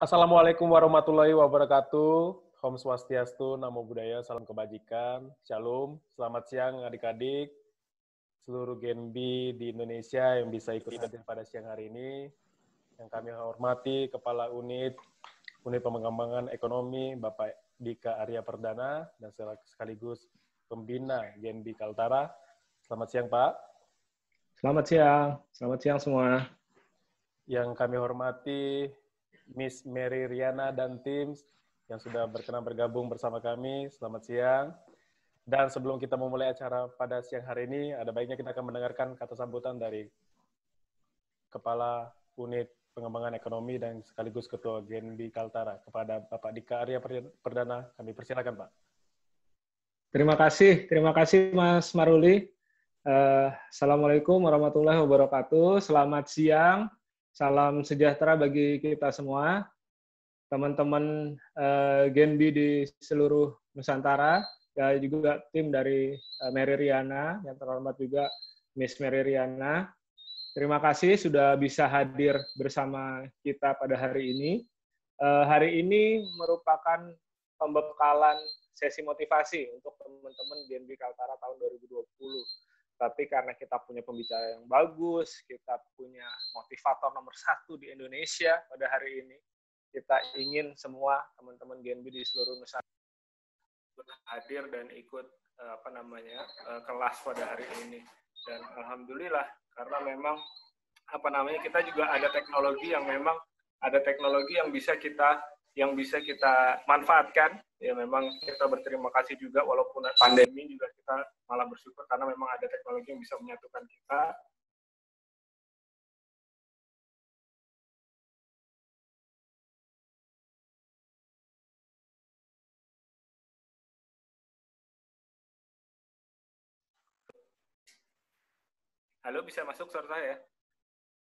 Assalamualaikum warahmatullahi wabarakatuh. Om Swastiastu, Namo Buddhaya, Salam Kebajikan, Shalom, selamat siang adik-adik, seluruh Genbi di Indonesia yang bisa ikut hadir pada siang hari ini, yang kami hormati Kepala Unit Unit Pengembangan Ekonomi Bapak Dika Arya Perdana dan sekaligus Pembina Genbi Kaltara. Selamat siang Pak. Selamat siang, selamat siang semua. Yang kami hormati Miss Mary Riana dan tim yang sudah berkenan bergabung bersama kami. Selamat siang. Dan sebelum kita memulai acara pada siang hari ini, ada baiknya kita akan mendengarkan kata sambutan dari Kepala Unit Pengembangan Ekonomi dan sekaligus Ketua Gendi Kaltara kepada Bapak Dika Arya Perdana. Kami persilakan, Pak. Terima kasih, terima kasih Mas Maruli. Eh, Assalamualaikum warahmatullahi wabarakatuh. Selamat siang Salam sejahtera bagi kita semua, teman-teman uh, eh, Genbi di seluruh Nusantara, dan ya juga tim dari uh, Mary Riana, yang terhormat juga Miss Mary Riana. Terima kasih sudah bisa hadir bersama kita pada hari ini. Uh, hari ini merupakan pembekalan sesi motivasi untuk teman-teman Genbi Kaltara tahun 2020 tapi karena kita punya pembicara yang bagus, kita punya motivator nomor satu di Indonesia pada hari ini, kita ingin semua teman-teman GNB di seluruh Nusantara hadir dan ikut eh, apa namanya eh, kelas pada hari ini. Dan alhamdulillah karena memang apa namanya kita juga ada teknologi yang memang ada teknologi yang bisa kita yang bisa kita manfaatkan ya memang kita berterima kasih juga walaupun pandemi juga kita malah bersyukur karena memang ada teknologi yang bisa menyatukan kita Halo, bisa masuk serta ya?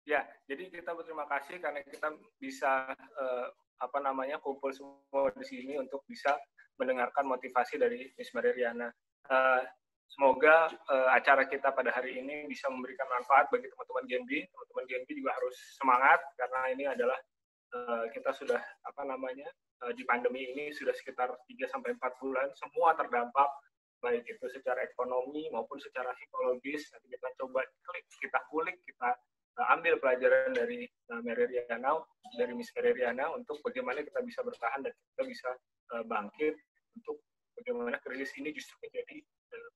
Ya, jadi kita berterima kasih karena kita bisa eh, apa namanya kumpul semua di sini untuk bisa mendengarkan motivasi dari Miss Maria Riana. Eh, semoga eh, acara kita pada hari ini bisa memberikan manfaat bagi teman-teman GMB. Teman-teman GMB juga harus semangat karena ini adalah eh, kita sudah apa namanya eh, di pandemi ini sudah sekitar 3 sampai 4 bulan semua terdampak baik itu secara ekonomi maupun secara psikologis. Nanti kita coba klik, kita kulik, kita Eh, ambil pelajaran dari uh, Mary Riana, dari Miss Mary Riana untuk bagaimana kita bisa bertahan dan kita bisa eh, bangkit untuk bagaimana krisis ini justru menjadi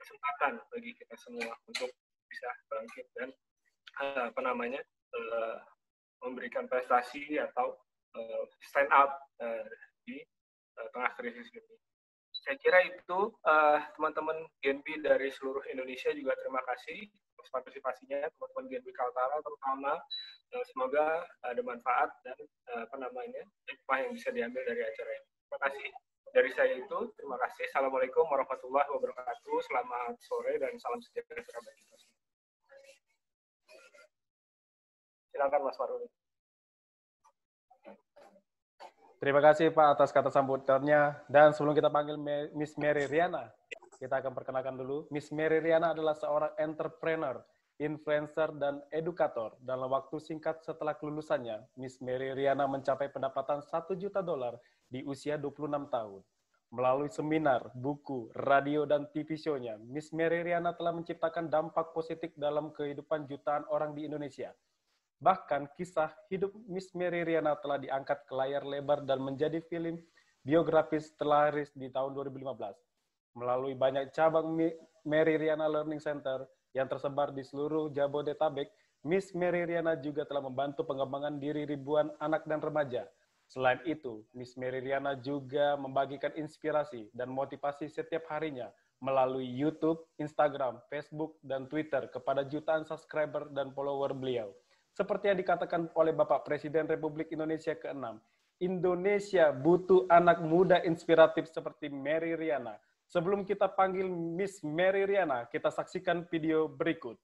kesempatan bagi kita semua untuk bisa bangkit dan apa namanya memberikan prestasi atau stand up di tengah krisis ini. Saya kira itu teman-teman uh, dari seluruh Indonesia juga terima kasih partisipasinya teman-teman Genwika Kaltara terutama uh, semoga eh, ada manfaat dan uh, apa namanya hikmah yang bisa diambil dari acara ini. Terima kasih. Dari saya itu, terima kasih. Assalamualaikum warahmatullahi wabarakatuh. Selamat sore dan salam sejahtera bagi kita semua. Silakan Mas Farul. Terima kasih Pak atas kata sambutannya. Dan sebelum kita panggil Miss Mary Riana, kita akan perkenalkan dulu. Miss Mary Riana adalah seorang entrepreneur, influencer, dan edukator. Dalam waktu singkat setelah kelulusannya, Miss Mary Riana mencapai pendapatan 1 juta dolar di usia 26 tahun. Melalui seminar, buku, radio, dan TV show-nya, Miss Mary Riana telah menciptakan dampak positif dalam kehidupan jutaan orang di Indonesia. Bahkan kisah hidup Miss Mary Riana telah diangkat ke layar lebar dan menjadi film biografis terlaris di tahun 2015 melalui banyak cabang Mary Riana Learning Center yang tersebar di seluruh Jabodetabek, Miss Mary Riana juga telah membantu pengembangan diri ribuan anak dan remaja. Selain itu, Miss Mary Riana juga membagikan inspirasi dan motivasi setiap harinya melalui YouTube, Instagram, Facebook, dan Twitter kepada jutaan subscriber dan follower beliau. Seperti yang dikatakan oleh Bapak Presiden Republik Indonesia ke-6, Indonesia butuh anak muda inspiratif seperti Mary Riana Sebelum kita panggil Miss Mary Riana, kita saksikan video berikut.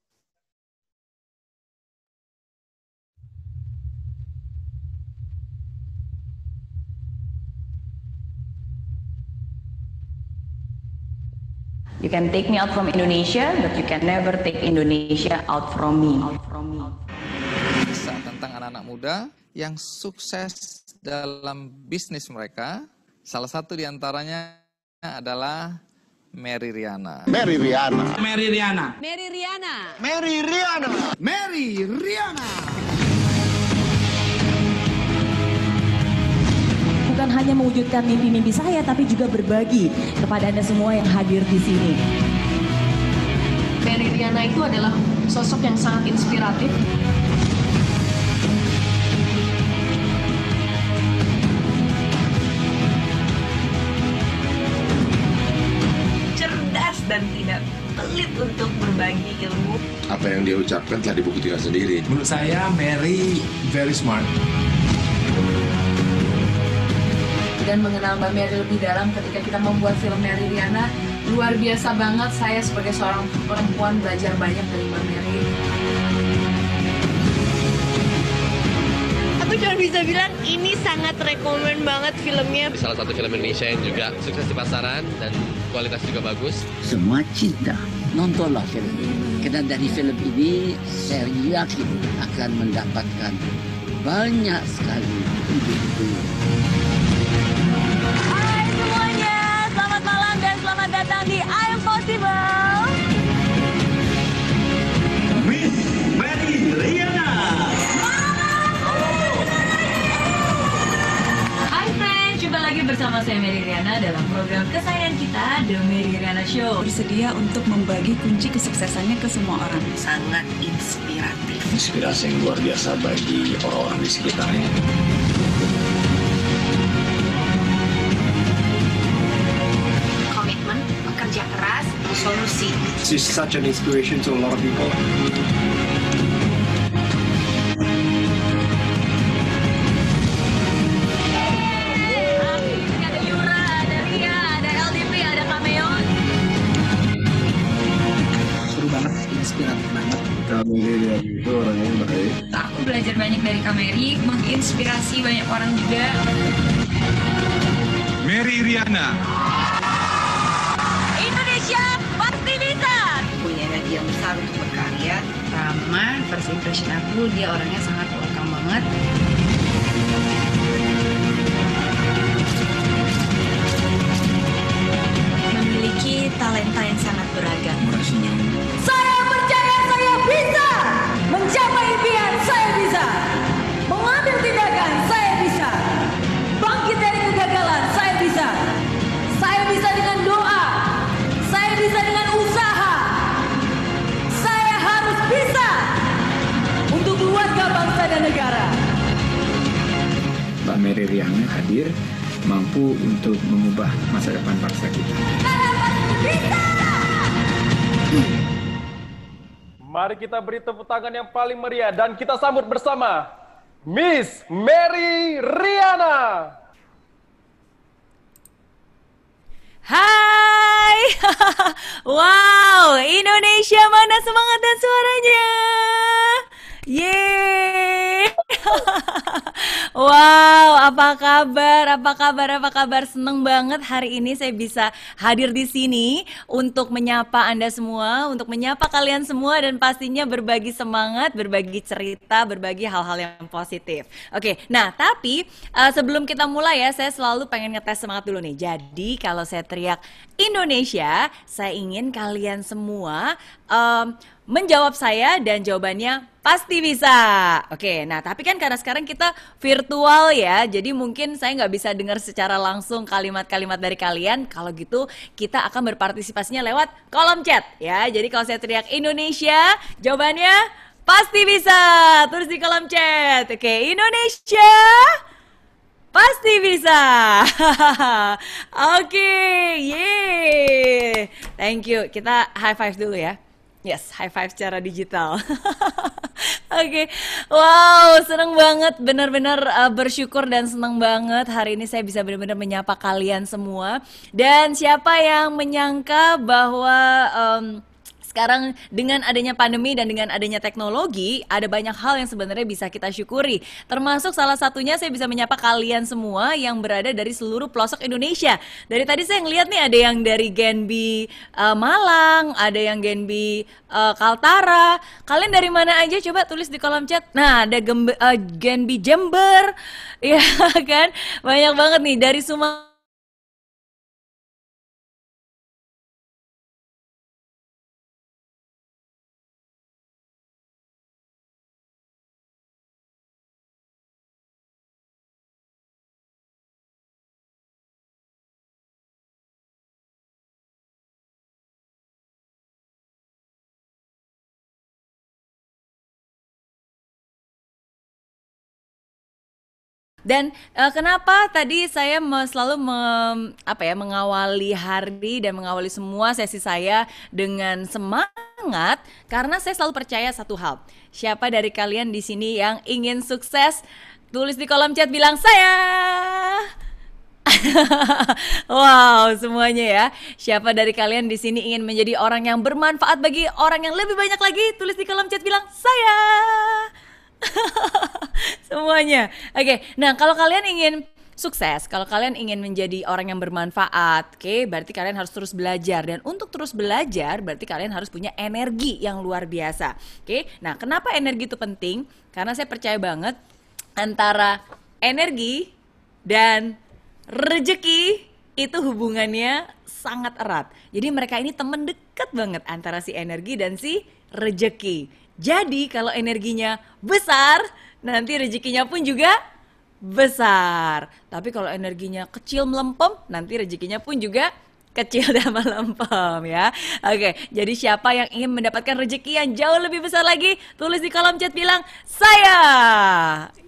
You can take me out from Indonesia, but you can never take Indonesia out from me. Out from me. Kisah tentang anak-anak muda yang sukses dalam bisnis mereka. Salah satu diantaranya adalah Mary Riana. Mary Riana. Mary Riana. Mary Riana. Mary Riana. Mary Riana. Bukan hanya mewujudkan mimpi-mimpi saya, tapi juga berbagi kepada Anda semua yang hadir di sini. Mary Riana itu adalah sosok yang sangat inspiratif. sulit untuk berbagi ilmu. Apa yang dia ucapkan telah dibuktikan sendiri. Menurut saya Mary very smart. Dan mengenal Mbak Mary lebih dalam ketika kita membuat film Mary Riana, luar biasa banget saya sebagai seorang perempuan belajar banyak dari Mbak Mary. aku cuma bisa bilang ini sangat rekomend banget filmnya. Salah satu film Indonesia yang juga sukses di pasaran dan kualitas juga bagus. Semua cinta nontonlah film ini. Karena dari film ini saya yakin akan mendapatkan banyak sekali ide-ide. Hai semuanya, selamat malam dan selamat datang di I Am Possible. bersama saya Mary Riana dalam program kesayangan kita The Mary Riana Show. Bersedia untuk membagi kunci kesuksesannya ke semua orang. Sangat inspiratif. Inspirasi yang luar biasa bagi orang-orang di sekitarnya. Komitmen, bekerja keras, solusi. She's such an inspiration to a lot of people. menginspirasi banyak orang juga. Mary Riana. Indonesia pasti bisa. Punya energi yang besar untuk berkarya. Rama, first impression aku dia orangnya sangat welcome banget. Memiliki talenta yang sangat beragam. Bersinyum Riana hadir mampu untuk mengubah masa depan bangsa kita. Mari kita beri tepuk tangan yang paling meriah dan kita sambut bersama Miss Mary Riana. Hai, wow, Indonesia mana semangat dan suaranya? Yeay! wow, apa kabar? Apa kabar? Apa kabar? Seneng banget hari ini saya bisa hadir di sini untuk menyapa Anda semua, untuk menyapa kalian semua dan pastinya berbagi semangat, berbagi cerita, berbagi hal-hal yang positif. Oke, nah tapi uh, sebelum kita mulai ya, saya selalu pengen ngetes semangat dulu nih. Jadi kalau saya teriak Indonesia, saya ingin kalian semua um, menjawab saya dan jawabannya Pasti bisa. Oke, nah tapi kan karena sekarang kita virtual ya, jadi mungkin saya nggak bisa dengar secara langsung kalimat-kalimat dari kalian. Kalau gitu kita akan berpartisipasinya lewat kolom chat ya. Jadi kalau saya teriak Indonesia, jawabannya pasti bisa. terus di kolom chat. Oke, Indonesia. Pasti bisa. Oke, okay, yeah. Thank you. Kita high five dulu ya. Yes, high five secara digital. Oke, okay. wow, seneng banget, benar-benar uh, bersyukur dan seneng banget hari ini saya bisa benar-benar menyapa kalian semua. Dan siapa yang menyangka bahwa um, sekarang dengan adanya pandemi dan dengan adanya teknologi, ada banyak hal yang sebenarnya bisa kita syukuri. Termasuk salah satunya saya bisa menyapa kalian semua yang berada dari seluruh pelosok Indonesia. Dari tadi saya ngeliat nih ada yang dari Genbi uh, eh, Malang, ada yang Genbi uh, eh, Kaltara. Kalian dari mana aja coba tulis di kolom chat. Nah, ada Gembe, uh, eh, Genbi Jember. Ya kan? Banyak banget nih dari Sumatera Dan uh, kenapa tadi saya selalu me, apa ya mengawali hari dan mengawali semua sesi saya dengan semangat karena saya selalu percaya satu hal. Siapa dari kalian di sini yang ingin sukses? Tulis di kolom chat bilang saya. wow, semuanya ya. Siapa dari kalian di sini ingin menjadi orang yang bermanfaat bagi orang yang lebih banyak lagi? Tulis di kolom chat bilang saya. semuanya. Oke, okay. nah kalau kalian ingin sukses, kalau kalian ingin menjadi orang yang bermanfaat, oke, okay, berarti kalian harus terus belajar dan untuk terus belajar berarti kalian harus punya energi yang luar biasa. Oke. Okay? Nah, kenapa energi itu penting? Karena saya percaya banget antara energi dan rezeki itu hubungannya sangat erat. Jadi mereka ini temen dekat banget antara si energi dan si rejeki. Jadi kalau energinya besar, nanti rezekinya pun juga besar. Tapi kalau energinya kecil melempem, nanti rezekinya pun juga kecil dan melempem ya. Oke, jadi siapa yang ingin mendapatkan rezeki yang jauh lebih besar lagi, tulis di kolom chat bilang saya.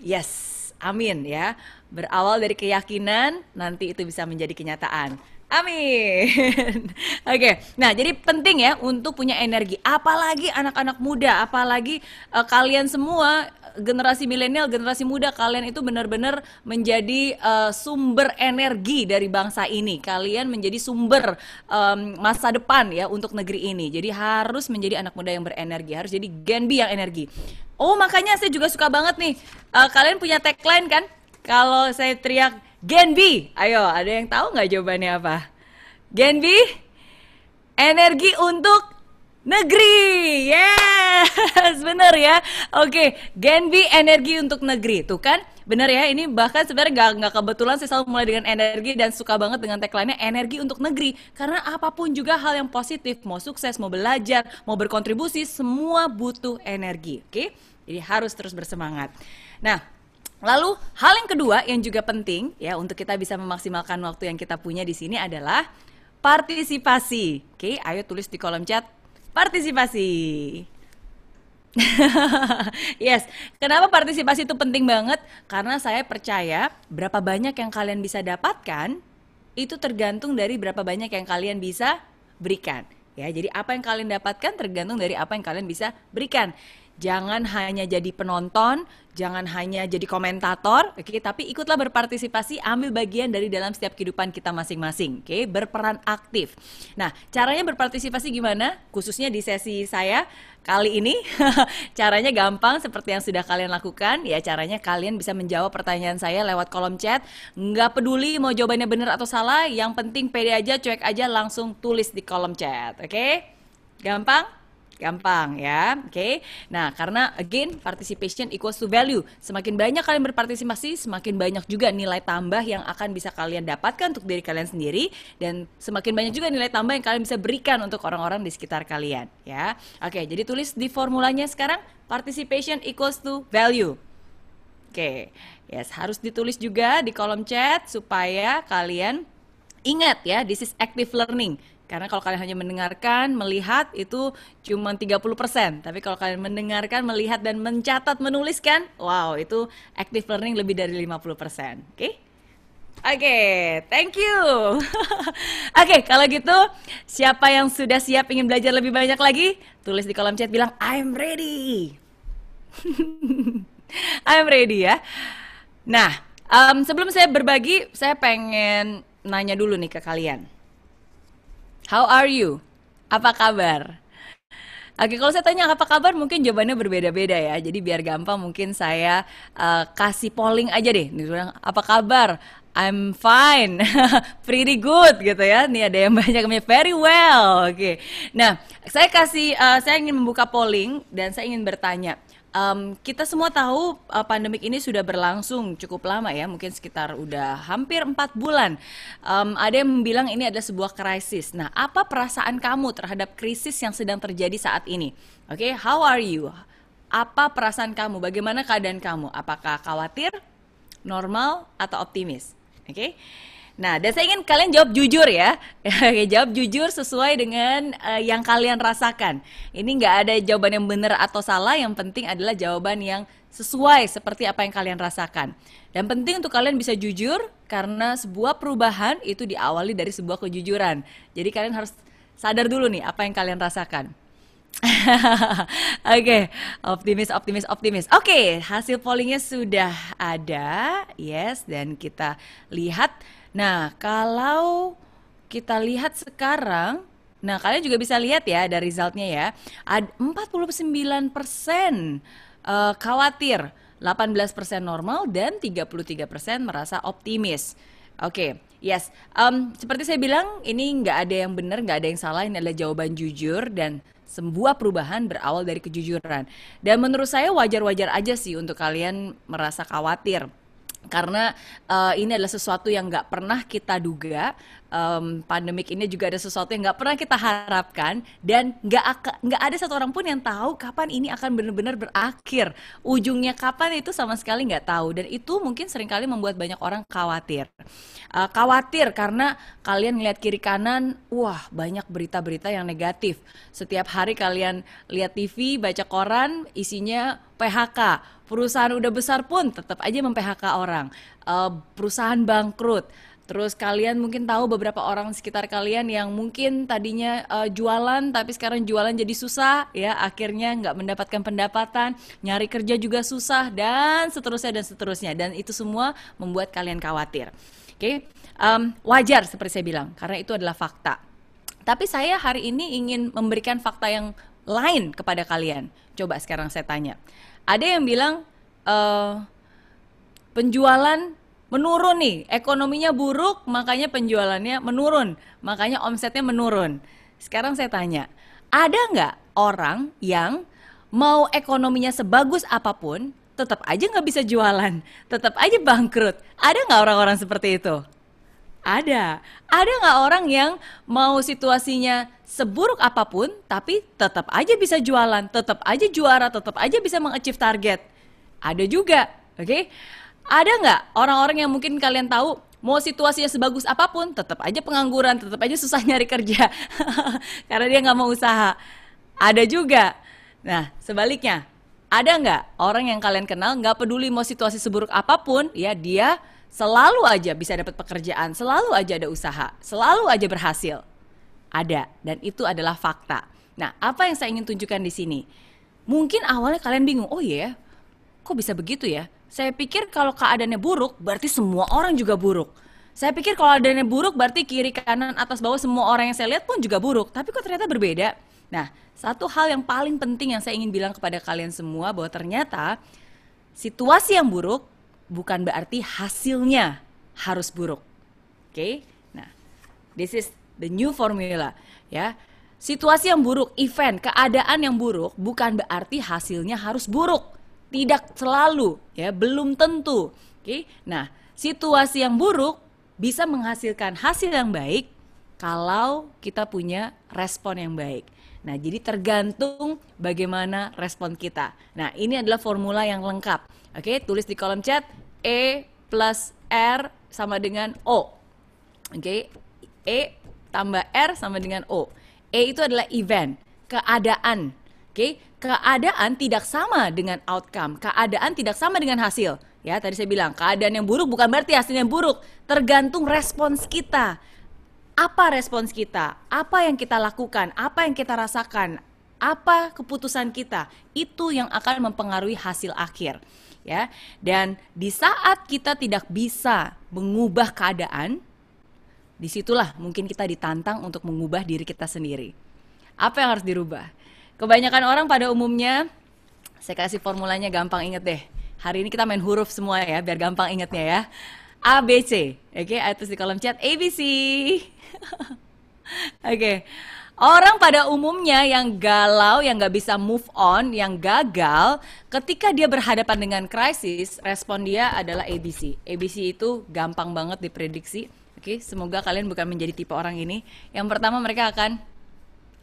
Yes, amin ya. Berawal dari keyakinan, nanti itu bisa menjadi kenyataan. Amin. Oke, okay. nah jadi penting ya untuk punya energi. Apalagi anak-anak muda, apalagi uh, kalian semua generasi milenial, generasi muda kalian itu benar-benar menjadi uh, sumber energi dari bangsa ini. Kalian menjadi sumber um, masa depan ya untuk negeri ini. Jadi harus menjadi anak muda yang berenergi, harus jadi Gen B yang energi. Oh, makanya saya juga suka banget nih. Uh, kalian punya tagline kan? Kalau saya teriak Gen B, ayo ada yang tahu nggak jawabannya apa? Gen B, energi untuk negeri. Yes, bener ya. Oke, Gen B energi untuk negeri, tuh kan? Benar ya, ini bahkan sebenarnya nggak nggak kebetulan saya selalu mulai dengan energi dan suka banget dengan tagline energi untuk negeri. Karena apapun juga hal yang positif, mau sukses, mau belajar, mau berkontribusi, semua butuh energi. Oke, jadi harus terus bersemangat. Nah, Lalu hal yang kedua yang juga penting ya untuk kita bisa memaksimalkan waktu yang kita punya di sini adalah partisipasi. Oke, ayo tulis di kolom chat partisipasi. yes, kenapa partisipasi itu penting banget? Karena saya percaya berapa banyak yang kalian bisa dapatkan itu tergantung dari berapa banyak yang kalian bisa berikan. Ya, jadi apa yang kalian dapatkan tergantung dari apa yang kalian bisa berikan. Jangan hanya jadi penonton, jangan hanya jadi komentator, oke, okay, tapi ikutlah berpartisipasi, ambil bagian dari dalam setiap kehidupan kita masing-masing, oke, okay, berperan aktif. Nah, caranya berpartisipasi gimana? Khususnya di sesi saya kali ini, caranya gampang seperti yang sudah kalian lakukan, ya caranya kalian bisa menjawab pertanyaan saya lewat kolom chat, nggak peduli mau jawabannya benar atau salah, yang penting pede aja, cuek aja, langsung tulis di kolom chat, oke? Okay? Gampang? Gampang ya. Oke. Okay? Nah, karena again participation equals to value. Semakin banyak kalian berpartisipasi, semakin banyak juga nilai tambah yang akan bisa kalian dapatkan untuk diri kalian sendiri dan semakin banyak juga nilai tambah yang kalian bisa berikan untuk orang-orang di sekitar kalian ya. Oke, okay, jadi tulis di formulanya sekarang participation equals to value. Oke. Okay. Yes, harus ditulis juga di kolom chat supaya kalian ingat ya, this is active learning karena kalau kalian hanya mendengarkan, melihat itu cuma 30%. Tapi kalau kalian mendengarkan, melihat dan mencatat, menuliskan, wow, itu active learning lebih dari 50%. Oke? Okay? Oke, okay, thank you. Oke, okay, kalau gitu siapa yang sudah siap ingin belajar lebih banyak lagi, tulis di kolom chat bilang I'm ready. I'm ready ya. Nah, um, sebelum saya berbagi, saya pengen nanya dulu nih ke kalian. How are you? Apa kabar? Oke, kalau saya tanya apa kabar, mungkin jawabannya berbeda-beda ya. Jadi biar gampang, mungkin saya uh, kasih polling aja deh. Nih Dibilang apa kabar? I'm fine, pretty good gitu ya. Nih ada yang banyak yang very well. Oke. Nah, saya kasih, uh, saya ingin membuka polling dan saya ingin bertanya Um, kita semua tahu uh, pandemik ini sudah berlangsung cukup lama ya, mungkin sekitar udah hampir empat bulan. Um, ada yang bilang ini adalah sebuah krisis. Nah, apa perasaan kamu terhadap krisis yang sedang terjadi saat ini? Oke, okay, how are you? Apa perasaan kamu? Bagaimana keadaan kamu? Apakah khawatir, normal, atau optimis? Oke. Okay? Nah, dan saya ingin kalian jawab jujur ya. jawab jujur sesuai dengan uh, yang kalian rasakan. Ini nggak ada jawaban yang benar atau salah, yang penting adalah jawaban yang sesuai seperti apa yang kalian rasakan. Dan penting untuk kalian bisa jujur karena sebuah perubahan itu diawali dari sebuah kejujuran. Jadi kalian harus sadar dulu nih apa yang kalian rasakan. Oke, okay. optimis, optimis, optimis. Oke, okay, hasil pollingnya sudah ada, yes, dan kita lihat Nah, kalau kita lihat sekarang Nah, kalian juga bisa lihat ya dari resultnya ya. puluh 49% persen eh, khawatir, 18% persen normal dan 33% persen merasa optimis. Oke, okay. yes. Um, seperti saya bilang, ini nggak ada yang benar, nggak ada yang salah. Ini adalah jawaban jujur dan sebuah perubahan berawal dari kejujuran. Dan menurut saya wajar-wajar aja sih untuk kalian merasa khawatir karena eh, ini adalah sesuatu yang nggak pernah kita duga um, pandemik ini juga ada sesuatu yang nggak pernah kita harapkan dan nggak nggak ada satu orang pun yang tahu kapan ini akan benar-benar berakhir ujungnya kapan itu sama sekali nggak tahu dan itu mungkin seringkali membuat banyak orang khawatir uh, khawatir karena kalian lihat kiri kanan wah banyak berita-berita yang negatif setiap hari kalian lihat TV baca koran isinya PHK perusahaan udah besar pun tetap aja mem PHK orang uh, perusahaan bangkrut Terus kalian mungkin tahu beberapa orang sekitar kalian yang mungkin tadinya uh, jualan tapi sekarang jualan jadi susah ya akhirnya nggak mendapatkan pendapatan, nyari kerja juga susah dan seterusnya dan seterusnya dan itu semua membuat kalian khawatir. Oke, okay? um, wajar seperti saya bilang karena itu adalah fakta. Tapi saya hari ini ingin memberikan fakta yang lain kepada kalian. Coba sekarang saya tanya, ada yang bilang uh, penjualan menurun nih, ekonominya buruk, makanya penjualannya menurun, makanya omsetnya menurun. Sekarang saya tanya, ada nggak orang yang mau ekonominya sebagus apapun, tetap aja nggak bisa jualan, tetap aja bangkrut? Ada nggak orang-orang seperti itu? Ada. Ada nggak orang yang mau situasinya seburuk apapun, tapi tetap aja bisa jualan, tetap aja juara, tetap aja bisa mengecip target? Ada juga, oke? Okay? Ada nggak orang-orang yang mungkin kalian tahu mau situasinya sebagus apapun tetap aja pengangguran, tetap aja susah nyari kerja karena dia nggak mau usaha. Ada juga. Nah sebaliknya ada nggak orang yang kalian kenal nggak peduli mau situasi seburuk apapun ya dia selalu aja bisa dapat pekerjaan, selalu aja ada usaha, selalu aja berhasil. Ada dan itu adalah fakta. Nah, apa yang saya ingin tunjukkan di sini? Mungkin awalnya kalian bingung, oh iya, yeah, kok bisa begitu ya? Saya pikir kalau keadaannya buruk, berarti semua orang juga buruk. Saya pikir kalau keadaannya buruk, berarti kiri, kanan, atas, bawah, semua orang yang saya lihat pun juga buruk. Tapi kok ternyata berbeda. Nah, satu hal yang paling penting yang saya ingin bilang kepada kalian semua bahwa ternyata situasi yang buruk bukan berarti hasilnya harus buruk. Oke? Okay? Nah, this is the new formula ya. Situasi yang buruk, event, keadaan yang buruk bukan berarti hasilnya harus buruk tidak selalu ya, belum tentu. Oke. Nah, situasi yang buruk bisa menghasilkan hasil yang baik kalau kita punya respon yang baik. Nah, jadi tergantung bagaimana respon kita. Nah, ini adalah formula yang lengkap. Oke, tulis di kolom chat E plus R sama dengan O. Oke, E tambah R sama dengan O. E itu adalah event, keadaan Oke, okay? keadaan tidak sama dengan outcome, keadaan tidak sama dengan hasil. Ya, tadi saya bilang keadaan yang buruk bukan berarti hasilnya buruk, tergantung respons kita. Apa respons kita? Apa yang kita lakukan? Apa yang kita rasakan? Apa keputusan kita? Itu yang akan mempengaruhi hasil akhir. Ya. Dan di saat kita tidak bisa mengubah keadaan, disitulah mungkin kita ditantang untuk mengubah diri kita sendiri. Apa yang harus dirubah? Kebanyakan orang pada umumnya saya kasih formulanya gampang inget deh. Hari ini kita main huruf semua ya, biar gampang ingetnya ya. A, B, C. Oke, okay, di kolom chat A, B, C. Oke. okay. Orang pada umumnya yang galau, yang nggak bisa move on, yang gagal, ketika dia berhadapan dengan krisis, respon dia adalah ABC. ABC itu gampang banget diprediksi. Oke, okay, semoga kalian bukan menjadi tipe orang ini. Yang pertama mereka akan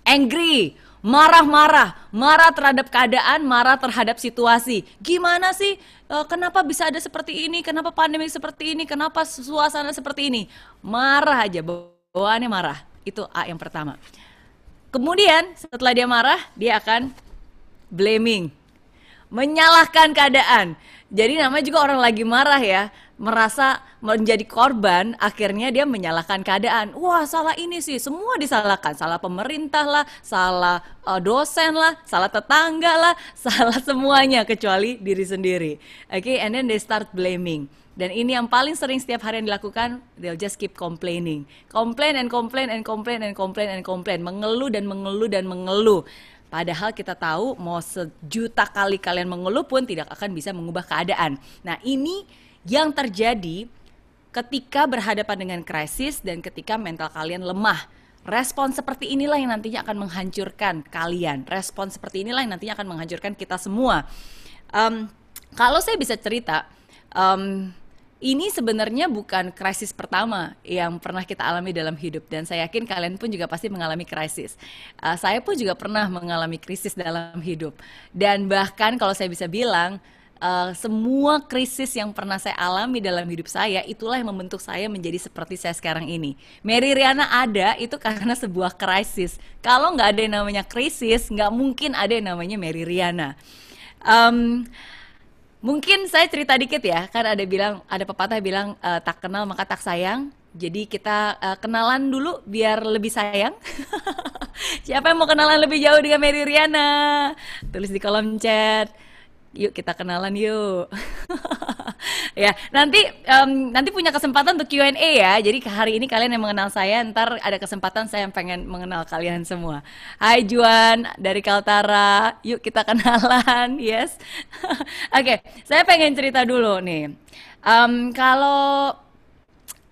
angry, marah-marah, marah terhadap keadaan, marah terhadap situasi. Gimana sih? Eh, kenapa bisa ada seperti ini? Kenapa pandemi seperti ini? Kenapa suasana seperti ini? Marah aja, bawaannya marah. Itu A yang pertama. Kemudian setelah dia marah, dia akan blaming, menyalahkan keadaan. Jadi namanya juga orang lagi marah ya merasa menjadi korban, akhirnya dia menyalahkan keadaan. Wah, salah ini sih, semua disalahkan. Salah pemerintah lah, salah uh, dosen lah, salah tetangga lah, salah semuanya kecuali diri sendiri. Oke, okay? and then they start blaming. Dan ini yang paling sering setiap hari yang dilakukan, they'll just keep complaining. Complain and complain and complain and complain and complain. Mengeluh dan mengeluh dan mengeluh. Padahal kita tahu mau sejuta kali kalian mengeluh pun tidak akan bisa mengubah keadaan. Nah ini yang terjadi ketika berhadapan dengan krisis dan ketika mental kalian lemah. Respon seperti inilah yang nantinya akan menghancurkan kalian. Respon seperti inilah yang nantinya akan menghancurkan kita semua. Um, kalau saya bisa cerita, um, ini sebenarnya bukan krisis pertama yang pernah kita alami dalam hidup dan saya yakin kalian pun juga pasti mengalami krisis. Uh, saya pun juga pernah mengalami krisis dalam hidup dan bahkan kalau saya bisa bilang uh, semua krisis yang pernah saya alami dalam hidup saya itulah yang membentuk saya menjadi seperti saya sekarang ini. Mary Riana ada itu karena sebuah krisis. Kalau nggak ada yang namanya krisis, nggak mungkin ada yang namanya Mary Riana. Um, mungkin saya cerita dikit ya, kan ada bilang ada pepatah bilang uh, tak kenal maka tak sayang. Jadi kita uh, kenalan dulu biar lebih sayang. Siapa yang mau kenalan lebih jauh dengan Mary Riana? Tulis di kolom chat yuk kita kenalan yuk. ya nanti um, nanti punya kesempatan untuk Q&A ya. Jadi hari ini kalian yang mengenal saya, ntar ada kesempatan saya yang pengen mengenal kalian semua. Hai Juan dari Kaltara, yuk kita kenalan, yes. Oke, okay, saya pengen cerita dulu nih. Um, kalau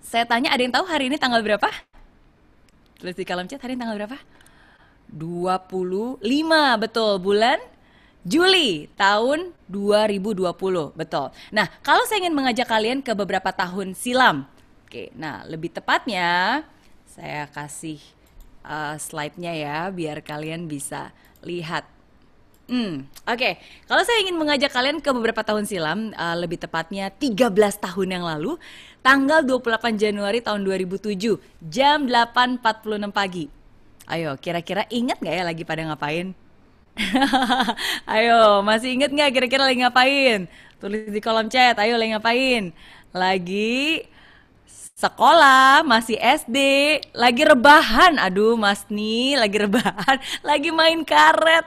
saya tanya ada yang tahu hari ini tanggal berapa? Tulis di kolom chat hari ini tanggal berapa? 25 betul bulan Juli tahun 2020, betul. Nah, kalau saya ingin mengajak kalian ke beberapa tahun silam. Oke, nah lebih tepatnya saya kasih uh, slide-nya ya biar kalian bisa lihat. Hmm, oke. Okay. Kalau saya ingin mengajak kalian ke beberapa tahun silam, uh, lebih tepatnya 13 tahun yang lalu, tanggal 28 Januari tahun 2007, jam 8.46 pagi. Ayo, kira-kira ingat nggak ya lagi pada ngapain? Ayo, masih inget nggak kira-kira lagi ngapain? Tulis di kolom chat. Ayo lagi ngapain? Lagi sekolah, masih SD, lagi rebahan. Aduh, Mas ni, lagi rebahan, lagi main karet.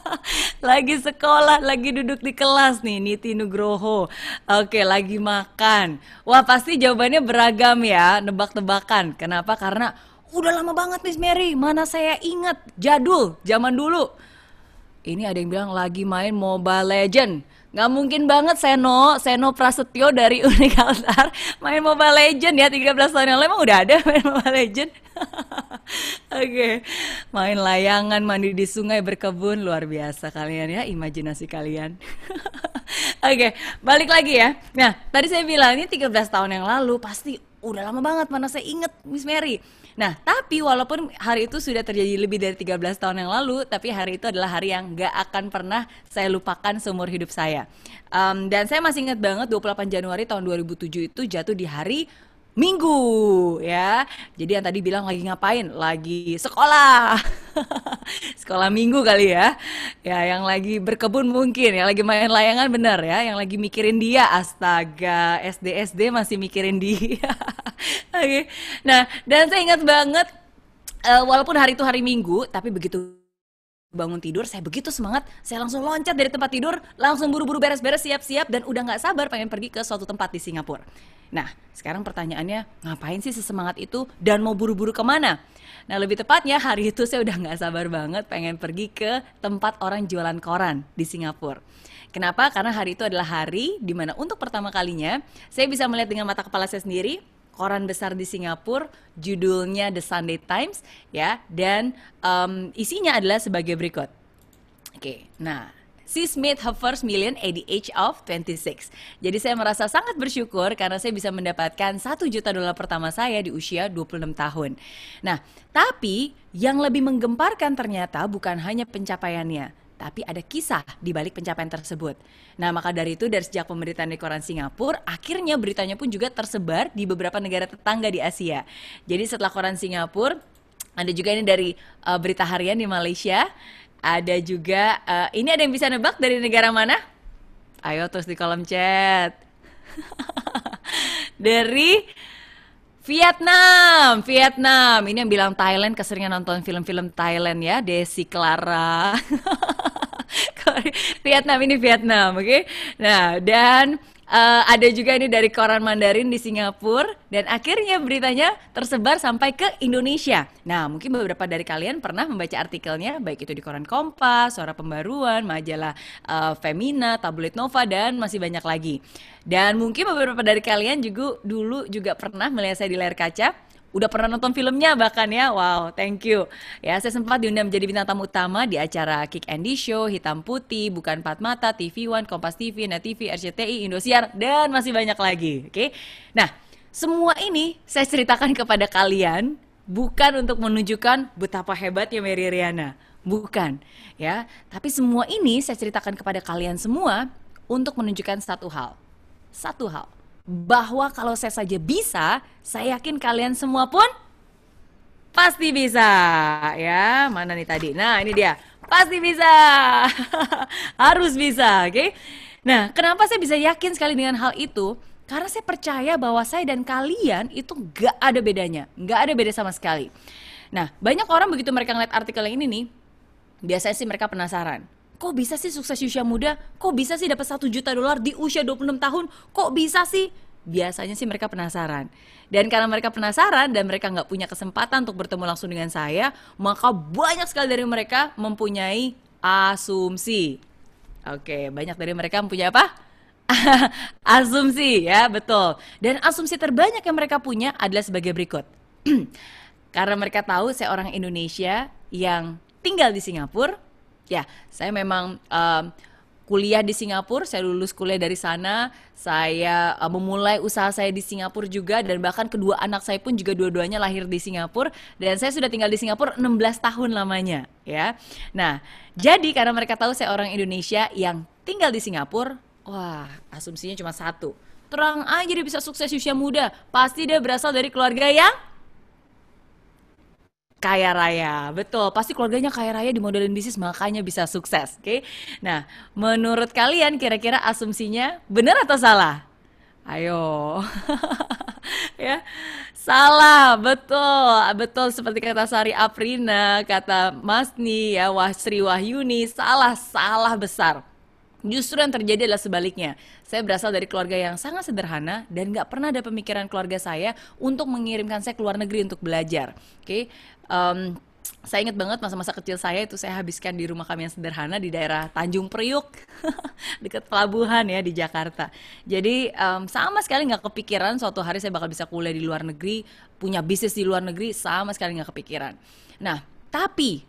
lagi sekolah, lagi duduk di kelas nih, Niti Nugroho. Oke, lagi makan. Wah, pasti jawabannya beragam ya, nebak-tebakan. Kenapa? Karena udah lama banget Miss Mary, mana saya ingat jadul, zaman dulu. Ini ada yang bilang lagi main Mobile Legend. Nggak mungkin banget Seno, Seno Prasetyo dari Unik main Mobile Legend ya 13 tahun yang lalu emang udah ada main Mobile Legend. Oke, okay. main layangan, mandi di sungai, berkebun, luar biasa kalian ya, imajinasi kalian. Oke, okay. balik lagi ya. Nah, tadi saya bilang ini 13 tahun yang lalu, pasti udah lama banget mana saya inget Miss Mary. Nah, tapi walaupun hari itu sudah terjadi lebih dari 13 tahun yang lalu, tapi hari itu adalah hari yang gak akan pernah saya lupakan seumur hidup saya. Um, dan saya masih ingat banget 28 Januari tahun 2007 itu jatuh di hari minggu ya. Jadi yang tadi bilang lagi ngapain? Lagi sekolah. sekolah minggu kali ya. Ya, yang lagi berkebun mungkin, yang lagi main layangan bener ya, yang lagi mikirin dia. Astaga, SD SD masih mikirin dia. Oke. Nah, dan saya ingat banget eh, walaupun hari itu hari Minggu, tapi begitu bangun tidur saya begitu semangat saya langsung loncat dari tempat tidur langsung buru-buru beres-beres siap-siap dan udah nggak sabar pengen pergi ke suatu tempat di Singapura nah sekarang pertanyaannya ngapain sih sesemangat itu dan mau buru-buru kemana nah lebih tepatnya hari itu saya udah nggak sabar banget pengen pergi ke tempat orang jualan koran di Singapura Kenapa? Karena hari itu adalah hari di mana untuk pertama kalinya saya bisa melihat dengan mata kepala saya sendiri koran besar di Singapura, judulnya The Sunday Times ya dan um, isinya adalah sebagai berikut. Oke, nah She made her first million at the age of 26. Jadi saya merasa sangat bersyukur karena saya bisa mendapatkan 1 juta dolar pertama saya di usia 26 tahun. Nah, tapi yang lebih menggemparkan ternyata bukan hanya pencapaiannya, tapi ada kisah di balik pencapaian tersebut. Nah, maka dari itu dari sejak pemberitaan koran Singapura, akhirnya beritanya pun juga tersebar di beberapa negara tetangga di Asia. Jadi setelah koran Singapura, ada juga ini dari uh, berita harian di Malaysia, ada juga uh, ini ada yang bisa nebak dari negara mana? Ayo terus di kolom chat. dari Vietnam, Vietnam. Ini yang bilang Thailand keseringan nonton film-film Thailand ya, Desi Clara. Vietnam ini Vietnam, oke? Okay? Nah, dan uh, ada juga ini dari koran Mandarin di Singapura dan akhirnya beritanya tersebar sampai ke Indonesia. Nah, mungkin beberapa dari kalian pernah membaca artikelnya baik itu di koran Kompas, Suara Pembaruan, majalah uh, Femina, Tabloid Nova dan masih banyak lagi. Dan mungkin beberapa dari kalian juga dulu juga pernah melihat saya di layar kaca udah pernah nonton filmnya bahkan ya. Wow, thank you. Ya, saya sempat diundang menjadi bintang tamu utama di acara Kick Andy Show, Hitam Putih, Bukan Pat Mata, TV One, Kompas TV, Net TV, RCTI, Indosiar, dan masih banyak lagi. Oke. Okay? Nah, semua ini saya ceritakan kepada kalian bukan untuk menunjukkan betapa hebatnya Mary Riana. Bukan, ya. Tapi semua ini saya ceritakan kepada kalian semua untuk menunjukkan satu hal. Satu hal bahwa kalau saya saja bisa, saya yakin kalian semua pun pasti bisa. Ya, mana nih tadi? Nah, ini dia. Pasti bisa. Harus bisa, oke? Okay? Nah, kenapa saya bisa yakin sekali dengan hal itu? Karena saya percaya bahwa saya dan kalian itu gak ada bedanya, gak ada beda sama sekali. Nah, banyak orang begitu mereka ngeliat artikel yang ini nih, biasanya sih mereka penasaran kok bisa sih sukses usia muda? Kok bisa sih dapat 1 juta dolar di usia 26 tahun? Kok bisa sih? Biasanya sih mereka penasaran. Dan karena mereka penasaran dan mereka nggak punya kesempatan untuk bertemu langsung dengan saya, maka banyak sekali dari mereka mempunyai asumsi. Oke, banyak dari mereka mempunyai apa? asumsi ya, betul. Dan asumsi terbanyak yang mereka punya adalah sebagai berikut. karena mereka tahu saya orang Indonesia yang tinggal di Singapura, Ya, saya memang um, kuliah di Singapura, saya lulus kuliah dari sana, saya um, memulai usaha saya di Singapura juga dan bahkan kedua anak saya pun juga dua-duanya lahir di Singapura dan saya sudah tinggal di Singapura 16 tahun lamanya, ya. Nah, jadi karena mereka tahu saya orang Indonesia yang tinggal di Singapura, wah, asumsinya cuma satu. Terang aja dia bisa sukses usia muda, pasti dia berasal dari keluarga yang kaya raya. Betul, pasti keluarganya kaya raya di dimodalin bisnis makanya bisa sukses, oke? Okay? Nah, menurut kalian kira-kira asumsinya benar atau salah? Ayo. ya. Salah, betul. Betul seperti kata Sari Aprina, kata Masni ya, Wasri Wahyuni, salah, salah besar. Justru yang terjadi adalah sebaliknya. Saya berasal dari keluarga yang sangat sederhana dan nggak pernah ada pemikiran keluarga saya untuk mengirimkan saya ke luar negeri untuk belajar. Oke, okay? um, saya ingat banget masa-masa kecil saya itu saya habiskan di rumah kami yang sederhana di daerah Tanjung Priuk dekat pelabuhan ya di Jakarta. Jadi um, sama sekali nggak kepikiran suatu hari saya bakal bisa kuliah di luar negeri, punya bisnis di luar negeri sama sekali nggak kepikiran. Nah tapi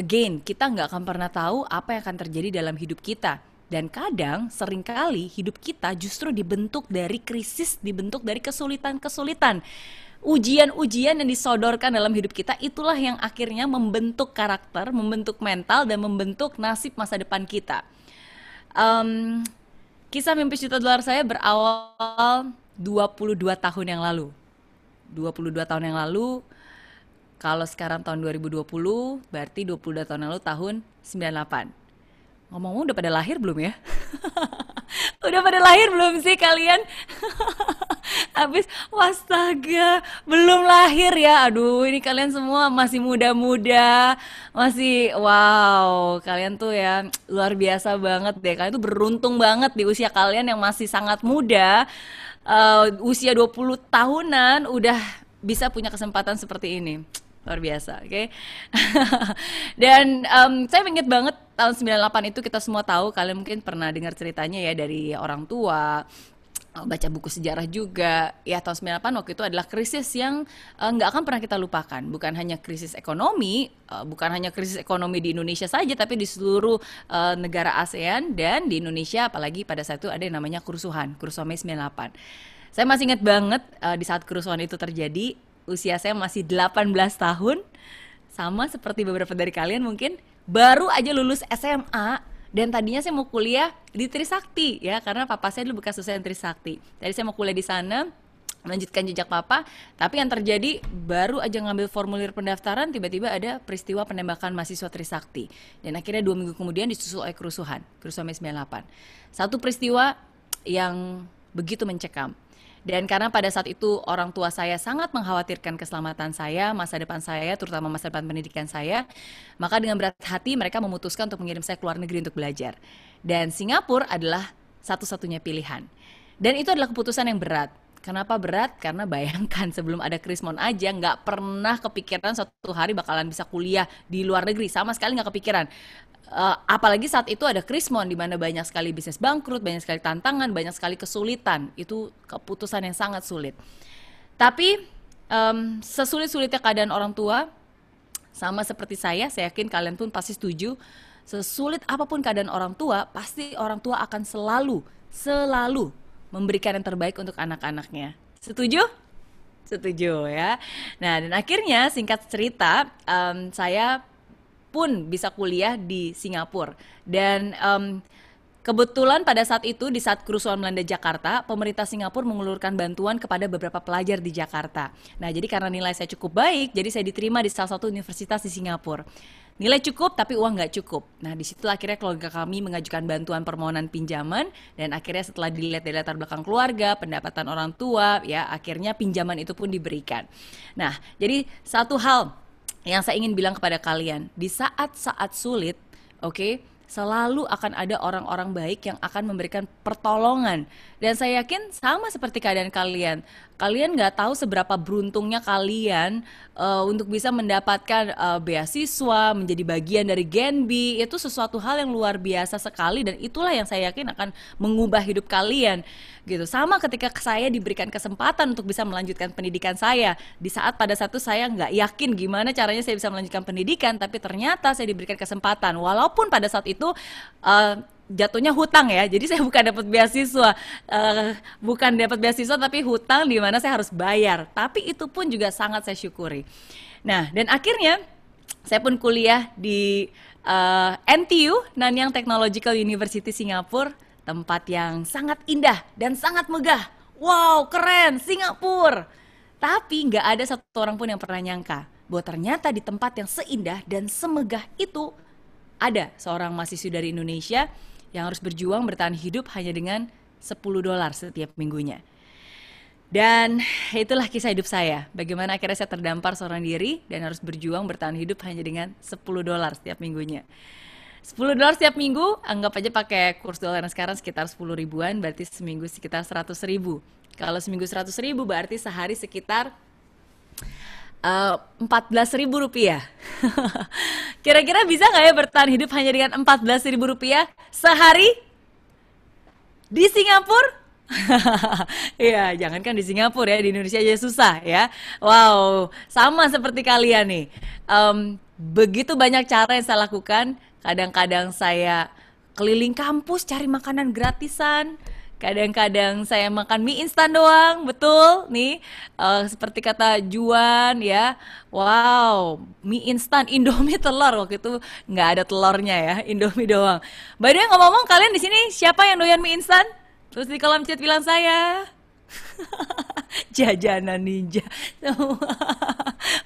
again kita nggak akan pernah tahu apa yang akan terjadi dalam hidup kita. Dan kadang seringkali hidup kita justru dibentuk dari krisis, dibentuk dari kesulitan-kesulitan ujian-ujian yang disodorkan dalam hidup kita itulah yang akhirnya membentuk karakter, membentuk mental dan membentuk nasib masa depan kita. Um, kisah mimpi juta dolar saya berawal 22 tahun yang lalu. 22 tahun yang lalu kalau sekarang tahun 2020 berarti 22 tahun yang lalu tahun 98. Ngomong-ngomong udah pada lahir belum ya? udah pada lahir belum sih kalian? Habis wastaga, belum lahir ya. Aduh, ini kalian semua masih muda-muda. Masih wow, kalian tuh ya luar biasa banget deh. Kalian tuh beruntung banget di usia kalian yang masih sangat muda. Uh, usia 20 tahunan udah bisa punya kesempatan seperti ini luar biasa, oke? Okay? Dan um, saya ingat banget tahun 98 itu kita semua tahu, kalian mungkin pernah dengar ceritanya ya dari orang tua, Eh, baca buku sejarah juga ya tahun 98 waktu itu adalah krisis yang eh, nggak uh, akan pernah kita lupakan bukan hanya krisis ekonomi uh, bukan hanya krisis ekonomi di Indonesia saja tapi di seluruh uh, negara ASEAN dan di Indonesia apalagi pada saat itu ada yang namanya kerusuhan kerusuhan Mei 98 saya masih ingat banget uh, di saat kerusuhan itu terjadi usia saya masih 18 tahun sama seperti beberapa dari kalian mungkin baru aja lulus SMA dan tadinya saya mau kuliah di Trisakti ya karena papa saya dulu bekas dosen Trisakti tadi saya mau kuliah di sana melanjutkan jejak papa tapi yang terjadi baru aja ngambil formulir pendaftaran tiba-tiba ada peristiwa penembakan mahasiswa Trisakti dan akhirnya dua minggu kemudian disusul oleh kerusuhan kerusuhan Mei 98 satu peristiwa yang begitu mencekam dan karena pada saat itu orang tua saya sangat mengkhawatirkan keselamatan saya, masa depan saya, terutama masa depan pendidikan saya, maka dengan berat hati mereka memutuskan untuk mengirim saya ke luar negeri untuk belajar. Dan Singapura adalah satu-satunya pilihan. Dan itu adalah keputusan yang berat. Kenapa berat? Karena bayangkan sebelum ada Krismon aja nggak pernah kepikiran suatu hari bakalan bisa kuliah di luar negeri. Sama sekali nggak kepikiran uh, apalagi saat itu ada krismon di mana banyak sekali bisnis bangkrut, banyak sekali tantangan, banyak sekali kesulitan. Itu keputusan yang sangat sulit. Tapi um, sesulit-sulitnya keadaan orang tua, sama seperti saya, saya yakin kalian pun pasti setuju. Sesulit apapun keadaan orang tua, pasti orang tua akan selalu, selalu memberikan yang terbaik untuk anak-anaknya. Setuju? Setuju ya. Nah dan akhirnya singkat cerita, um, saya pun bisa kuliah di Singapura. Dan um, Kebetulan pada saat itu di saat kerusuhan melanda Jakarta, pemerintah Singapura mengulurkan bantuan kepada beberapa pelajar di Jakarta. Nah, jadi karena nilai saya cukup baik, jadi saya diterima di salah satu universitas di Singapura. Nilai cukup tapi uang nggak cukup. Nah, disitulah akhirnya keluarga kami mengajukan bantuan permohonan pinjaman dan akhirnya setelah dilihat dari latar belakang keluarga, pendapatan orang tua, ya akhirnya pinjaman itu pun diberikan. Nah, jadi satu hal yang saya ingin bilang kepada kalian di saat-saat sulit, oke, okay, selalu akan ada orang-orang baik yang akan memberikan pertolongan dan saya yakin sama seperti keadaan kalian kalian nggak tahu seberapa beruntungnya kalian uh, untuk bisa mendapatkan uh, beasiswa menjadi bagian dari Genbi itu sesuatu hal yang luar biasa sekali dan itulah yang saya yakin akan mengubah hidup kalian gitu sama ketika saya diberikan kesempatan untuk bisa melanjutkan pendidikan saya di saat pada satu saya nggak yakin gimana caranya saya bisa melanjutkan pendidikan tapi ternyata saya diberikan kesempatan walaupun pada saat itu uh, jatuhnya hutang ya. Jadi saya bukan dapat beasiswa, uh, bukan dapat beasiswa tapi hutang di mana saya harus bayar. Tapi itu pun juga sangat saya syukuri. Nah, dan akhirnya saya pun kuliah di uh, eh, NTU, Nanyang Technological University Singapura, tempat yang sangat indah dan sangat megah. Wow, keren, Singapura. Tapi nggak ada satu orang pun yang pernah nyangka bahwa ternyata di tempat yang seindah dan semegah itu ada seorang mahasiswa dari Indonesia yang harus berjuang bertahan hidup hanya dengan 10 dolar setiap minggunya. Dan itulah kisah hidup saya. Bagaimana akhirnya saya terdampar seorang diri dan harus berjuang bertahan hidup hanya dengan 10 dolar setiap minggunya. 10 dolar setiap minggu, anggap aja pakai kurs dolar yang sekarang sekitar 10 ribuan, berarti seminggu sekitar 100 ribu. Kalau seminggu 100 ribu berarti sehari sekitar Eh, empat belas ribu rupiah. Kira-kira bisa nggak ya bertahan hidup hanya dengan empat belas ribu rupiah sehari di Singapura? ya, jangankan di Singapura ya, di Indonesia aja susah ya. Wow, sama seperti kalian nih. Um, begitu banyak cara yang saya lakukan. Kadang-kadang saya keliling kampus cari makanan gratisan Kadang-kadang saya makan mie instan doang, betul nih. Uh, seperti kata Juan ya, wow mie instan Indomie telur waktu itu nggak ada telurnya ya, Indomie doang. By the ngomong-ngomong kalian di sini siapa yang doyan mie instan? Terus di kolom chat bilang saya. jajanan ninja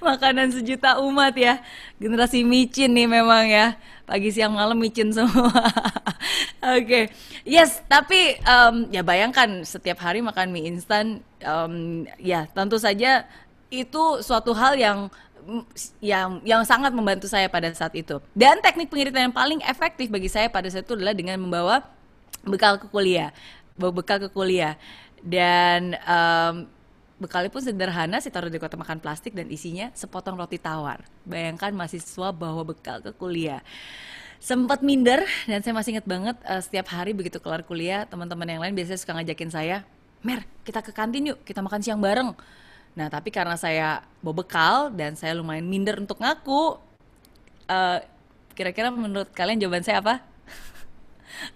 makanan sejuta umat ya generasi micin nih memang ya pagi siang malam micin semua oke okay. yes tapi um, ya bayangkan setiap hari makan mie instan um, ya tentu saja itu suatu hal yang yang yang sangat membantu saya pada saat itu dan teknik pengiritan yang paling efektif bagi saya pada saat itu adalah dengan membawa bekal ke kuliah bawa bekal ke kuliah dan um, bekalnya pun sederhana sih taruh di kotak makan plastik dan isinya sepotong roti tawar bayangkan mahasiswa bawa bekal ke kuliah sempat minder dan saya masih ingat banget uh, setiap hari begitu kelar kuliah teman-teman yang lain biasanya suka ngajakin saya Mer kita ke kantin yuk kita makan siang bareng nah tapi karena saya bawa bekal dan saya lumayan minder untuk ngaku uh, kira-kira menurut kalian jawaban saya apa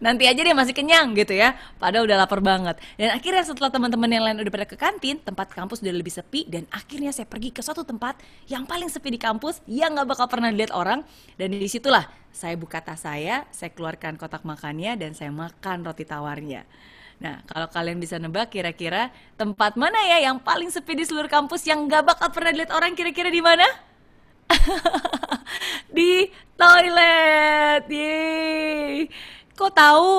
nanti aja dia masih kenyang gitu ya padahal udah lapar banget dan akhirnya setelah teman-teman yang lain udah pada ke kantin tempat kampus udah lebih sepi dan akhirnya saya pergi ke suatu tempat yang paling sepi di kampus yang nggak bakal pernah dilihat orang dan disitulah saya buka tas saya saya keluarkan kotak makannya dan saya makan roti tawarnya Nah, kalau kalian bisa nebak kira-kira tempat mana ya yang paling sepi di seluruh kampus yang gak bakal pernah dilihat orang kira-kira di mana? di toilet. Yeay. Kok tahu?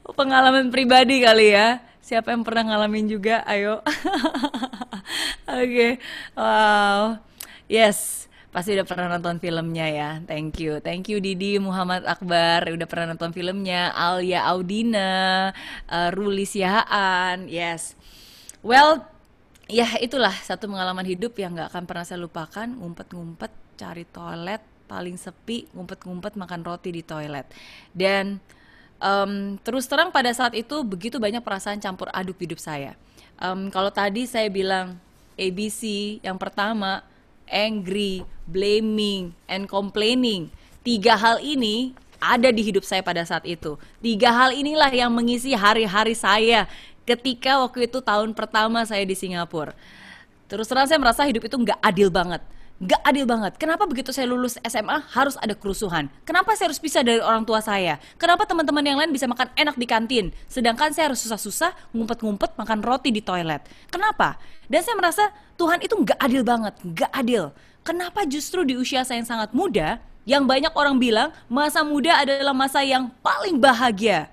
Pengalaman pribadi kali ya. Siapa yang pernah ngalamin juga? Ayo. Oke. okay. Wow. Yes. Pasti udah pernah nonton filmnya ya. Thank you. Thank you Didi Muhammad Akbar udah pernah nonton filmnya Alia Audina, uh, Ruli Siahaan. Yes. Well, ya itulah satu pengalaman hidup yang nggak akan pernah saya lupakan ngumpet-ngumpet cari toilet paling sepi ngumpet-ngumpet makan roti di toilet dan um, terus terang pada saat itu begitu banyak perasaan campur aduk di hidup saya um, kalau tadi saya bilang ABC yang pertama angry blaming and complaining tiga hal ini ada di hidup saya pada saat itu. Tiga hal inilah yang mengisi hari-hari saya ketika waktu itu tahun pertama saya di Singapura. Terus terang saya merasa hidup itu nggak adil banget. Gak adil banget. Kenapa begitu saya lulus SMA harus ada kerusuhan? Kenapa saya harus pisah dari orang tua saya? Kenapa teman-teman yang lain bisa makan enak di kantin, sedangkan saya harus susah-susah ngumpet-ngumpet makan roti di toilet? Kenapa? Dan saya merasa Tuhan itu gak adil banget, gak adil. Kenapa justru di usia saya yang sangat muda, yang banyak orang bilang masa muda adalah masa yang paling bahagia.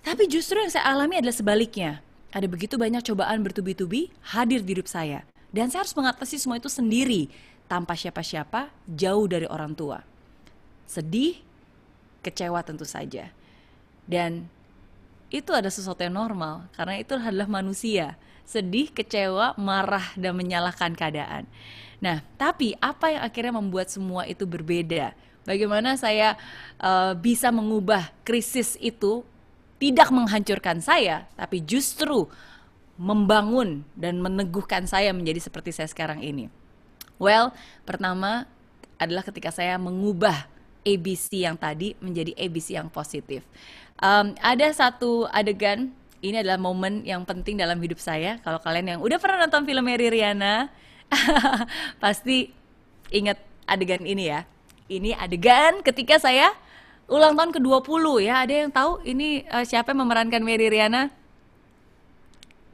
Tapi justru yang saya alami adalah sebaliknya. Ada begitu banyak cobaan bertubi-tubi hadir di hidup saya dan saya harus mengatasi semua itu sendiri, tanpa siapa-siapa, jauh dari orang tua. Sedih, kecewa tentu saja. Dan itu ada sesuatu yang normal, karena itu adalah manusia. Sedih, kecewa, marah, dan menyalahkan keadaan. Nah, tapi apa yang akhirnya membuat semua itu berbeda? Bagaimana saya uh, bisa mengubah krisis itu tidak menghancurkan saya, tapi justru membangun dan meneguhkan saya menjadi seperti saya sekarang ini? Well, pertama adalah ketika saya mengubah ABC yang tadi menjadi ABC yang positif. Um, ada satu adegan, ini adalah momen yang penting dalam hidup saya. Kalau kalian yang udah pernah nonton film Mary Riana, pasti ingat adegan ini ya. Ini adegan ketika saya ulang tahun ke-20 ya. Ada yang tahu ini uh, siapa yang memerankan Mary Riana?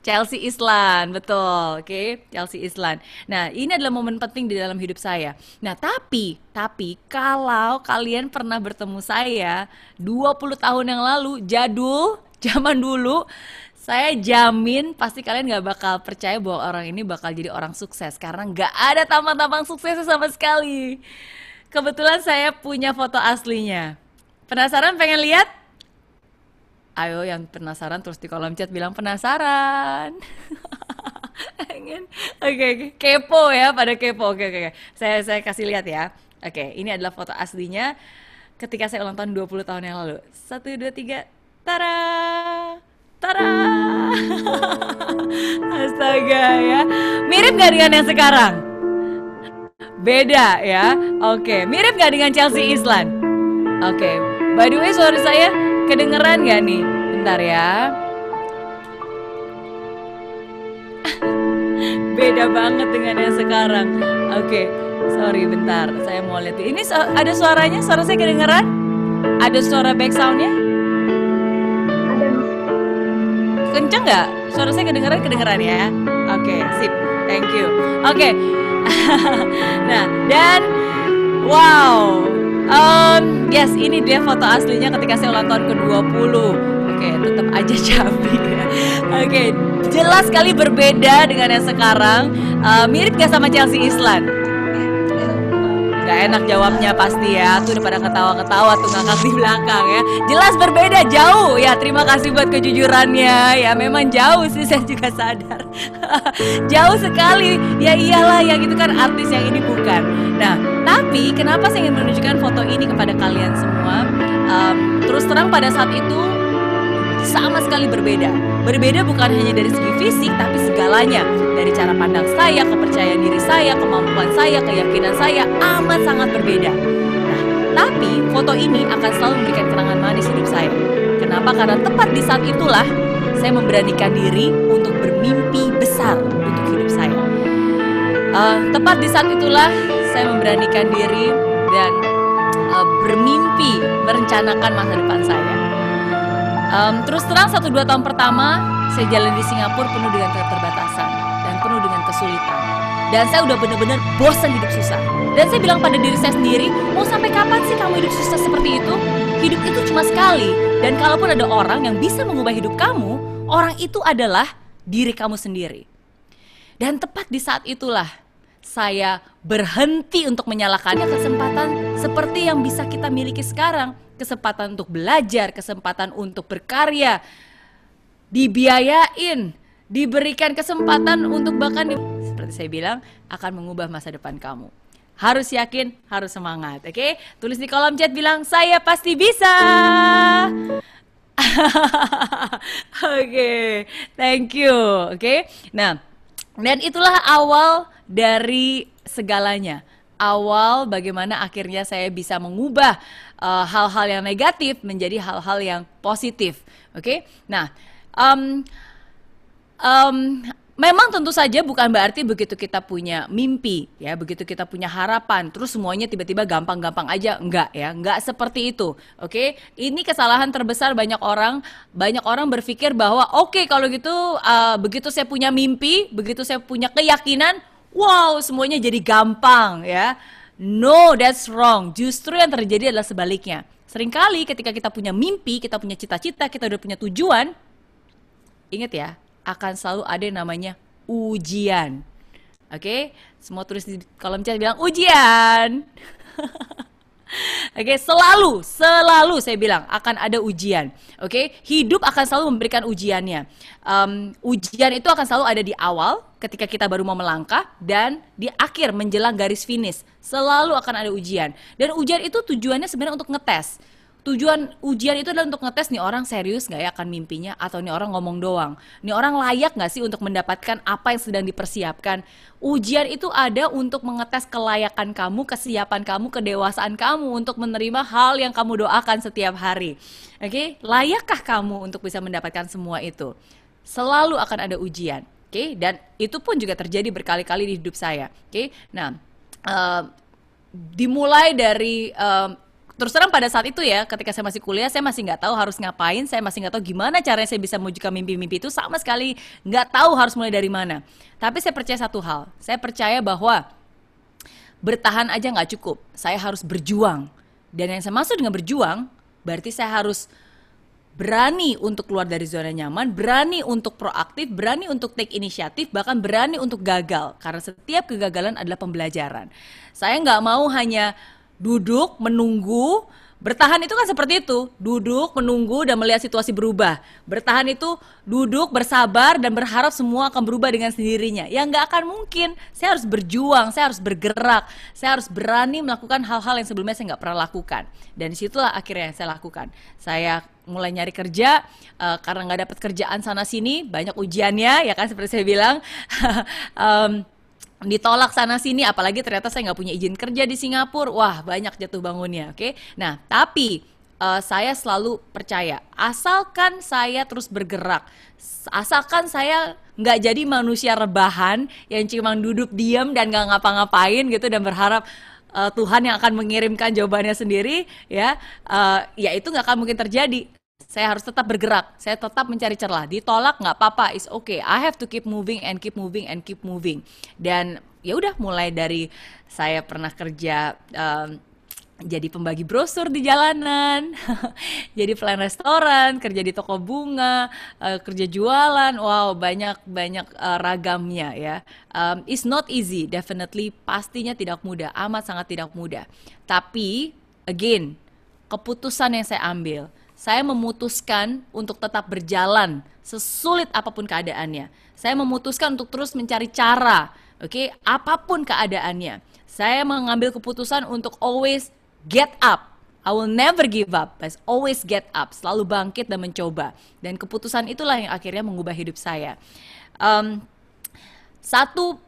Chelsea Island, betul, oke, okay? Chelsea Island. Nah, ini adalah momen penting di dalam hidup saya. Nah, tapi, tapi kalau kalian pernah bertemu saya 20 tahun yang lalu, jadul, zaman dulu, saya jamin pasti kalian gak bakal percaya bahwa orang ini bakal jadi orang sukses karena gak ada tampang-tampang sukses sama sekali. Kebetulan saya punya foto aslinya. Penasaran pengen lihat? Ayo yang penasaran terus di kolom chat bilang penasaran. ingin, oke, okay, kepo ya pada kepo. Oke, okay, oke. Okay. Saya saya kasih lihat ya. Oke, okay, ini adalah foto aslinya ketika saya ulang tahun 20 tahun yang lalu. Satu dua tiga, Tara. Tara. Oh. Astaga ya. Mirip gak dengan yang sekarang? Beda ya. Oke, okay. mirip gak dengan Chelsea Island? Oke. Okay. By the way, suara saya Kedengeran gak nih? Bentar ya. Beda banget dengan yang sekarang. Oke, okay. sorry bentar. Saya mau lihat. Ini ada suaranya? Suara saya kedengeran? Ada suara back soundnya? Ada. Kenceng gak? Suara saya kedengeran? Kedengeran ya? Oke, okay, sip. Thank you. Oke. Okay. nah, dan wow, Um, yes, ini dia foto aslinya ketika saya ulang tahun ke-20. Oke, tetap aja cabi ya. Oke, jelas sekali berbeda dengan yang sekarang. Uh, mirip gak sama Chelsea Island? Gak enak jawabnya pasti ya. Tuh udah pada ketawa-ketawa tuh ngakak di belakang ya. Jelas berbeda jauh. Ya terima kasih buat kejujurannya. Ya memang jauh sih saya juga sadar. jauh sekali. Ya iyalah yang itu kan artis yang ini bukan. Nah tapi kenapa saya ingin menunjukkan foto ini kepada kalian semua? Um, terus terang pada saat itu sama sekali berbeda Berbeda bukan hanya dari segi fisik, tapi segalanya. Dari cara pandang saya, kepercayaan diri saya, kemampuan saya, keyakinan saya amat sangat berbeda. Nah, tapi foto ini akan selalu memberikan kenangan manis hidup saya. Kenapa? Karena tepat di saat itulah saya memberanikan diri untuk bermimpi besar untuk hidup saya. Uh, tepat di saat itulah saya memberanikan diri dan uh, bermimpi merencanakan masa depan saya. Um, terus terang satu dua tahun pertama saya jalan di Singapura penuh dengan keterbatasan dan penuh dengan kesulitan. Dan saya udah bener-bener bosan hidup susah. Dan saya bilang pada diri saya sendiri, mau sampai kapan sih kamu hidup susah seperti itu? Hidup itu cuma sekali. Dan kalaupun ada orang yang bisa mengubah hidup kamu, orang itu adalah diri kamu sendiri. Dan tepat di saat itulah saya berhenti untuk menyalakannya kesempatan seperti yang bisa kita miliki sekarang kesempatan untuk belajar, kesempatan untuk berkarya, dibiayain, diberikan kesempatan untuk bahkan di, seperti saya bilang akan mengubah masa depan kamu. Harus yakin, harus semangat, oke? Okay? Tulis di kolom chat bilang saya pasti bisa. Oke, okay, thank you. Oke, okay? nah, dan itulah awal dari segalanya awal bagaimana akhirnya saya bisa mengubah eh, hal-hal uh, yang negatif menjadi hal-hal yang positif. Oke, okay? nah, um, um, memang tentu saja bukan berarti begitu kita punya mimpi, ya, begitu kita punya harapan, terus semuanya tiba-tiba gampang-gampang aja, enggak ya, enggak seperti itu. Oke, okay? ini kesalahan terbesar banyak orang, banyak orang berpikir bahwa oke okay, kalau gitu, uh, begitu saya punya mimpi, begitu saya punya keyakinan wow semuanya jadi gampang ya. No, that's wrong. Justru yang terjadi adalah sebaliknya. Seringkali ketika kita punya mimpi, kita punya cita-cita, kita udah punya tujuan, ingat ya, akan selalu ada yang namanya ujian. Oke, okay? semua tulis di kolom chat bilang ujian. Oke, okay, selalu, selalu saya bilang akan ada ujian. Oke, okay? hidup akan selalu memberikan ujiannya. Um, ujian itu akan selalu ada di awal ketika kita baru mau melangkah dan di akhir menjelang garis finish. Selalu akan ada ujian. Dan ujian itu tujuannya sebenarnya untuk ngetes tujuan ujian itu adalah untuk ngetes nih orang serius nggak ya akan mimpinya atau nih orang ngomong doang nih orang layak nggak sih untuk mendapatkan apa yang sedang dipersiapkan ujian itu ada untuk mengetes kelayakan kamu kesiapan kamu kedewasaan kamu untuk menerima hal yang kamu doakan setiap hari oke okay? layakkah kamu untuk bisa mendapatkan semua itu selalu akan ada ujian oke okay? dan itu pun juga terjadi berkali-kali di hidup saya oke okay? nah uh, dimulai dari um, terus terang pada saat itu ya ketika saya masih kuliah saya masih nggak tahu harus ngapain saya masih nggak tahu gimana caranya saya bisa mewujudkan mimpi-mimpi itu sama sekali nggak tahu harus mulai dari mana tapi saya percaya satu hal saya percaya bahwa bertahan aja nggak cukup saya harus berjuang dan yang saya maksud dengan berjuang berarti saya harus berani untuk keluar dari zona nyaman, berani untuk proaktif, berani untuk take inisiatif, bahkan berani untuk gagal. Karena setiap kegagalan adalah pembelajaran. Saya nggak mau hanya duduk menunggu Bertahan itu kan seperti itu, duduk, menunggu dan melihat situasi berubah. Bertahan itu duduk, bersabar dan berharap semua akan berubah dengan sendirinya. Ya nggak akan mungkin. Saya harus berjuang, saya harus bergerak, saya harus berani melakukan hal-hal yang sebelumnya saya nggak pernah lakukan. Dan disitulah akhirnya yang saya lakukan. Saya mulai nyari kerja uh, karena nggak dapat kerjaan sana sini, banyak ujiannya, ya kan seperti saya bilang. um, ditolak sana sini apalagi ternyata saya nggak punya izin kerja di Singapura wah banyak jatuh bangunnya oke okay? nah tapi uh, saya selalu percaya asalkan saya terus bergerak asalkan saya nggak jadi manusia rebahan yang cuma duduk diam dan nggak ngapa-ngapain gitu dan berharap eh, Tuhan yang akan mengirimkan jawabannya sendiri ya uh, ya itu nggak akan mungkin terjadi saya harus tetap bergerak, saya tetap mencari celah. Ditolak nggak apa-apa, is okay. I have to keep moving and keep moving and keep moving. Dan ya udah mulai dari saya pernah kerja um, jadi pembagi brosur di jalanan, jadi pelayan restoran, kerja di toko bunga, uh, kerja jualan, wow banyak banyak uh, ragamnya ya. Um, it's not easy, definitely pastinya tidak mudah, amat sangat tidak mudah. Tapi again keputusan yang saya ambil saya memutuskan untuk tetap berjalan sesulit apapun keadaannya. Saya memutuskan untuk terus mencari cara, oke, okay? apapun keadaannya. Saya mengambil keputusan untuk always get up. I will never give up, but always get up. Selalu bangkit dan mencoba. Dan keputusan itulah yang akhirnya mengubah hidup saya. Um, satu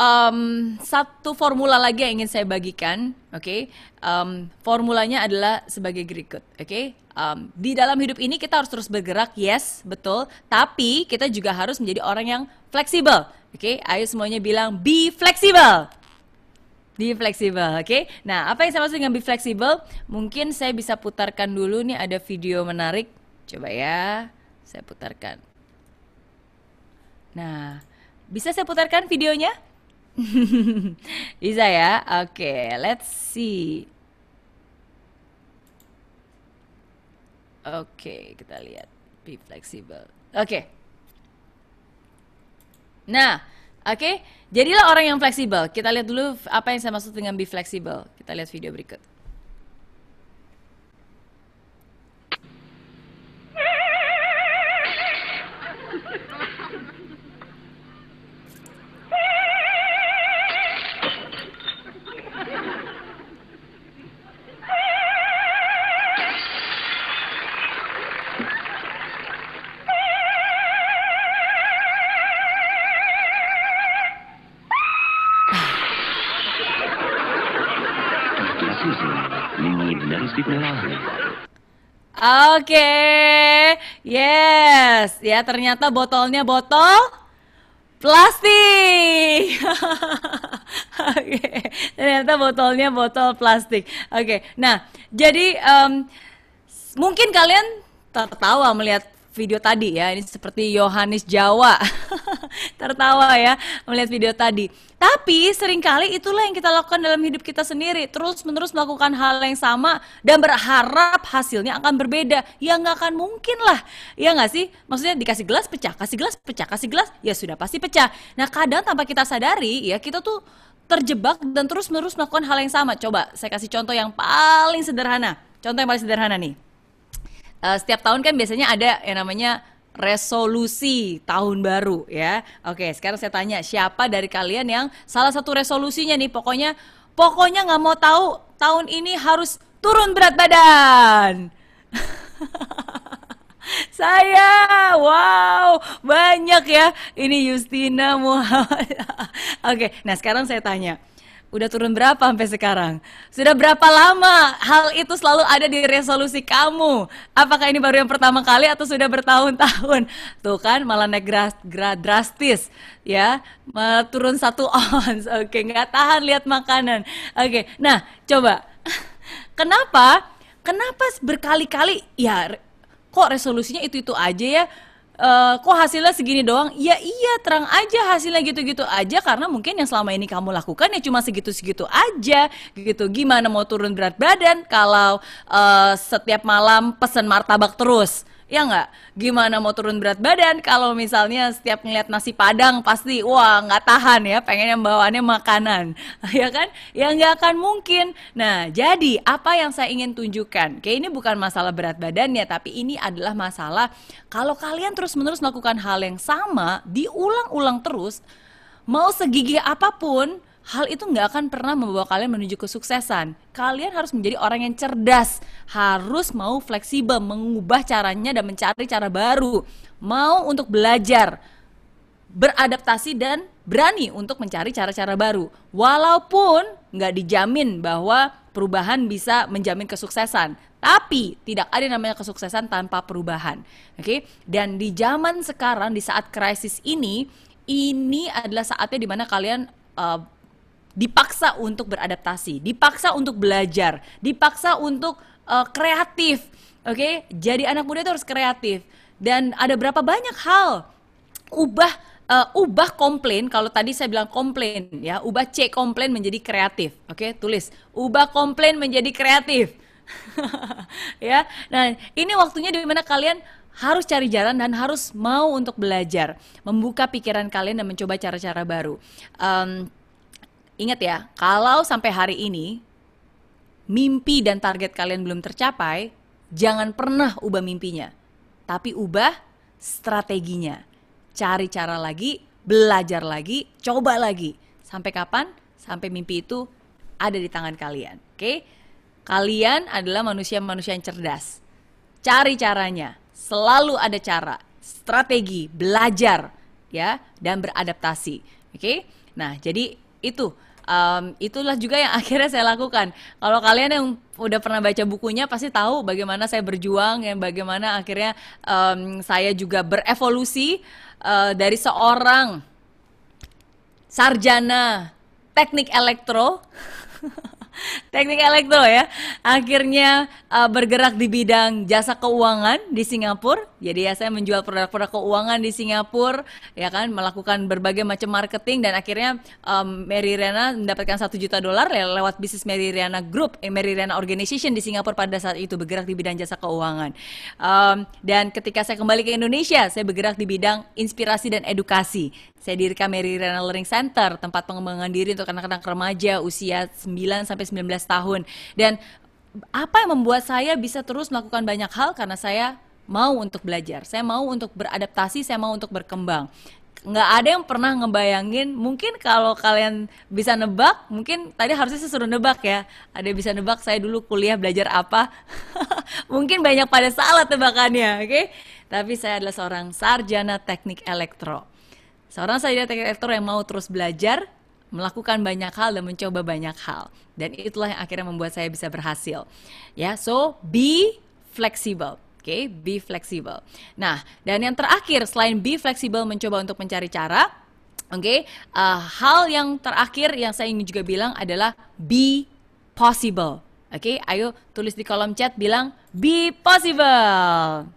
um, satu formula lagi yang ingin saya bagikan, oke? Okay? Um, formulanya adalah sebagai berikut, oke? Okay? um, di dalam hidup ini kita harus terus bergerak, yes, betul. Tapi kita juga harus menjadi orang yang fleksibel. Oke, okay? ayo semuanya bilang be fleksibel. Be fleksibel, oke? Okay? Nah, apa yang saya maksud dengan be fleksibel? Mungkin saya bisa putarkan dulu nih ada video menarik. Coba ya, saya putarkan. Nah, bisa saya putarkan videonya? bisa ya? Oke, okay, let's see. Oke, kita lihat. Be flexible. Oke. Nah, oke. Jadilah orang yang fleksibel. Kita lihat dulu apa yang saya maksud dengan be flexible. Kita lihat video berikut. okay. yes ya ternyata botolnya botol plastik. Oke, okay. ternyata botolnya botol plastik. Oke, okay. nah jadi um, mungkin kalian tertawa melihat video tadi ya. Ini seperti Yohanes Jawa tertawa ya melihat video tadi. Tapi seringkali itulah yang kita lakukan dalam hidup kita sendiri. Terus-menerus melakukan hal yang sama dan berharap hasilnya akan berbeda. Ya nggak akan mungkin lah. Ya nggak sih? Maksudnya dikasih gelas pecah, kasih gelas pecah, kasih gelas ya sudah pasti pecah. Nah kadang tanpa kita sadari ya kita tuh terjebak dan terus-menerus melakukan hal yang sama. Coba saya kasih contoh yang paling sederhana. Contoh yang paling sederhana nih Eh, setiap tahun kan biasanya ada yang namanya resolusi tahun baru ya. Oke, sekarang saya tanya siapa dari kalian yang salah satu resolusinya nih pokoknya pokoknya nggak mau tahu tahun ini harus turun berat badan. saya wow banyak ya ini Justina Muhammad oke nah sekarang saya tanya Udah turun berapa sampai sekarang? Sudah berapa lama hal itu selalu ada di resolusi kamu? Apakah ini baru yang pertama kali atau sudah bertahun-tahun? Tuh kan malah naik gras, gra, drastis ya. Turun satu ons. Oke, nggak tahan lihat makanan. Oke, nah coba. Kenapa? Kenapa berkali-kali ya kok resolusinya itu-itu aja ya? Uh, kok hasilnya segini doang? Ya iya terang aja hasilnya gitu-gitu aja karena mungkin yang selama ini kamu lakukan ya cuma segitu-segitu aja gitu. Gimana mau turun berat badan kalau uh, setiap malam pesen martabak terus? Ya nggak? Gimana mau turun berat badan kalau misalnya setiap ngeliat nasi padang pasti wah nggak tahan ya pengen yang bawaannya makanan. ya kan? Ya nggak akan mungkin. Nah jadi apa yang saya ingin tunjukkan? Kayak ini bukan masalah berat badannya tapi ini adalah masalah kalau kalian terus-menerus melakukan hal yang sama diulang-ulang terus mau segigih apapun hal itu nggak akan pernah membawa kalian menuju kesuksesan. Kalian harus menjadi orang yang cerdas, harus mau fleksibel, mengubah caranya dan mencari cara baru, mau untuk belajar, beradaptasi dan berani untuk mencari cara-cara baru. Walaupun nggak dijamin bahwa perubahan bisa menjamin kesuksesan, tapi tidak ada namanya kesuksesan tanpa perubahan. Oke? Okay? Dan di zaman sekarang di saat krisis ini, ini adalah saatnya dimana kalian uh, dipaksa untuk beradaptasi, dipaksa untuk belajar, dipaksa untuk uh, kreatif. Oke, okay? jadi anak muda itu harus kreatif dan ada berapa banyak hal ubah uh, ubah komplain kalau tadi saya bilang komplain ya, ubah C komplain menjadi kreatif. Oke, okay? tulis ubah komplain menjadi kreatif. ya. Nah, ini waktunya di mana kalian harus cari jalan dan harus mau untuk belajar, membuka pikiran kalian dan mencoba cara-cara baru. Um, Ingat ya, kalau sampai hari ini mimpi dan target kalian belum tercapai, jangan pernah ubah mimpinya. Tapi ubah strateginya. Cari cara lagi, belajar lagi, coba lagi. Sampai kapan? Sampai mimpi itu ada di tangan kalian. Oke? Okay? Kalian adalah manusia-manusia yang cerdas. Cari caranya. Selalu ada cara, strategi, belajar ya dan beradaptasi. Oke? Okay? Nah, jadi itu um, itulah juga yang akhirnya saya lakukan. Kalau kalian yang udah pernah baca bukunya pasti tahu bagaimana saya berjuang yang bagaimana akhirnya um, saya juga berevolusi uh, dari seorang sarjana teknik elektro Teknik elektro ya. Akhirnya uh, bergerak di bidang jasa keuangan di Singapura. Jadi ya saya menjual produk-produk keuangan di Singapura, ya kan, melakukan berbagai macam marketing dan akhirnya um, Mary Riana mendapatkan satu juta dolar ya, lewat bisnis Mary Riana Group, eh, Mary Riana Organization di Singapura pada saat itu bergerak di bidang jasa keuangan. Um, dan ketika saya kembali ke Indonesia, saya bergerak di bidang inspirasi dan edukasi. Saya diri Mary Renal Learning Center, tempat pengembangan diri untuk anak-anak remaja usia 9 sampai 19 tahun. Dan apa yang membuat saya bisa terus melakukan banyak hal karena saya mau untuk belajar, saya mau untuk beradaptasi, saya mau untuk berkembang nggak ada yang pernah ngebayangin mungkin kalau kalian bisa nebak mungkin tadi harusnya saya suruh nebak ya ada bisa nebak saya dulu kuliah belajar apa mungkin banyak pada salah tebakannya oke okay? tapi saya adalah seorang sarjana teknik elektro Seorang saya aktor yang mau terus belajar, melakukan banyak hal dan mencoba banyak hal. Dan itulah yang akhirnya membuat saya bisa berhasil. Ya, so be flexible. Oke, okay, be flexible. Nah, dan yang terakhir selain be flexible mencoba untuk mencari cara, oke, okay, uh, hal yang terakhir yang saya ingin juga bilang adalah be possible. Oke, okay, ayo tulis di kolom chat bilang be possible.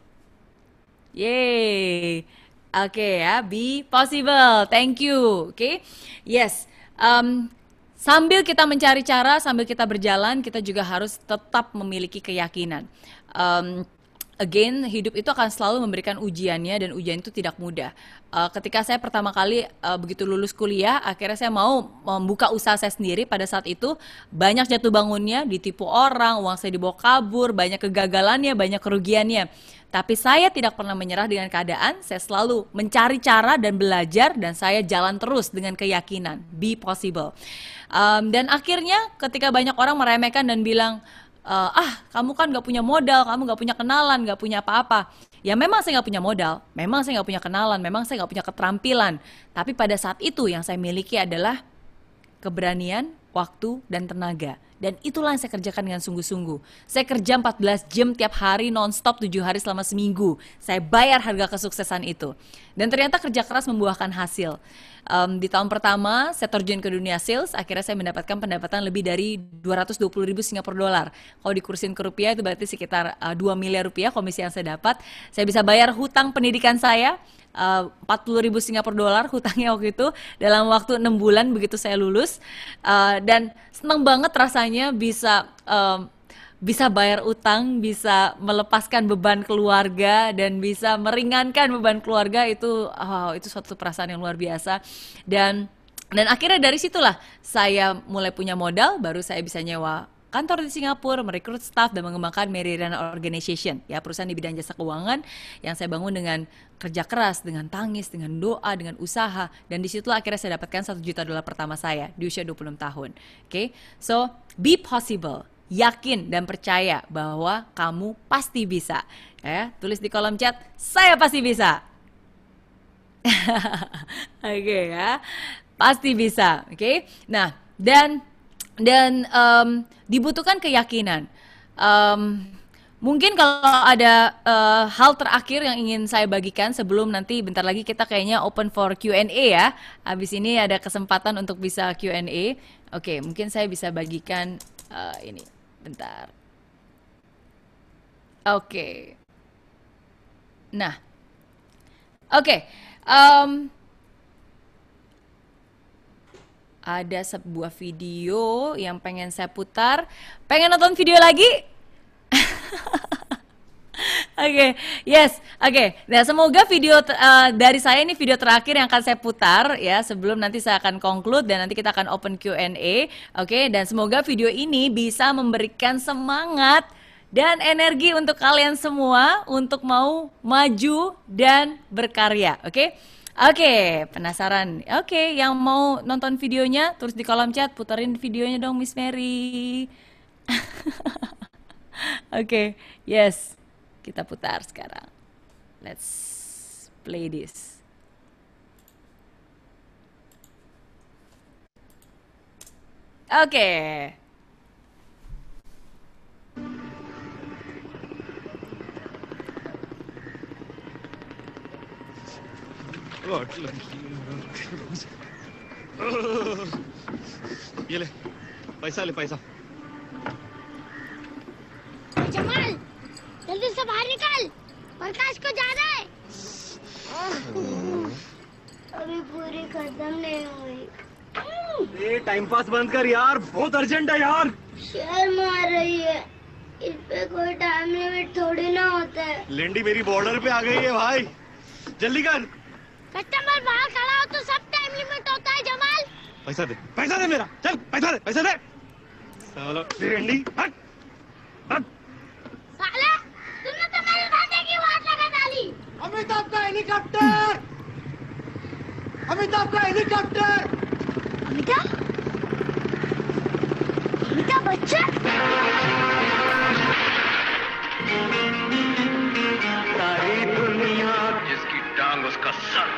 Yeay. Oke okay, ya, be possible. Thank you. Oke. Okay? Yes. Um, sambil kita mencari cara, sambil kita berjalan, kita juga harus tetap memiliki keyakinan. Um, again hidup itu akan selalu memberikan ujiannya dan ujian itu tidak mudah. Uh, ketika saya pertama kali uh, begitu lulus kuliah, akhirnya saya mau membuka usaha saya sendiri pada saat itu banyak jatuh bangunnya, ditipu orang, uang saya dibawa kabur, banyak kegagalannya, banyak kerugiannya. Tapi saya tidak pernah menyerah dengan keadaan, saya selalu mencari cara dan belajar dan saya jalan terus dengan keyakinan, be possible. Um, dan akhirnya ketika banyak orang meremehkan dan bilang, uh, ah kamu kan nggak punya modal, kamu nggak punya kenalan, nggak punya apa-apa. Ya memang saya nggak punya modal, memang saya nggak punya kenalan, memang saya nggak punya keterampilan. Tapi pada saat itu yang saya miliki adalah keberanian, waktu, dan tenaga. Dan itulah yang saya kerjakan dengan sungguh-sungguh. Saya kerja 14 jam tiap hari nonstop 7 hari selama seminggu. Saya bayar harga kesuksesan itu. Dan ternyata kerja keras membuahkan hasil um, di tahun pertama saya terjun ke dunia sales akhirnya saya mendapatkan pendapatan lebih dari 220 ribu Singapura dolar kalau dikursin ke rupiah itu berarti sekitar uh, eh, 2 miliar rupiah komisi yang saya dapat saya bisa bayar hutang pendidikan saya eh, empat puluh ribu Singapura dolar hutangnya waktu itu dalam waktu enam bulan begitu saya lulus uh, dan senang banget rasanya bisa uh, bisa bayar utang, bisa melepaskan beban keluarga dan bisa meringankan beban keluarga itu oh, itu suatu perasaan yang luar biasa dan dan akhirnya dari situlah saya mulai punya modal baru saya bisa nyewa kantor di Singapura, merekrut staff dan mengembangkan Meridian Organization, ya perusahaan di bidang jasa keuangan yang saya bangun dengan kerja keras, dengan tangis, dengan doa, dengan usaha dan di disitulah akhirnya saya dapatkan satu juta dolar pertama saya di usia 26 tahun. Oke, okay? so be possible yakin dan percaya bahwa kamu pasti bisa. Ya, tulis di kolom chat, saya pasti bisa. Oke okay, ya, pasti bisa. Oke, okay? nah dan dan um, dibutuhkan keyakinan. Um, Mungkin kalau ada uh, hal terakhir yang ingin saya bagikan sebelum nanti bentar lagi kita kayaknya open for Q&A ya. abis ini ada kesempatan untuk bisa Q&A. Oke, mungkin saya bisa bagikan uh, ini. Bentar. Oke. Okay. Nah. Oke. Okay. Um, ada sebuah video yang pengen saya putar. Pengen nonton video lagi? okay. yes, oke. Okay. Nah, semoga video uh, dari saya ini video terakhir yang akan saya putar ya sebelum nanti saya akan conclude dan nanti kita akan open Q&A, oke? Okay? Dan semoga video ini bisa memberikan semangat dan energi untuk kalian semua untuk mau maju dan berkarya, oke? Okay? Oke, okay, penasaran. Oke, okay, yang mau nonton videonya terus di kolom chat puterin videonya dong Miss Mary. Oke, okay, yes. Kita putar sekarang. Let's play this. Oke. Okay. Look, look, ये ले paisa le paisa Jamal आकाश को जाना है अभी पूरी खत्म नहीं हुई टाइम पास बंद कर यार बहुत अर्जेंट है यार शेर मार रही है इस पे कोई टाइम लिमिट थोड़ी ना होता है लेंडी मेरी बॉर्डर पे आ गई है भाई जल्दी कर कस्टमर बाहर खड़ा हो तो सब टाइम लिमिट होता है जमाल पैसा दे पैसा दे मेरा चल पैसा दे पैसा दे चलो लेंडी हट आपका हेलीकॉप्टर अमिता अमिता बच्चन सारी दुनिया जिसकी टांग उसका सर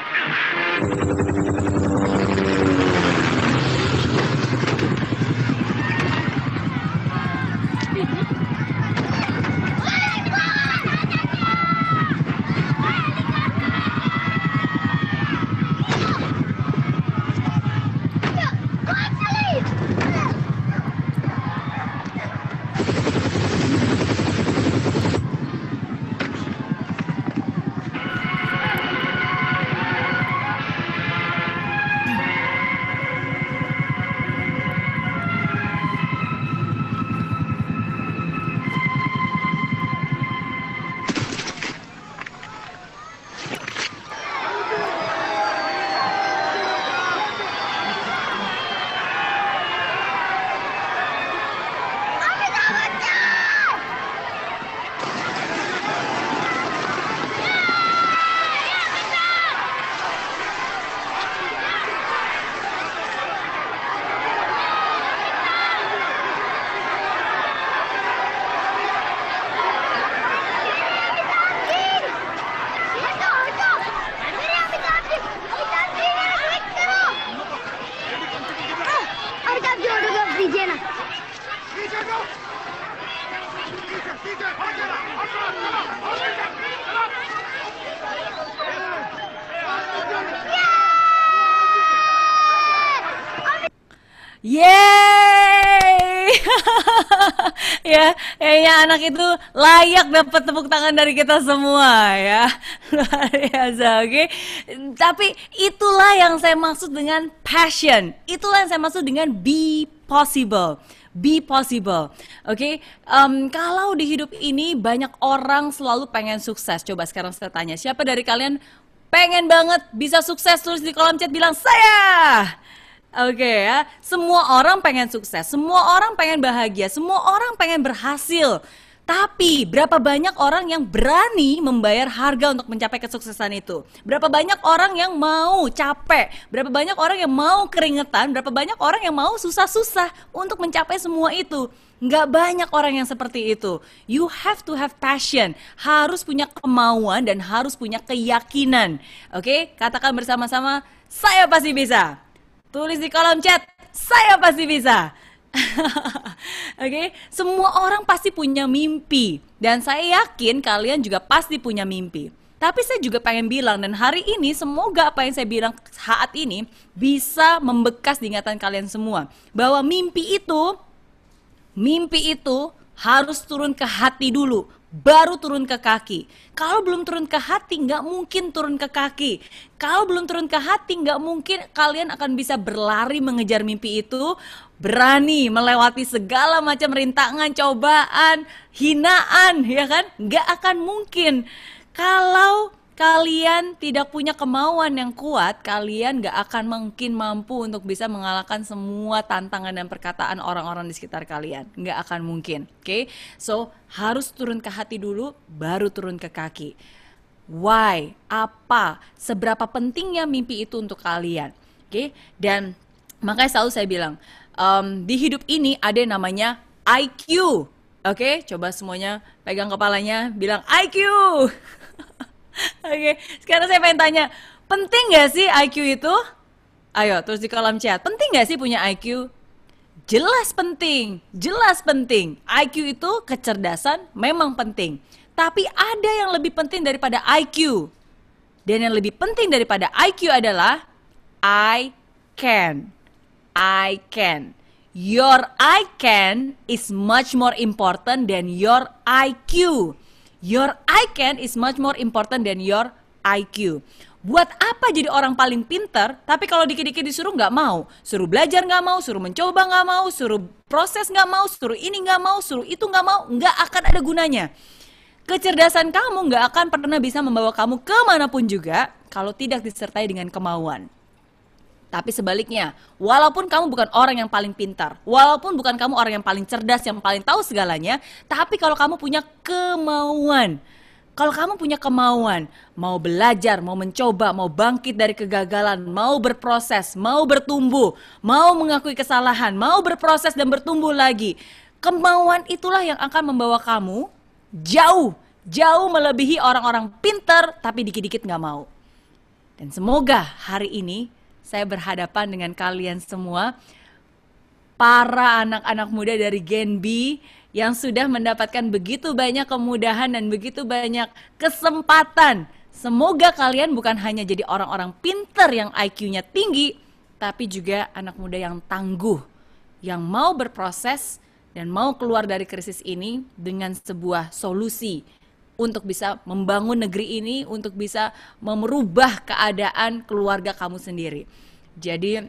ya. Kayaknya anak itu layak dapat tepuk tangan dari kita semua ya. Luar biasa, oke. Okay? Tapi itulah yang saya maksud dengan passion. Itulah yang saya maksud dengan be possible be possible. Oke, okay? um, kalau di hidup ini banyak orang selalu pengen sukses. Coba sekarang saya tanya, siapa dari kalian pengen banget bisa sukses? Tulis di kolom chat bilang saya. Oke okay, ya, semua orang pengen sukses, semua orang pengen bahagia, semua orang pengen berhasil. Tapi berapa banyak orang yang berani membayar harga untuk mencapai kesuksesan itu? Berapa banyak orang yang mau capek? Berapa banyak orang yang mau keringetan? Berapa banyak orang yang mau susah-susah untuk mencapai semua itu? Nggak banyak orang yang seperti itu. You have to have passion. Harus punya kemauan dan harus punya keyakinan. Oke, okay? katakan bersama-sama, saya pasti bisa. Tulis di kolom chat, saya pasti bisa. Oke, okay? semua orang pasti punya mimpi dan saya yakin kalian juga pasti punya mimpi. Tapi saya juga pengen bilang dan hari ini semoga apa yang saya bilang saat ini bisa membekas di ingatan kalian semua bahwa mimpi itu mimpi itu harus turun ke hati dulu, baru turun ke kaki. Kalau belum turun ke hati, nggak mungkin turun ke kaki. Kalau belum turun ke hati, nggak mungkin kalian akan bisa berlari mengejar mimpi itu, berani melewati segala macam rintangan, cobaan, hinaan, ya kan? Nggak akan mungkin. Kalau kalian tidak punya kemauan yang kuat, kalian gak akan mungkin mampu untuk bisa mengalahkan semua tantangan dan perkataan orang-orang di sekitar kalian. Gak akan mungkin, oke? Okay? So, harus turun ke hati dulu, baru turun ke kaki. Why? Apa? Seberapa pentingnya mimpi itu untuk kalian? Oke? Okay? Dan makanya selalu saya bilang, um, di hidup ini ada yang namanya IQ. Oke, okay? coba semuanya pegang kepalanya, bilang IQ. Oke, sekarang saya pengen tanya, penting nggak sih IQ itu? Ayo, terus di kolom chat, penting nggak sih punya IQ? Jelas penting, jelas penting. IQ itu kecerdasan memang penting. Tapi ada yang lebih penting daripada IQ. Dan yang lebih penting daripada IQ adalah I can. I can. Your I can is much more important than your IQ. Your I can is much more important than your IQ. Buat apa jadi orang paling pinter, tapi kalau dikit-dikit disuruh nggak mau. Suruh belajar nggak mau, suruh mencoba nggak mau, suruh proses nggak mau, suruh ini nggak mau, suruh itu nggak mau, nggak akan ada gunanya. Kecerdasan kamu nggak akan pernah bisa membawa kamu kemanapun juga kalau tidak disertai dengan kemauan. Tapi sebaliknya, walaupun kamu bukan orang yang paling pintar, walaupun bukan kamu orang yang paling cerdas, yang paling tahu segalanya, tapi kalau kamu punya kemauan, kalau kamu punya kemauan, mau belajar, mau mencoba, mau bangkit dari kegagalan, mau berproses, mau bertumbuh, mau mengakui kesalahan, mau berproses dan bertumbuh lagi. Kemauan itulah yang akan membawa kamu jauh, jauh melebihi orang-orang pintar tapi dikit-dikit nggak mau. Dan semoga hari ini saya berhadapan dengan kalian semua para anak-anak muda dari Gen B yang sudah mendapatkan begitu banyak kemudahan dan begitu banyak kesempatan. Semoga kalian bukan hanya jadi orang-orang pinter yang IQ-nya tinggi, tapi juga anak muda yang tangguh, yang mau berproses dan mau keluar dari krisis ini dengan sebuah solusi untuk bisa membangun negeri ini, untuk bisa merubah keadaan keluarga kamu sendiri. Jadi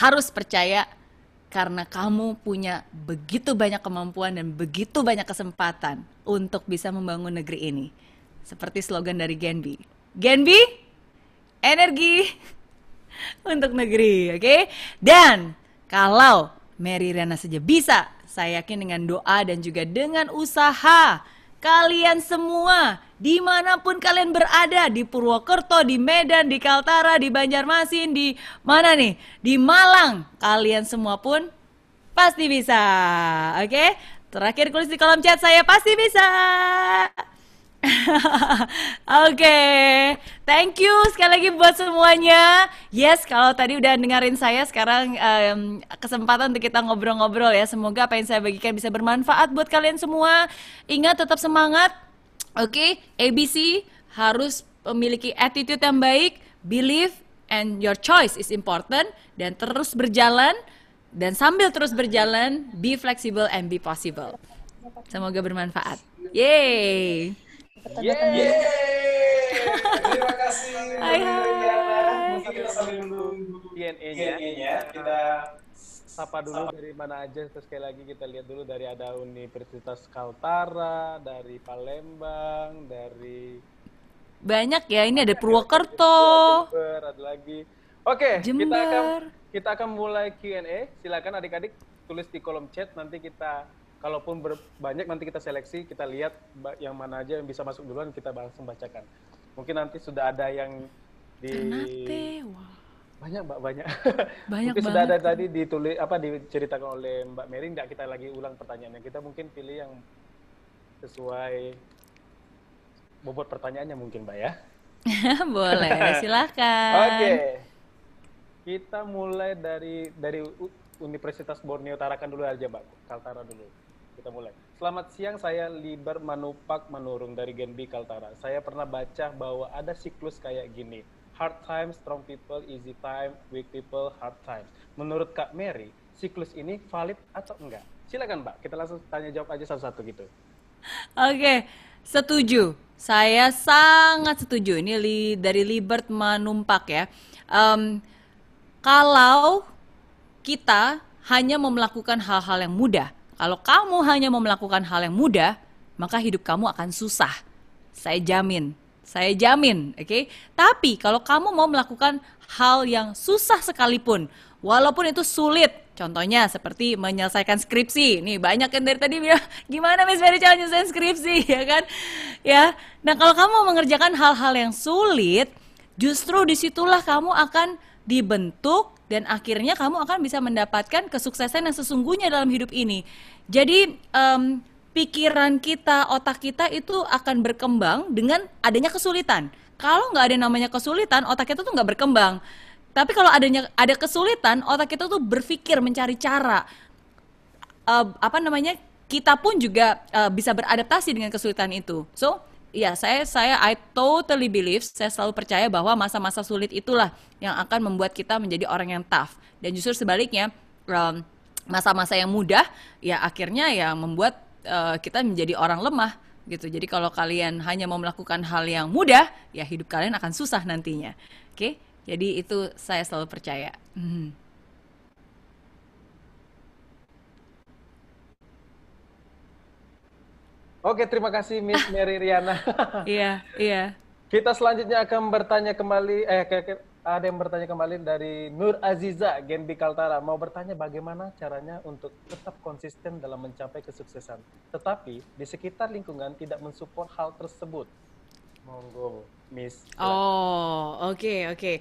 harus percaya karena kamu punya begitu banyak kemampuan dan begitu banyak kesempatan untuk bisa membangun negeri ini. Seperti slogan dari Genbi. Genbi, energi untuk negeri, oke? Okay? Dan kalau Mary Riana saja bisa, saya yakin dengan doa dan juga dengan usaha kalian semua dimanapun kalian berada di Purwokerto, di Medan, di Kaltara, di Banjarmasin, di mana nih, di Malang, kalian semua pun pasti bisa, oke? Okay? Terakhir tulis di kolom chat saya pasti bisa. Oke, okay. thank you sekali lagi buat semuanya. Yes, kalau tadi udah dengerin saya, sekarang um, kesempatan untuk kita ngobrol-ngobrol ya. Semoga apa yang saya bagikan bisa bermanfaat buat kalian semua. Ingat tetap semangat. Oke, okay? ABC harus memiliki attitude yang baik, believe and your choice is important dan terus berjalan dan sambil terus berjalan be flexible and be possible. Semoga bermanfaat. Yay. Yeay! Terima kasih. Hai, hai. Mungkin kita sambil nunggu DNA-nya. DNA-nya kita sapa dulu sapa. dari mana aja terus sekali lagi kita lihat dulu dari ada Universitas Kaltara, dari Palembang, dari banyak ya ini ada Purwokerto. Jember, ada lagi. Oke, Jember. kita akan kita akan mulai Q&A. Silakan adik-adik tulis di kolom chat nanti kita kalaupun ber, banyak nanti kita seleksi, kita lihat yang mana aja yang bisa masuk duluan kita langsung bacakan. Mungkin nanti sudah ada yang di Ternate, wah. banyak mbak banyak. banyak mungkin banget. sudah ada tadi ditulis apa diceritakan oleh Mbak Mary. Tidak kita lagi ulang pertanyaannya. Kita mungkin pilih yang sesuai bobot pertanyaannya mungkin mbak ya. Boleh, silakan. Oke. Okay. Kita mulai dari dari Universitas Borneo Tarakan dulu aja, Mbak. Kaltara dulu kita mulai. Selamat siang, saya Liber Manupak Manurung dari Genbi Kaltara. Saya pernah baca bahwa ada siklus kayak gini. Hard times, strong people, easy time, weak people, hard times. Menurut Kak Mary, siklus ini valid atau enggak? Silakan Mbak, kita langsung tanya jawab aja satu-satu gitu. Oke, okay, setuju. Saya sangat setuju. Ini li, dari Libert Manumpak ya. Um, kalau kita hanya melakukan hal-hal yang mudah, kalau kamu hanya mau melakukan hal yang mudah, maka hidup kamu akan susah. Saya jamin, saya jamin, oke? Okay? Tapi kalau kamu mau melakukan hal yang susah sekalipun, walaupun itu sulit, Contohnya seperti menyelesaikan skripsi. Nih banyak yang dari tadi bilang gimana Miss Mary cara nyelesain skripsi ya kan? Ya. Nah kalau kamu mengerjakan hal-hal yang sulit, justru disitulah kamu akan dibentuk dan akhirnya kamu akan bisa mendapatkan kesuksesan yang sesungguhnya dalam hidup ini. Jadi um, pikiran kita, otak kita itu akan berkembang dengan adanya kesulitan. Kalau nggak ada namanya kesulitan, otak kita tuh nggak berkembang. Tapi kalau adanya ada kesulitan, otak kita tuh berpikir mencari cara. Uh, apa namanya? Kita pun juga uh, bisa beradaptasi dengan kesulitan itu. So, ya saya saya I totally believe saya selalu percaya bahwa masa-masa sulit itulah yang akan membuat kita menjadi orang yang tough dan justru sebaliknya masa um, masa-masa yang mudah ya akhirnya yang membuat uh, kita menjadi orang lemah gitu jadi kalau kalian hanya mau melakukan hal yang mudah ya hidup kalian akan susah nantinya oke okay? jadi itu saya selalu percaya hmm. Oke, terima kasih Miss Mary Riana. iya, iya. Kita selanjutnya akan bertanya kembali, eh ada yang bertanya kembali dari Nur Aziza Genbi Kaltara. Mau bertanya bagaimana caranya untuk tetap konsisten dalam mencapai kesuksesan, tetapi di sekitar lingkungan tidak mensupport hal tersebut. Monggo, Miss. Oh, oke, okay, oke. Okay. Oke,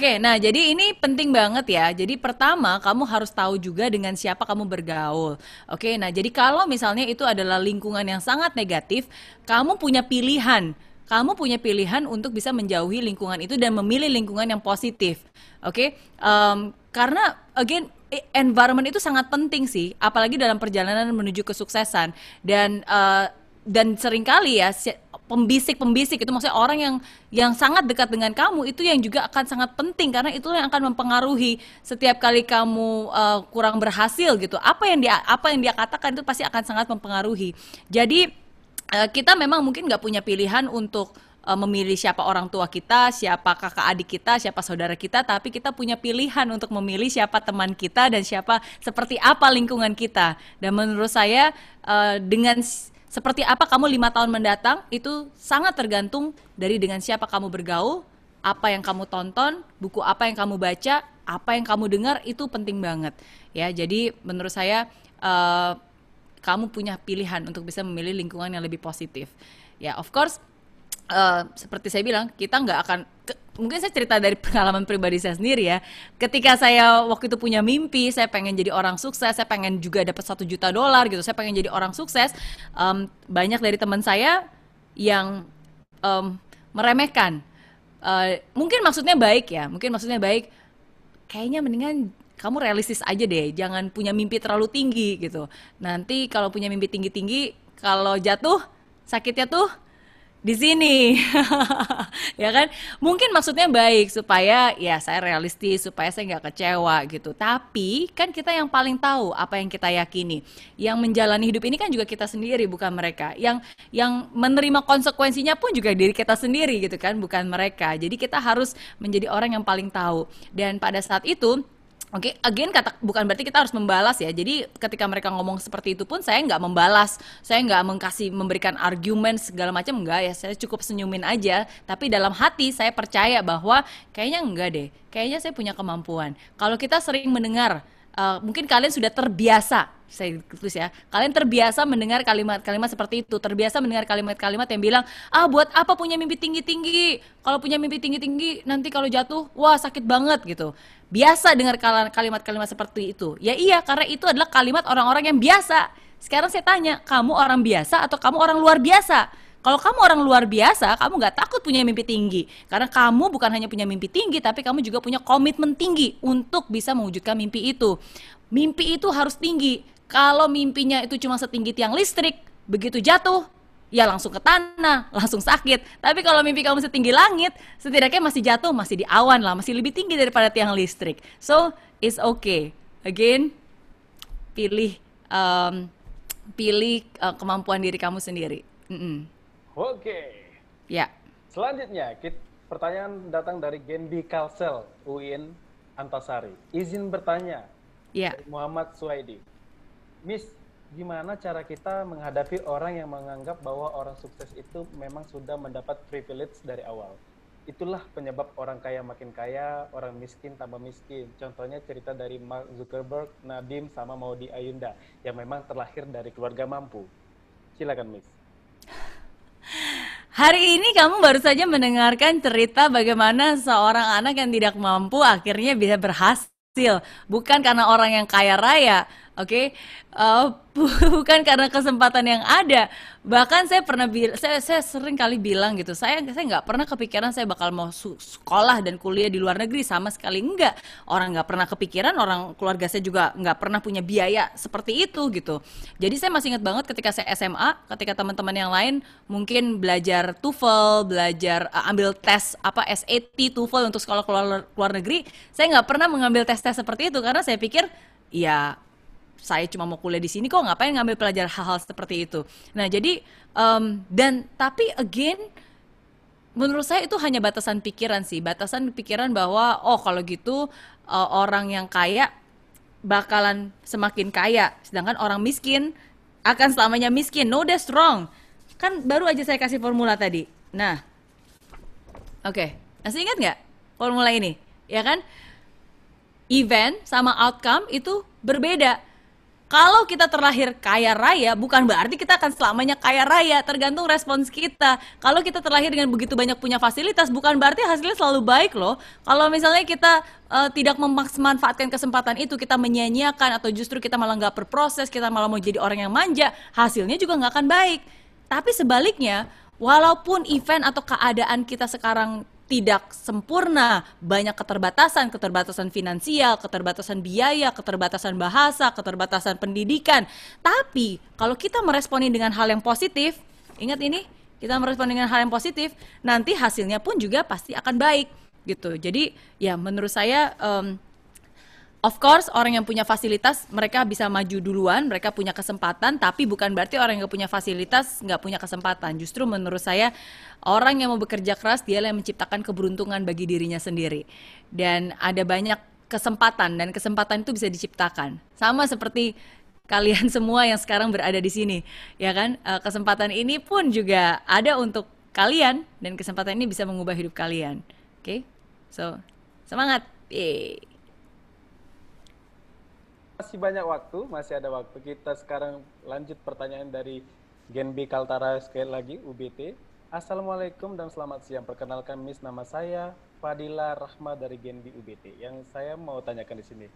okay, nah jadi ini penting banget ya. Jadi pertama kamu harus tahu juga dengan siapa kamu bergaul. Oke, okay, nah jadi kalau misalnya itu adalah lingkungan yang sangat negatif, kamu punya pilihan kamu punya pilihan untuk bisa menjauhi lingkungan itu dan memilih lingkungan yang positif, oke? Okay? Um, karena again e, environment itu sangat penting sih, apalagi dalam perjalanan menuju kesuksesan dan uh, dan seringkali ya pembisik-pembisik itu maksudnya orang yang yang sangat dekat dengan kamu itu yang juga akan sangat penting karena itu yang akan mempengaruhi setiap kali kamu uh, kurang berhasil gitu. Apa yang dia apa yang dia katakan itu pasti akan sangat mempengaruhi. Jadi uh, kita memang mungkin nggak punya pilihan untuk eh, memilih siapa orang tua kita, siapa kakak adik kita, siapa saudara kita, tapi kita punya pilihan untuk memilih siapa teman kita dan siapa seperti apa lingkungan kita. Dan menurut saya dengan seperti apa kamu lima tahun mendatang itu sangat tergantung dari dengan siapa kamu bergaul, apa yang kamu tonton, buku apa yang kamu baca, apa yang kamu dengar itu penting banget ya. Jadi menurut saya uh, kamu punya pilihan untuk bisa memilih lingkungan yang lebih positif. Ya of course uh, seperti saya bilang kita nggak akan mungkin saya cerita dari pengalaman pribadi saya sendiri ya. Ketika saya waktu itu punya mimpi, saya pengen jadi orang sukses, saya pengen juga dapat satu juta dolar gitu, saya pengen jadi orang sukses. Um, banyak dari teman saya yang um, meremehkan. Uh, mungkin maksudnya baik ya, mungkin maksudnya baik. Kayaknya mendingan kamu realistis aja deh, jangan punya mimpi terlalu tinggi gitu. Nanti kalau punya mimpi tinggi-tinggi, kalau jatuh sakitnya tuh di sini ya kan mungkin maksudnya baik supaya ya saya realistis supaya saya nggak kecewa gitu tapi kan kita yang paling tahu apa yang kita yakini yang menjalani hidup ini kan juga kita sendiri bukan mereka yang yang menerima konsekuensinya pun juga diri kita sendiri gitu kan bukan mereka jadi kita harus menjadi orang yang paling tahu dan pada saat itu Oke, okay, again kata bukan berarti kita harus membalas ya. Jadi ketika mereka ngomong seperti itu pun saya nggak membalas, saya nggak mengkasih memberikan argumen segala macam nggak ya. Saya cukup senyumin aja. Tapi dalam hati saya percaya bahwa kayaknya enggak deh. Kayaknya saya punya kemampuan. Kalau kita sering mendengar uh, mungkin kalian sudah terbiasa saya tulis ya. Kalian terbiasa mendengar kalimat-kalimat seperti itu, terbiasa mendengar kalimat-kalimat yang bilang, "Ah, buat apa punya mimpi tinggi-tinggi? Kalau punya mimpi tinggi-tinggi, nanti kalau jatuh, wah sakit banget gitu." Biasa dengar kalimat-kalimat seperti itu. Ya iya, karena itu adalah kalimat orang-orang yang biasa. Sekarang saya tanya, kamu orang biasa atau kamu orang luar biasa? Kalau kamu orang luar biasa, kamu nggak takut punya mimpi tinggi. Karena kamu bukan hanya punya mimpi tinggi, tapi kamu juga punya komitmen tinggi untuk bisa mewujudkan mimpi itu. Mimpi itu harus tinggi. Kalau mimpinya itu cuma setinggi tiang listrik, begitu jatuh, ya langsung ke tanah, langsung sakit. Tapi kalau mimpi kamu setinggi langit, setidaknya masih jatuh, masih di awan lah, masih lebih tinggi daripada tiang listrik. So, it's okay. Again, pilih um, pilih uh, kemampuan diri kamu sendiri. Mm -mm. Oke. Ya. Selanjutnya, kita, pertanyaan datang dari Gendi Kalsel, UIN Antasari. Izin bertanya. Ya. Muhammad Suwaidi. Miss, gimana cara kita menghadapi orang yang menganggap bahwa orang sukses itu memang sudah mendapat privilege dari awal? Itulah penyebab orang kaya makin kaya, orang miskin tambah miskin. Contohnya cerita dari Mark Zuckerberg, Nadim, sama Maudi Ayunda yang memang terlahir dari keluarga mampu. Silakan, Miss. Hari ini kamu baru saja mendengarkan cerita bagaimana seorang anak yang tidak mampu akhirnya bisa berhasil. Bukan karena orang yang kaya raya, Oke, okay? uh, eh, bukan karena kesempatan yang ada. Bahkan saya pernah saya saya sering kali bilang gitu. Saya saya nggak pernah kepikiran saya bakal mau sekolah dan kuliah di luar negeri sama sekali enggak. Orang nggak pernah kepikiran, orang keluarga saya juga nggak pernah punya biaya seperti itu gitu. Jadi saya masih ingat banget ketika saya SMA, ketika teman-teman yang lain mungkin belajar TOEFL, belajar uh, ambil tes apa SAT, TOEFL untuk sekolah keluar, luar negeri, saya nggak pernah mengambil tes-tes seperti itu karena saya pikir ya saya cuma mau kuliah di sini kok ngapain ngambil pelajar hal-hal seperti itu. Nah, jadi um, dan tapi again menurut saya itu hanya batasan pikiran sih, batasan pikiran bahwa oh kalau gitu uh, orang yang kaya bakalan semakin kaya, sedangkan orang miskin akan selamanya miskin. No, that's wrong. Kan baru aja saya kasih formula tadi. Nah, oke, okay. masih ingat nggak formula ini? Ya kan? Event sama outcome itu berbeda kalau kita terlahir kaya raya, bukan berarti kita akan selamanya kaya raya, tergantung respons kita. Kalau kita terlahir dengan begitu banyak punya fasilitas, bukan berarti hasilnya selalu baik loh. Kalau misalnya kita uh, tidak memanfaatkan kesempatan itu kita menyanyiakan atau justru kita malah nggak berproses kita malah mau jadi orang yang manja hasilnya juga nggak akan baik tapi sebaliknya walaupun event atau keadaan kita sekarang tidak sempurna, banyak keterbatasan, keterbatasan finansial, keterbatasan biaya, keterbatasan bahasa, keterbatasan pendidikan. Tapi kalau kita meresponi dengan hal yang positif, ingat ini, kita merespon dengan hal yang positif, nanti hasilnya pun juga pasti akan baik gitu. Jadi ya menurut saya um, Of course, orang yang punya fasilitas mereka bisa maju duluan, mereka punya kesempatan, tapi bukan berarti orang yang punya fasilitas nggak punya kesempatan. Justru menurut saya orang yang mau bekerja keras dia yang menciptakan keberuntungan bagi dirinya sendiri. Dan ada banyak kesempatan dan kesempatan itu bisa diciptakan. Sama seperti kalian semua yang sekarang berada di sini, ya kan? Eh, kesempatan ini pun juga ada untuk kalian dan kesempatan ini bisa mengubah hidup kalian. Oke? Okay? So, semangat. Yeay masih banyak waktu, masih ada waktu. Kita sekarang lanjut pertanyaan dari Gen B Kaltara sekali lagi, UBT. Assalamualaikum dan selamat siang. Perkenalkan Miss, nama saya Fadila Rahma dari Gen B UBT. Yang saya mau tanyakan di sini,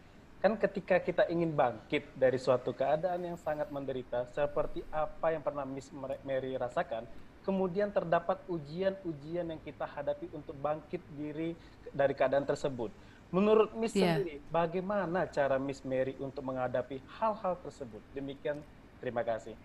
kan ketika kita ingin bangkit dari suatu keadaan yang sangat menderita, seperti apa yang pernah Miss Mary rasakan, kemudian terdapat ujian-ujian yang kita hadapi untuk bangkit diri dari keadaan tersebut Menurut Miss yeah. sendiri, bagaimana cara Miss Mary untuk menghadapi hal-hal tersebut? Demikian, terima kasih.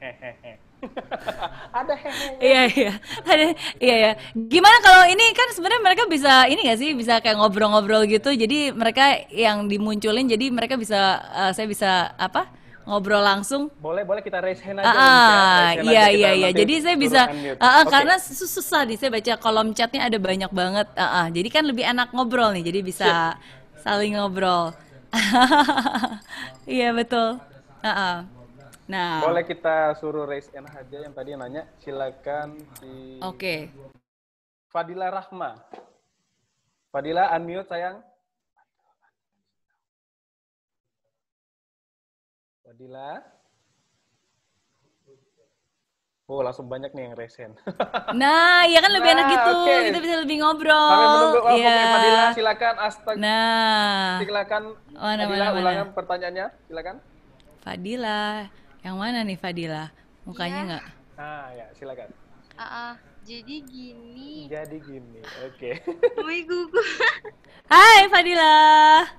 ada hehehe. Iya iya. Ada iya ya. Gimana kalau ini kan sebenarnya mereka bisa ini gak sih bisa kayak ngobrol-ngobrol gitu. Jadi mereka yang dimunculin jadi mereka bisa uh, saya bisa apa? ngobrol langsung. Boleh, boleh kita raise hand aja. Ah, ya. iya iya iya. Jadi saya bisa uh, ah, ah, okay. karena susah nih saya baca kolom chatnya ada banyak banget. Uh, uh. Jadi kan lebih enak ngobrol nih. Jadi bisa iya saling ngobrol. Iya betul. Uh -uh. Nah, boleh kita suruh raise hand yang tadi yang nanya. Silakan si Oke. Okay. Fadila Rahma. Fadila unmute sayang. Fadila. Oh, langsung banyak nih yang resen. nah, iya kan lebih nah, enak gitu. Okay. Kita bisa lebih ngobrol. Kami yeah. Oh, iya. Fadila, silakan. Astag, Nah. Silakan. Mana, Fadila, mana, ulangan pertanyaannya. Silakan. Fadila. Yang mana nih Fadila? Mukanya iya. nggak? Ah, ya, silakan. Uh, uh, jadi gini. Jadi gini. Oke. Okay. Wih, gugur. Hai, Fadila.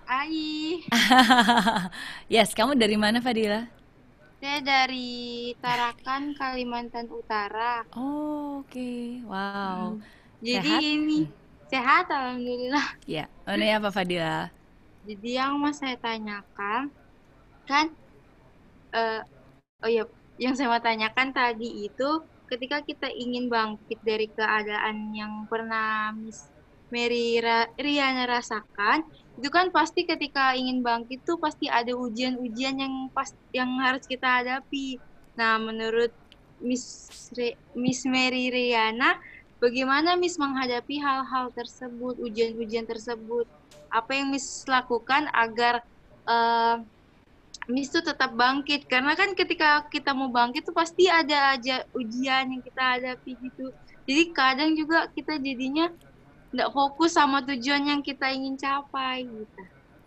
Hai. yes, kamu dari mana, Fadila? Saya dari Tarakan, Kalimantan Utara. Oh, oke. Okay. Wow. Hmm. Jadi sehat? ini sehat alhamdulillah. Ya. Oh, ini apa Fadila? Jadi yang Mas saya tanyakan kan uh, oh ya, yang saya mau tanyakan tadi itu ketika kita ingin bangkit dari keadaan yang pernah Miss Mary Ra Riana rasakan, itu kan pasti ketika ingin bangkit tuh pasti ada ujian-ujian yang pas yang harus kita hadapi. Nah, menurut Miss Re, Miss Mary Riana, bagaimana Miss menghadapi hal-hal tersebut, ujian-ujian tersebut? Apa yang Miss lakukan agar uh, Miss tuh tetap bangkit? Karena kan ketika kita mau bangkit tuh pasti ada aja ujian yang kita hadapi gitu. Jadi kadang juga kita jadinya nggak fokus sama tujuan yang kita ingin capai gitu.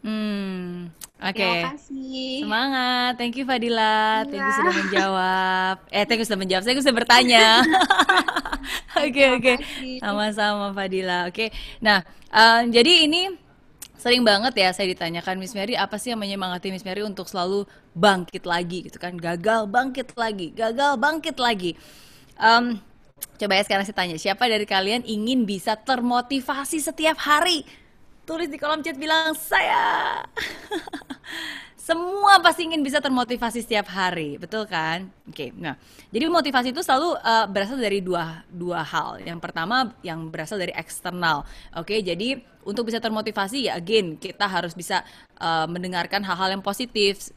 Hmm, oke. Okay. Terima kasih. Semangat. Thank you Fadila. Ya. Thank you iya. sudah menjawab. Eh, thank you sudah menjawab. saya sudah bertanya. Oke, oke. Sama-sama Fadila. Oke. Okay. Nah, um, jadi ini sering banget ya saya ditanyakan Miss Mary apa sih yang menyemangati Miss Mary untuk selalu bangkit lagi gitu kan. Gagal bangkit lagi, gagal bangkit lagi. Um, Coba ya sekarang saya tanya, siapa dari kalian ingin bisa termotivasi setiap hari? Tulis di kolom chat bilang saya. Semua pasti ingin bisa termotivasi setiap hari, betul kan? Oke, okay, nah, jadi motivasi itu selalu uh, berasal dari dua dua hal. Yang pertama yang berasal dari eksternal, oke? Okay, jadi untuk bisa termotivasi ya again kita harus bisa uh, mendengarkan hal-hal yang positif.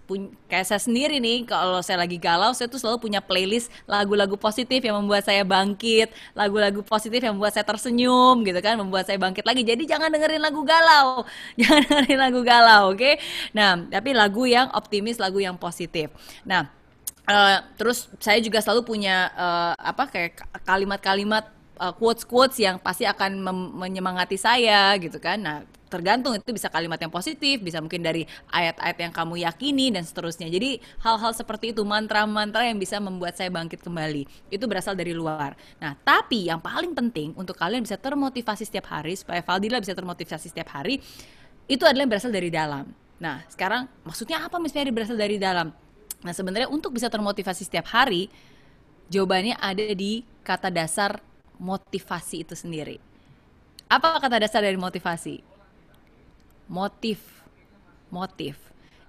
kayak saya sendiri nih kalau saya lagi galau saya tuh selalu punya playlist lagu-lagu positif yang membuat saya bangkit, lagu-lagu positif yang membuat saya tersenyum gitu kan, membuat saya bangkit lagi. Jadi jangan dengerin lagu galau. Jangan dengerin lagu galau, oke? Okay? Nah, tapi lagu yang optimis, lagu yang positif. Nah, Uh, terus saya juga selalu punya uh, apa kayak kalimat-kalimat uh, quotes-quotes yang pasti akan menyemangati saya gitu kan. Nah, tergantung itu bisa kalimat yang positif, bisa mungkin dari ayat-ayat yang kamu yakini dan seterusnya. Jadi hal-hal seperti itu mantra-mantra yang bisa membuat saya bangkit kembali. Itu berasal dari luar. Nah, tapi yang paling penting untuk kalian bisa termotivasi setiap hari supaya Faldila bisa termotivasi setiap hari itu adalah yang berasal dari dalam. Nah, sekarang maksudnya apa misalnya Mary berasal dari dalam? Nah, sebenarnya untuk bisa termotivasi setiap hari jawabannya ada di kata dasar motivasi itu sendiri. Apa kata dasar dari motivasi? Motif. Motif.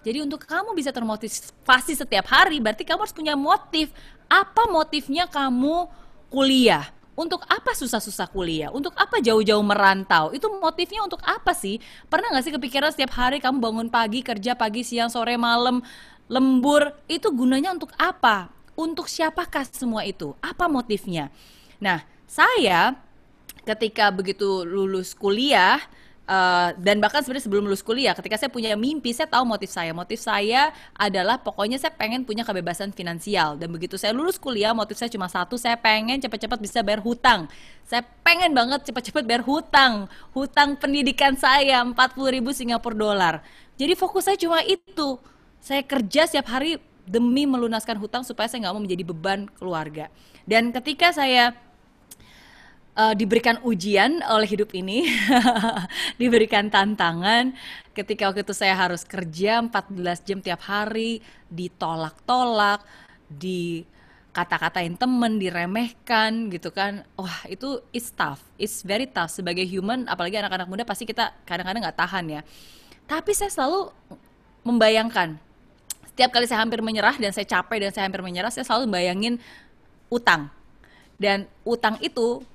Jadi untuk kamu bisa termotivasi setiap hari, berarti kamu harus punya motif. Apa motifnya kamu kuliah? Untuk apa susah-susah kuliah? Untuk apa jauh-jauh merantau? Itu motifnya untuk apa sih? Pernah nggak sih kepikiran setiap hari kamu bangun pagi, kerja pagi, siang, sore, malam, lembur? Itu gunanya untuk apa? Untuk siapakah semua itu? Apa motifnya? Nah, saya ketika begitu lulus kuliah Uh, dan bahkan sebenarnya sebelum lulus kuliah, ketika saya punya mimpi, saya tahu motif saya. Motif saya adalah pokoknya saya pengen punya kebebasan finansial. Dan begitu saya lulus kuliah, motif saya cuma satu, saya pengen cepat-cepat bisa bayar hutang. Saya pengen banget cepat-cepat bayar hutang. Hutang pendidikan saya 40 ribu Singapura dolar. Jadi fokus saya cuma itu. Saya kerja setiap hari demi melunaskan hutang supaya saya nggak mau menjadi beban keluarga. Dan ketika saya uh, diberikan ujian oleh hidup ini, diberikan tantangan. Ketika waktu itu saya harus kerja 14 jam tiap hari, ditolak-tolak, di kata-katain temen diremehkan gitu kan wah itu it's tough it's very tough sebagai human apalagi anak-anak muda pasti kita kadang-kadang gak tahan ya tapi saya selalu membayangkan setiap kali saya hampir menyerah dan saya capek dan saya hampir menyerah saya selalu bayangin utang dan utang itu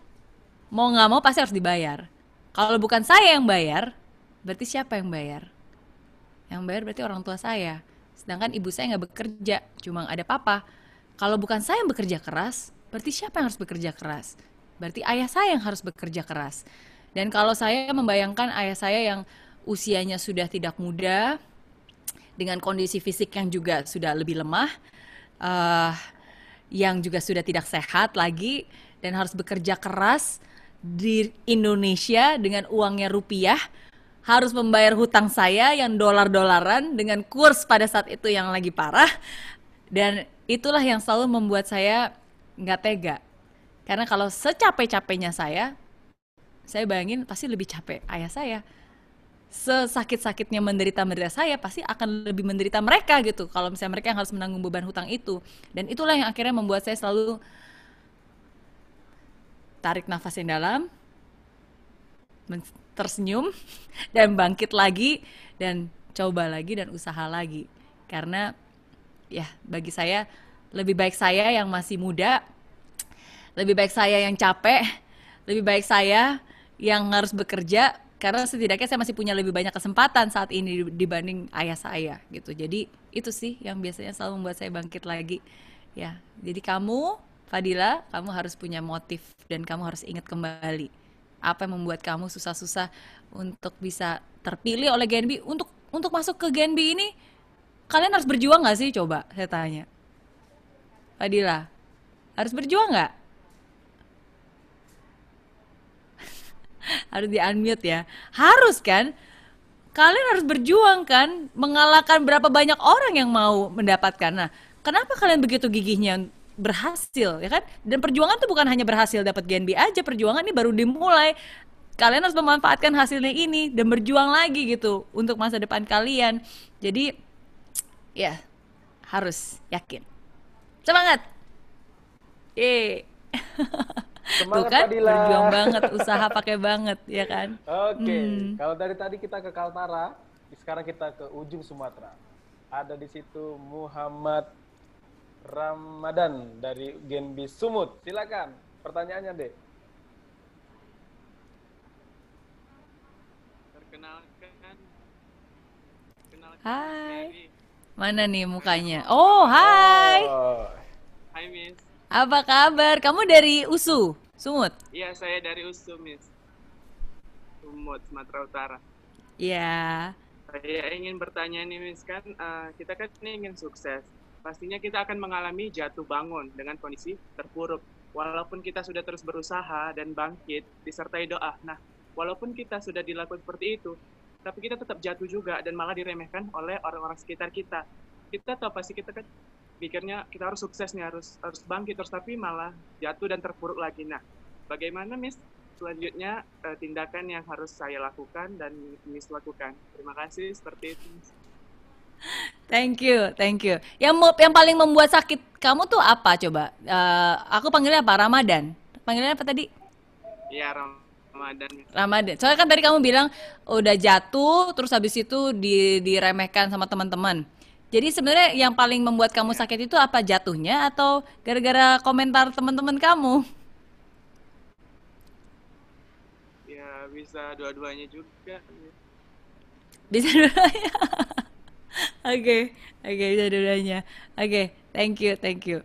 mau nggak mau pasti harus dibayar. Kalau bukan saya yang bayar, berarti siapa yang bayar? Yang bayar berarti orang tua saya. Sedangkan ibu saya nggak bekerja, cuma ada papa. Kalau bukan saya yang bekerja keras, berarti siapa yang harus bekerja keras? Berarti ayah saya yang harus bekerja keras. Dan kalau saya membayangkan ayah saya yang usianya sudah tidak muda, dengan kondisi fisik yang juga sudah lebih lemah, uh, yang juga sudah tidak sehat lagi, dan harus bekerja keras, di Indonesia dengan uangnya rupiah harus membayar hutang saya yang dolar-dolaran dengan kurs pada saat itu yang lagi parah dan itulah yang selalu membuat saya nggak tega karena kalau secape capeknya saya saya bayangin pasti lebih capek ayah saya sesakit-sakitnya menderita menderita saya pasti akan lebih menderita mereka gitu kalau misalnya mereka yang harus menanggung beban hutang itu dan itulah yang akhirnya membuat saya selalu tarik nafas yang dalam, tersenyum, dan bangkit lagi, dan coba lagi, dan usaha lagi. Karena ya bagi saya, lebih baik saya yang masih muda, lebih baik saya yang capek, lebih baik saya yang harus bekerja, karena setidaknya saya masih punya lebih banyak kesempatan saat ini dibanding ayah saya gitu. Jadi itu sih yang biasanya selalu membuat saya bangkit lagi. Ya, jadi kamu Fadila, kamu harus punya motif dan kamu harus ingat kembali apa yang membuat kamu susah-susah untuk bisa terpilih oleh Genbi untuk untuk masuk ke Genbi ini kalian harus berjuang nggak sih coba saya tanya Fadila harus berjuang nggak harus di unmute ya harus kan kalian harus berjuang kan mengalahkan berapa banyak orang yang mau mendapatkan nah kenapa kalian begitu gigihnya berhasil ya kan dan perjuangan tuh bukan hanya berhasil dapat GNB aja perjuangan ini baru dimulai kalian harus memanfaatkan hasilnya ini dan berjuang lagi gitu untuk masa depan kalian jadi ya harus yakin semangat eh Semangat Tuh kan, berjuang banget, usaha pakai banget, ya kan? Oke, okay. hmm. kalau dari tadi kita ke Kaltara, sekarang kita ke ujung Sumatera. Ada di situ Muhammad Ramadan dari Genbi Sumut. Silakan pertanyaannya, Dek. Perkenalkan. hai. Mana nih mukanya? Oh, hai. Oh. Hai, Miss. Apa kabar? Kamu dari USU, Sumut? Iya, saya dari USU, Miss. Sumut, Sumatera Utara. Iya. Saya ingin bertanya nih, Miss, kan uh, kita kan ini ingin sukses pastinya kita akan mengalami jatuh bangun dengan kondisi terpuruk. Walaupun kita sudah terus berusaha dan bangkit disertai doa. Nah, walaupun kita sudah dilakukan seperti itu, tapi kita tetap jatuh juga dan malah diremehkan oleh orang-orang sekitar kita. Kita tahu pasti kita kan pikirnya kita harus sukses nih, harus harus bangkit terus tapi malah jatuh dan terpuruk lagi. Nah, bagaimana Miss selanjutnya eh, tindakan yang harus saya lakukan dan Miss lakukan? Terima kasih seperti itu. Miss. Thank you, thank you. Yang yang paling membuat sakit kamu tuh apa coba? Uh, aku panggilnya apa? Ramadan. Panggilnya apa tadi? Iya, Ramadan. Ramadan. Soalnya kan tadi kamu bilang udah jatuh terus habis itu di, diremehkan sama teman-teman. Jadi sebenarnya yang paling membuat kamu sakit itu apa jatuhnya atau gara-gara komentar teman-teman kamu? Ya bisa dua-duanya juga. Bisa dua-duanya. Oke, oke udah Oke, thank you, thank you.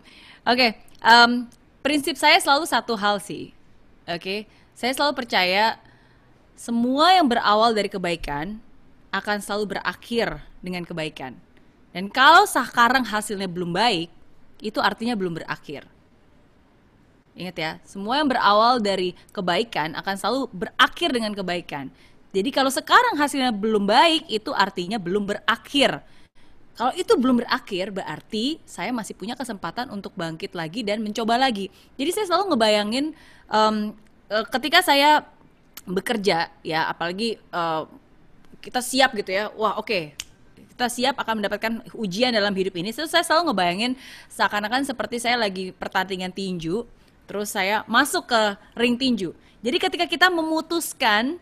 Oke, okay, um, prinsip saya selalu satu hal sih. Oke, okay? saya selalu percaya semua yang berawal dari kebaikan akan selalu berakhir dengan kebaikan. Dan kalau sekarang hasilnya belum baik, itu artinya belum berakhir. Ingat ya, semua yang berawal dari kebaikan akan selalu berakhir dengan kebaikan. Jadi kalau sekarang hasilnya belum baik itu artinya belum berakhir. Kalau itu belum berakhir berarti saya masih punya kesempatan untuk bangkit lagi dan mencoba lagi. Jadi saya selalu ngebayangin um, ketika saya bekerja ya apalagi uh, kita siap gitu ya. Wah, oke. Okay kita siap akan mendapatkan ujian dalam hidup ini. So, saya selalu ngebayangin seakan-akan seperti saya lagi pertandingan tinju, terus saya masuk ke ring tinju. Jadi ketika kita memutuskan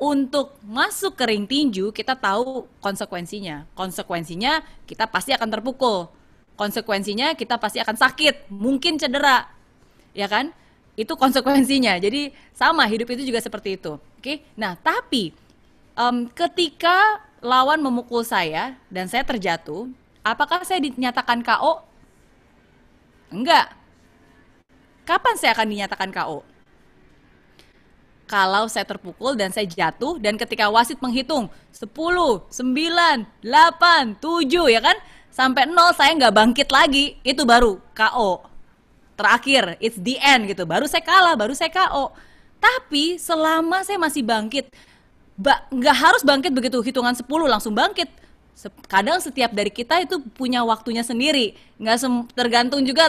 untuk masuk ke ring tinju kita tahu konsekuensinya. Konsekuensinya kita pasti akan terpukul. Konsekuensinya kita pasti akan sakit, mungkin cedera. Ya kan? Itu konsekuensinya. Jadi sama hidup itu juga seperti itu. Oke. Nah, tapi um, ketika lawan memukul saya dan saya terjatuh, apakah saya dinyatakan KO? Enggak. Kapan saya akan dinyatakan KO? kalau saya terpukul dan saya jatuh dan ketika wasit menghitung 10, 9, 8, 7 ya kan? Sampai 0 saya nggak bangkit lagi, itu baru KO. Terakhir, it's the end gitu. Baru saya kalah, baru saya KO. Tapi selama saya masih bangkit, nggak harus bangkit begitu hitungan 10 langsung bangkit kadang setiap dari kita itu punya waktunya sendiri nggak tergantung juga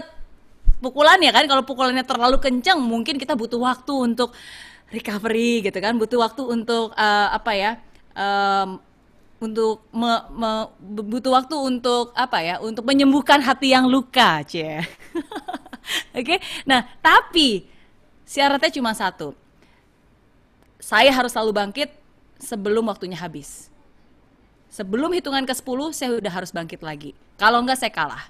pukulannya kan kalau pukulannya terlalu kencang mungkin kita butuh waktu untuk recovery gitu kan butuh waktu untuk uh, apa ya um, untuk me, me, butuh waktu untuk apa ya untuk menyembuhkan hati yang luka cie. oke okay? nah tapi syaratnya cuma satu saya harus selalu bangkit sebelum waktunya habis sebelum hitungan ke 10 saya sudah harus bangkit lagi kalau enggak saya kalah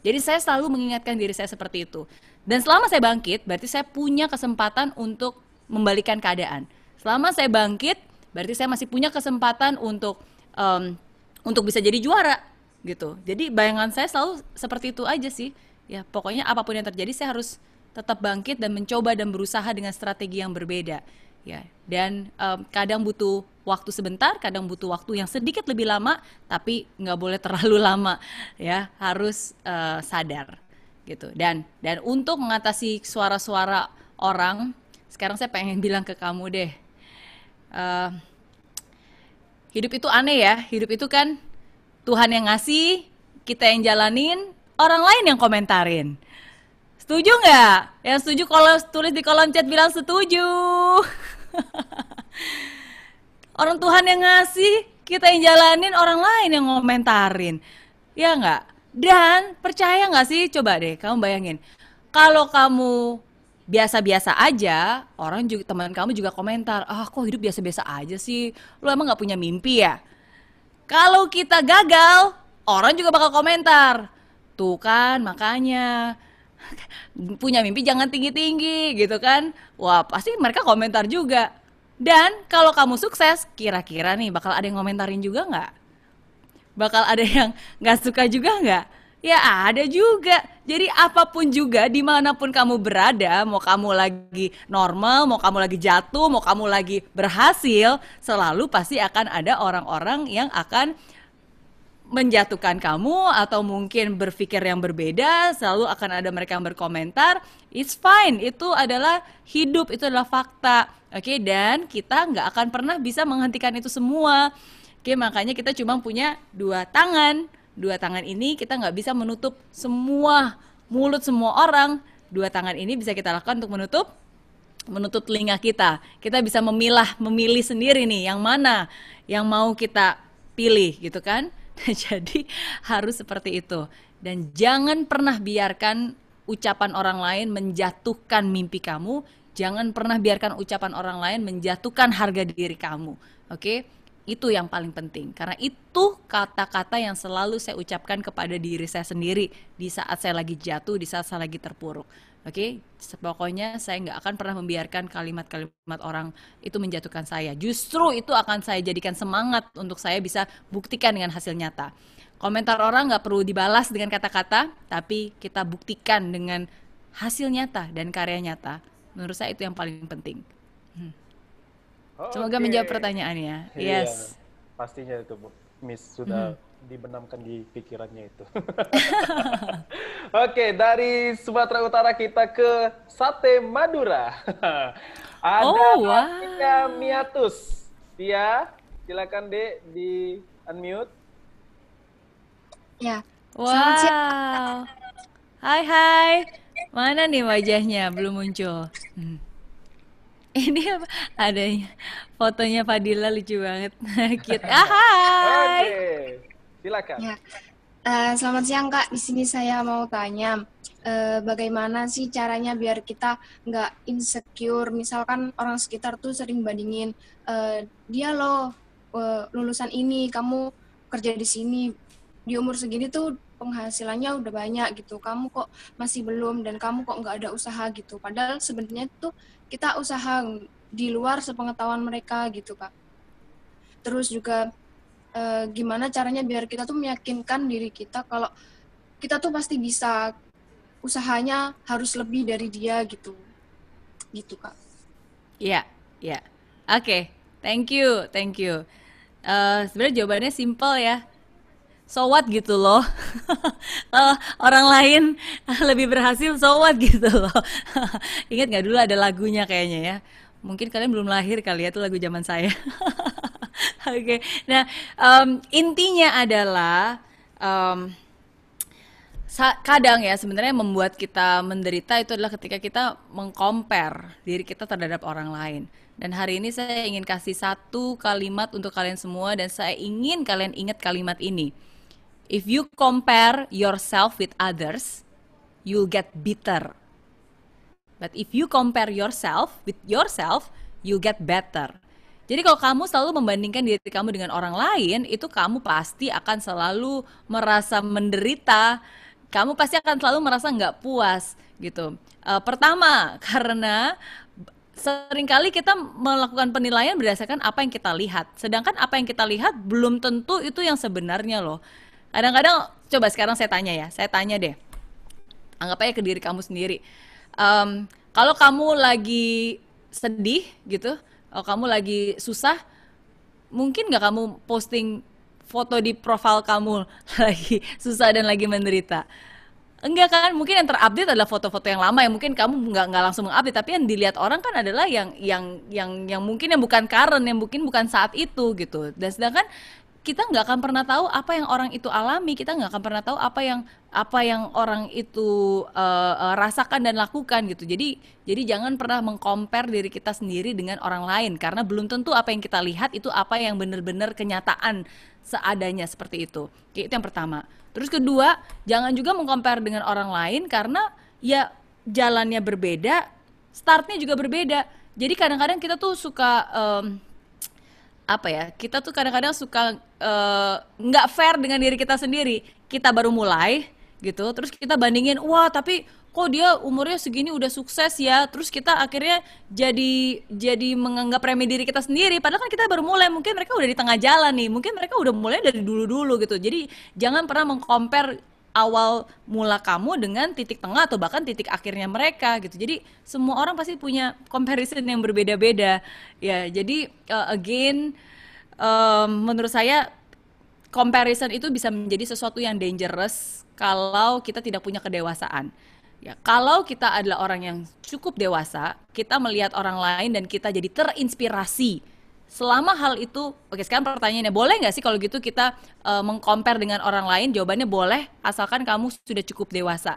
jadi saya selalu mengingatkan diri saya seperti itu dan selama saya bangkit berarti saya punya kesempatan untuk membalikan keadaan. Selama saya bangkit, berarti saya masih punya kesempatan untuk um, untuk bisa jadi juara gitu. Jadi bayangan saya selalu seperti itu aja sih. Ya, pokoknya apapun yang terjadi saya harus tetap bangkit dan mencoba dan berusaha dengan strategi yang berbeda ya dan um, kadang butuh waktu sebentar kadang butuh waktu yang sedikit lebih lama tapi nggak boleh terlalu lama ya harus uh, sadar gitu dan dan untuk mengatasi suara-suara orang sekarang saya pengen bilang ke kamu deh uh, hidup itu aneh ya hidup itu kan Tuhan yang ngasih kita yang jalanin orang lain yang komentarin setuju nggak yang setuju kalau tulis di kolom chat bilang setuju orang Tuhan yang ngasih kita yang jalanin orang lain yang komentarin ya nggak dan percaya nggak sih coba deh kamu bayangin kalau kamu biasa-biasa aja orang juga teman kamu juga komentar ah kok hidup biasa-biasa aja sih lu emang gak punya mimpi ya kalau kita gagal orang juga bakal komentar tuh kan makanya punya mimpi jangan tinggi-tinggi gitu kan wah pasti mereka komentar juga dan kalau kamu sukses kira-kira nih bakal ada yang komentarin juga nggak bakal ada yang nggak suka juga nggak ya ada juga jadi apapun juga, dimanapun kamu berada, mau kamu lagi normal, mau kamu lagi jatuh, mau kamu lagi berhasil, selalu pasti akan ada orang-orang yang akan menjatuhkan kamu atau mungkin berpikir yang berbeda, selalu akan ada mereka yang berkomentar, it's fine, itu adalah hidup, itu adalah fakta, oke? Okay? Dan kita nggak akan pernah bisa menghentikan itu semua, oke? Okay, makanya kita cuma punya dua tangan, dua tangan ini kita nggak bisa menutup semua mulut semua orang. Dua tangan ini bisa kita lakukan untuk menutup menutup telinga kita. Kita bisa memilah, memilih sendiri nih yang mana yang mau kita pilih gitu kan. Nah, jadi harus seperti itu. Dan jangan pernah biarkan ucapan orang lain menjatuhkan mimpi kamu. Jangan pernah biarkan ucapan orang lain menjatuhkan harga diri kamu. Oke? Okay? Itu yang paling penting karena itu kata-kata yang selalu saya ucapkan kepada diri saya sendiri di saat saya lagi jatuh, di saat saya lagi terpuruk. Oke, okay? pokoknya saya nggak akan pernah membiarkan kalimat-kalimat orang itu menjatuhkan saya. Justru itu akan saya jadikan semangat untuk saya bisa buktikan dengan hasil nyata. Komentar orang nggak perlu dibalas dengan kata-kata, tapi kita buktikan dengan hasil nyata dan karya nyata. Menurut saya itu yang paling penting. Oh, Semoga okay. menjawab pertanyaannya. Iya, Pastinya itu Bu. Miss sudah mm dibenamkan di pikirannya itu. Oke, dari Sumatera Utara kita ke Sate Madura. Ada oh, wow. Miatus. Dia, silakan Dek di unmute. Ya. Wow. Hai hai. Mana nih wajahnya? Belum muncul. Hmm. Ini ada fotonya Fadila lucu banget. Cute. Ah, hai. Oke. Silakan. Ya. Uh, selamat siang Kak. Di sini saya mau tanya uh, bagaimana sih caranya biar kita nggak insecure. Misalkan orang sekitar tuh sering bandingin uh, dia loh uh, lulusan ini, kamu kerja di sini di umur segini tuh penghasilannya udah banyak gitu kamu kok masih belum dan kamu kok nggak ada usaha gitu padahal sebenarnya tuh kita usaha di luar sepengetahuan mereka gitu kak terus juga e, gimana caranya biar kita tuh meyakinkan diri kita kalau kita tuh pasti bisa usahanya harus lebih dari dia gitu gitu kak ya yeah, ya yeah. oke okay. thank you thank you uh, sebenarnya jawabannya simple ya so what gitu loh uh, orang lain lebih berhasil so what gitu loh ingat nggak dulu ada lagunya kayaknya ya mungkin kalian belum lahir kali ya itu lagu zaman saya oke okay. nah um, intinya adalah um, kadang ya sebenarnya membuat kita menderita itu adalah ketika kita mengkompar diri kita terhadap orang lain dan hari ini saya ingin kasih satu kalimat untuk kalian semua dan saya ingin kalian ingat kalimat ini If you compare yourself with others, you'll get bitter. But if you compare yourself with yourself, you'll get better. Jadi kalau kamu selalu membandingkan diri kamu dengan orang lain, itu kamu pasti akan selalu merasa menderita. Kamu pasti akan selalu merasa nggak puas gitu. E, pertama karena seringkali kita melakukan penilaian berdasarkan apa yang kita lihat. Sedangkan apa yang kita lihat belum tentu itu yang sebenarnya loh kadang-kadang coba sekarang saya tanya ya saya tanya deh anggap aja ke diri kamu sendiri um, kalau kamu lagi sedih gitu kalau kamu lagi susah mungkin nggak kamu posting foto di profil kamu lagi susah dan lagi menderita enggak kan mungkin yang terupdate adalah foto-foto yang lama yang mungkin kamu nggak nggak langsung mengupdate tapi yang dilihat orang kan adalah yang yang yang yang mungkin yang bukan current yang mungkin bukan saat itu gitu dan sedangkan kita nggak akan pernah tahu apa yang orang itu alami, kita nggak akan pernah tahu apa yang apa yang orang itu uh, uh, rasakan dan lakukan gitu. Jadi jadi jangan pernah mengkompar diri kita sendiri dengan orang lain karena belum tentu apa yang kita lihat itu apa yang benar-benar kenyataan seadanya seperti itu. Oke, itu yang pertama. Terus kedua, jangan juga mengkompar dengan orang lain karena ya jalannya berbeda, startnya juga berbeda. Jadi kadang-kadang kita tuh suka um, apa ya kita tuh kadang-kadang suka eh, nggak uh, fair dengan diri kita sendiri kita baru mulai gitu terus kita bandingin wah tapi kok dia umurnya segini udah sukses ya terus kita akhirnya jadi jadi menganggap remeh diri kita sendiri padahal kan kita baru mulai mungkin mereka udah di tengah jalan nih mungkin mereka udah mulai dari dulu dulu gitu jadi jangan pernah mengcompare awal mula kamu dengan titik tengah atau bahkan titik akhirnya mereka gitu. Jadi semua orang pasti punya comparison yang berbeda-beda. Ya, jadi uh, again um, menurut saya comparison itu bisa menjadi sesuatu yang dangerous kalau kita tidak punya kedewasaan. Ya, kalau kita adalah orang yang cukup dewasa, kita melihat orang lain dan kita jadi terinspirasi selama hal itu oke sekarang pertanyaannya boleh nggak sih kalau gitu kita uh, eh, mengkompar dengan orang lain jawabannya boleh asalkan kamu sudah cukup dewasa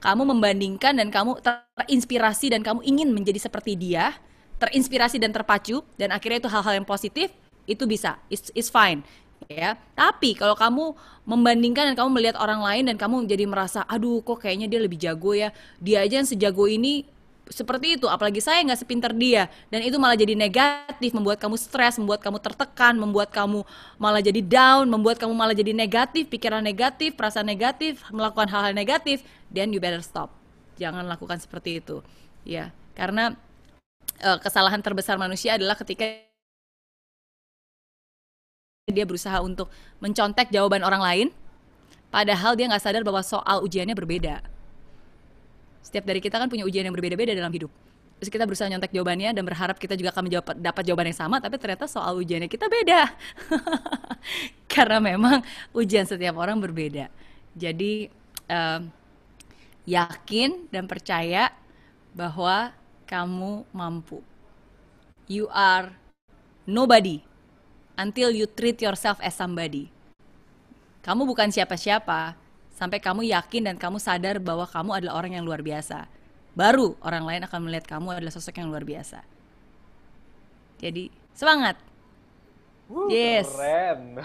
kamu membandingkan dan kamu terinspirasi dan kamu ingin menjadi seperti dia terinspirasi dan terpacu dan akhirnya itu hal-hal yang positif itu bisa it's, it's fine ya tapi kalau kamu membandingkan dan kamu melihat orang lain dan kamu jadi merasa aduh kok kayaknya dia lebih jago ya dia aja yang sejago ini seperti itu apalagi saya nggak sepinter dia dan itu malah jadi negatif membuat kamu stres membuat kamu tertekan membuat kamu malah jadi down membuat kamu malah jadi negatif pikiran negatif perasaan negatif melakukan hal-hal negatif dan you better stop jangan lakukan seperti itu ya karena uh, kesalahan terbesar manusia adalah ketika dia berusaha untuk mencontek jawaban orang lain padahal dia nggak sadar bahwa soal ujiannya berbeda setiap dari kita kan punya ujian yang berbeda-beda dalam hidup terus kita berusaha nyontek jawabannya dan berharap kita juga akan menjawab, dapat jawaban yang sama tapi ternyata soal ujiannya kita beda karena memang ujian setiap orang berbeda jadi uh, yakin dan percaya bahwa kamu mampu you are nobody until you treat yourself as somebody kamu bukan siapa-siapa sampai kamu yakin dan kamu sadar bahwa kamu adalah orang yang luar biasa. Baru orang lain akan melihat kamu adalah sosok yang luar biasa. Jadi semangat. Woo, yes. Keren.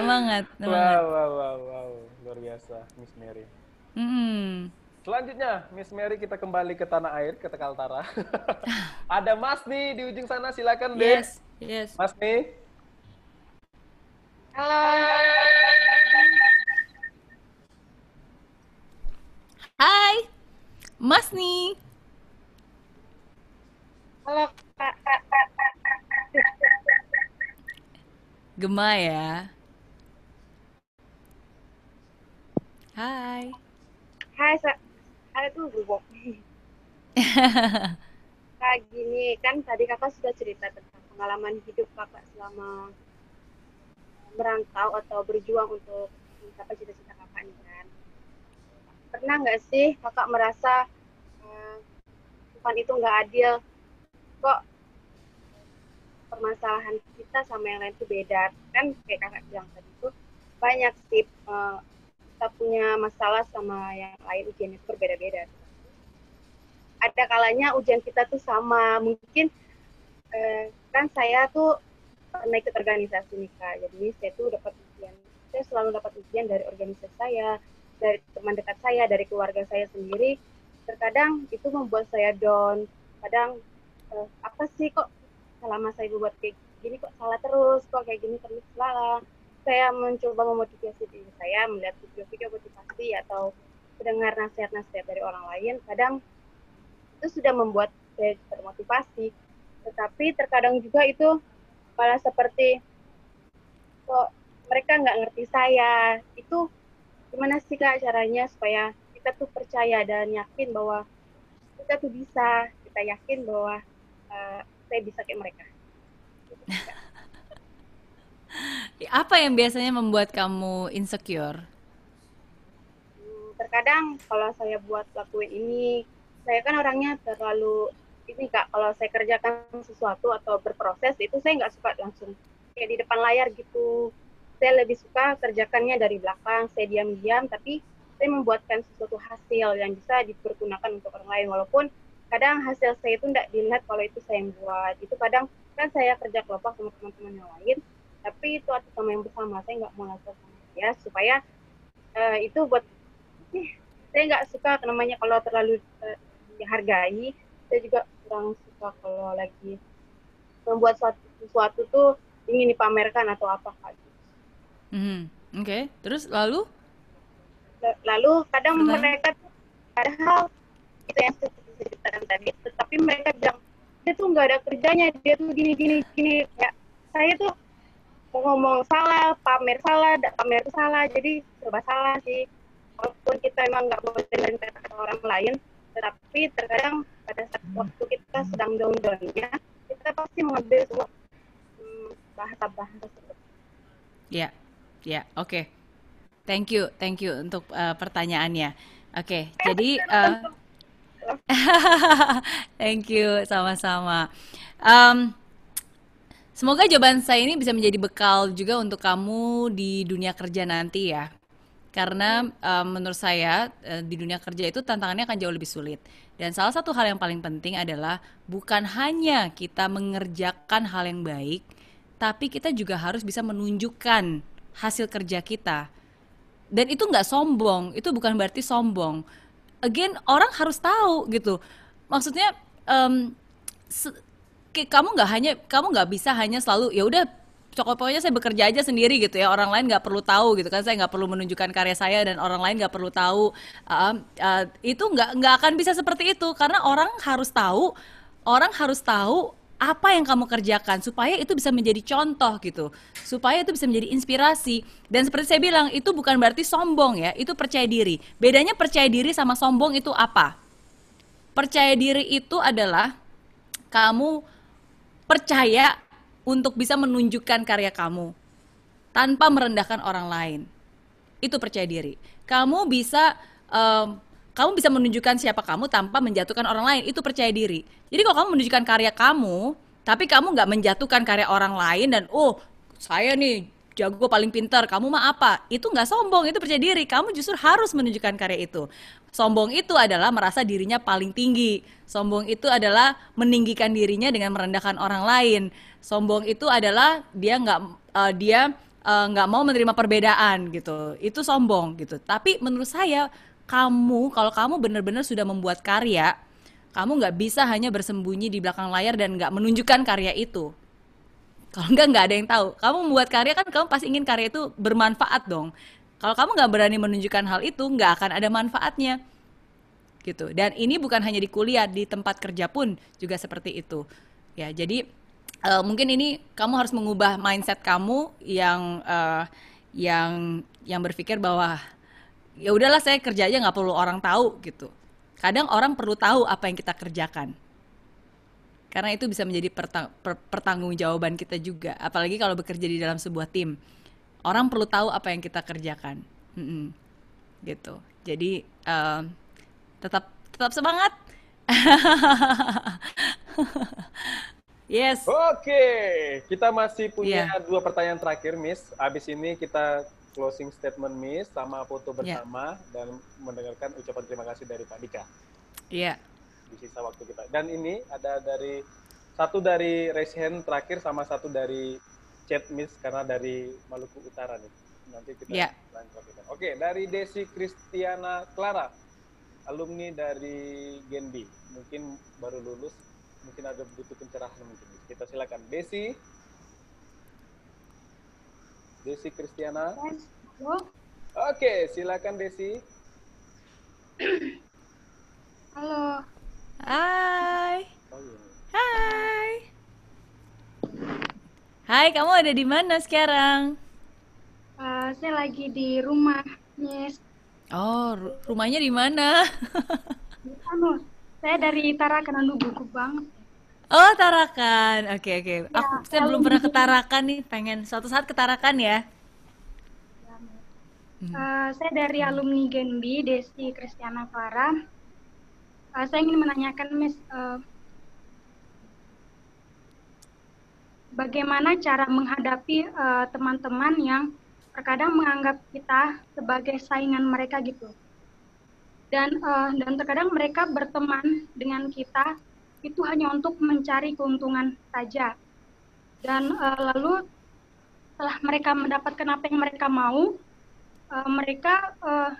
semangat, semangat. Wow, wow, wow, wow, luar biasa, Miss Mary. Hmm. Selanjutnya, Miss Mary kita kembali ke tanah air, ke Tekaltara. Ada Mas nih di ujung sana, silakan deh. Yes, yes. Mas nih. Halo. Hai, Mas nih. Halo, Kak. Gema ya. Hai. Hai, sa- Hai tuh bubuk. Kak gini, kan tadi Kakak sudah cerita tentang pengalaman hidup Kakak selama merantau atau berjuang untuk mencapai cita-cita Kakak ini kan pernah nggak sih kakak merasa Tuhan hmm, itu nggak adil kok permasalahan kita sama yang lain itu beda kan kayak kakak bilang tadi itu banyak sih eh, kita punya masalah sama yang lain ujian itu berbeda-beda ada kalanya ujian kita tuh sama mungkin eh, kan saya tuh pernah ikut organisasi nih kak jadi saya tuh dapat ujian saya selalu dapat ujian dari organisasi saya dari teman dekat saya, dari keluarga saya sendiri, terkadang itu membuat saya down. Kadang uh, apa sih kok selama saya buat kayak gini kok salah terus, kok kayak gini terus salah. Saya mencoba memotivasi diri saya melihat video-video motivasi atau mendengar nasihat-nasihat dari orang lain. Kadang itu sudah membuat saya termotivasi. Tetapi terkadang juga itu malah seperti kok mereka nggak ngerti saya. Itu gimana sih kak caranya supaya kita tuh percaya dan yakin bahwa kita tuh bisa kita yakin bahwa uh, saya bisa kayak mereka apa yang biasanya membuat kamu insecure hmm, terkadang kalau saya buat lakuin ini saya kan orangnya terlalu ini kak kalau saya kerjakan sesuatu atau berproses itu saya nggak suka langsung kayak di depan layar gitu saya lebih suka kerjakannya dari belakang saya diam-diam tapi saya membuatkan sesuatu hasil yang bisa dipergunakan untuk orang lain walaupun kadang hasil saya itu tidak dilihat kalau itu saya yang buat itu kadang kan saya kerja kelompok sama teman-teman yang lain tapi itu atas sama yang bersama saya nggak mau ngasih sama dia supaya uh, itu buat eh, saya nggak suka namanya kalau terlalu uh, dihargai saya juga kurang suka kalau lagi membuat sesuatu, sesuatu tuh ingin dipamerkan atau apa kan Mm-hmm. Oke, okay. terus lalu? Lalu kadang Pernah. mereka padahal itu yang saya tadi, tetapi mereka bilang dia tuh nggak ada kerjanya, dia tuh gini gini gini. Ya, saya tuh ngomong salah, pamer salah, pamer salah, jadi coba salah sih. Walaupun kita emang nggak mau dengerin orang lain, tetapi terkadang pada saat waktu kita sedang down-downnya, kita pasti mengambil semua hmm, bahasa-bahasa tersebut. Ya. Ya, oke. Okay. Thank you, thank you untuk uh, pertanyaannya. Oke, okay, jadi uh, thank you sama-sama. Um, semoga jawaban saya ini bisa menjadi bekal juga untuk kamu di dunia kerja nanti ya. Karena um, menurut saya eh, di dunia kerja itu tantangannya akan jauh lebih sulit. Dan salah satu hal yang paling penting adalah bukan hanya kita mengerjakan hal yang baik, tapi kita juga harus bisa menunjukkan hasil kerja kita. Dan itu nggak sombong, itu bukan berarti sombong. Again, orang harus tahu gitu. Maksudnya um, kamu nggak hanya kamu nggak bisa hanya selalu ya udah pokoknya saya bekerja aja sendiri gitu ya orang lain nggak perlu tahu gitu kan saya nggak perlu menunjukkan karya saya dan orang lain nggak perlu tahu uh, um, uh, itu nggak nggak akan bisa seperti itu karena orang harus tahu orang harus tahu apa yang kamu kerjakan supaya itu bisa menjadi contoh gitu supaya itu bisa menjadi inspirasi dan seperti saya bilang itu bukan berarti sombong ya itu percaya diri bedanya percaya diri sama sombong itu apa percaya diri itu adalah kamu percaya untuk bisa menunjukkan karya kamu tanpa merendahkan orang lain itu percaya diri kamu bisa um, kamu bisa menunjukkan siapa kamu tanpa menjatuhkan orang lain itu percaya diri jadi kalau kamu menunjukkan karya kamu tapi kamu nggak menjatuhkan karya orang lain dan oh saya nih jago paling pintar kamu mah apa itu nggak sombong itu percaya diri kamu justru harus menunjukkan karya itu sombong itu adalah merasa dirinya paling tinggi sombong itu adalah meninggikan dirinya dengan merendahkan orang lain sombong itu adalah dia nggak uh, dia eh, nggak uh, mau menerima perbedaan gitu itu sombong gitu tapi menurut saya kamu kalau kamu benar-benar sudah membuat karya kamu nggak bisa hanya bersembunyi di belakang layar dan nggak menunjukkan karya itu kalau nggak nggak ada yang tahu kamu membuat karya kan kamu pasti ingin karya itu bermanfaat dong kalau kamu nggak berani menunjukkan hal itu nggak akan ada manfaatnya gitu dan ini bukan hanya di kuliah di tempat kerja pun juga seperti itu ya jadi uh, mungkin ini kamu harus mengubah mindset kamu yang uh, yang yang berpikir bahwa ya udahlah saya kerja aja nggak perlu orang tahu gitu. Kadang orang perlu tahu apa yang kita kerjakan. Karena itu bisa menjadi pertang per pertanggungjawaban kita juga, apalagi kalau bekerja di dalam sebuah tim. Orang perlu tahu apa yang kita kerjakan. Mm -mm. Gitu. Jadi uh, tetap tetap semangat. yes. Oke, kita masih punya yeah. dua pertanyaan terakhir, Miss. Abis ini kita closing statement Miss sama foto ya. bersama yeah. dan mendengarkan ucapan terima kasih dari Pak Dika. Iya. Yeah. Di sisa waktu kita. Dan ini ada dari satu dari raise hand terakhir sama satu dari chat Miss karena dari Maluku Utara nih. Nanti kita yeah. lanjutkan. Oke, dari Desi Kristiana Clara, alumni dari Genbi. Mungkin baru lulus, mungkin ada butuh pencerahan mungkin. Kita silakan Desi. Desi Kristiana. Oke, okay, silakan Desi. Halo. Hai. Oh, iya. Hai. Hai, kamu ada di mana sekarang? Uh, saya lagi di rumah, Yes. Oh, ru rumahnya di mana? Anu, saya dari Tarakan, Lubuk buku Oh, Tarakan. Oke, okay, oke. Okay. Ya, Aku saya belum pernah ke gitu. Tarakan nih, pengen suatu saat ke Tarakan ya. Uh, saya dari hmm. alumni Genbi, Desi Kristiana Farah. Uh, saya ingin menanyakan, Miss, uh, bagaimana cara menghadapi teman-teman uh, yang terkadang menganggap kita sebagai saingan mereka gitu. Dan uh, dan terkadang mereka berteman dengan kita itu hanya untuk mencari keuntungan saja. Dan uh, lalu setelah mereka mendapatkan apa yang mereka mau, uh, mereka uh,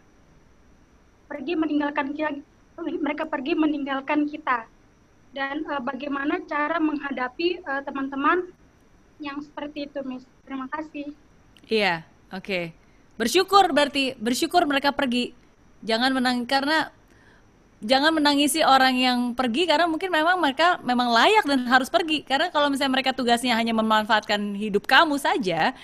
pergi meninggalkan kita, mereka pergi meninggalkan kita. Dan uh, bagaimana cara menghadapi teman-teman uh, yang seperti itu, Miss? Terima kasih. Iya, oke. Okay. Bersyukur berarti bersyukur mereka pergi. Jangan menang karena jangan menangisi orang yang pergi karena mungkin memang mereka memang layak dan harus pergi karena kalau misalnya mereka tugasnya hanya memanfaatkan hidup kamu saja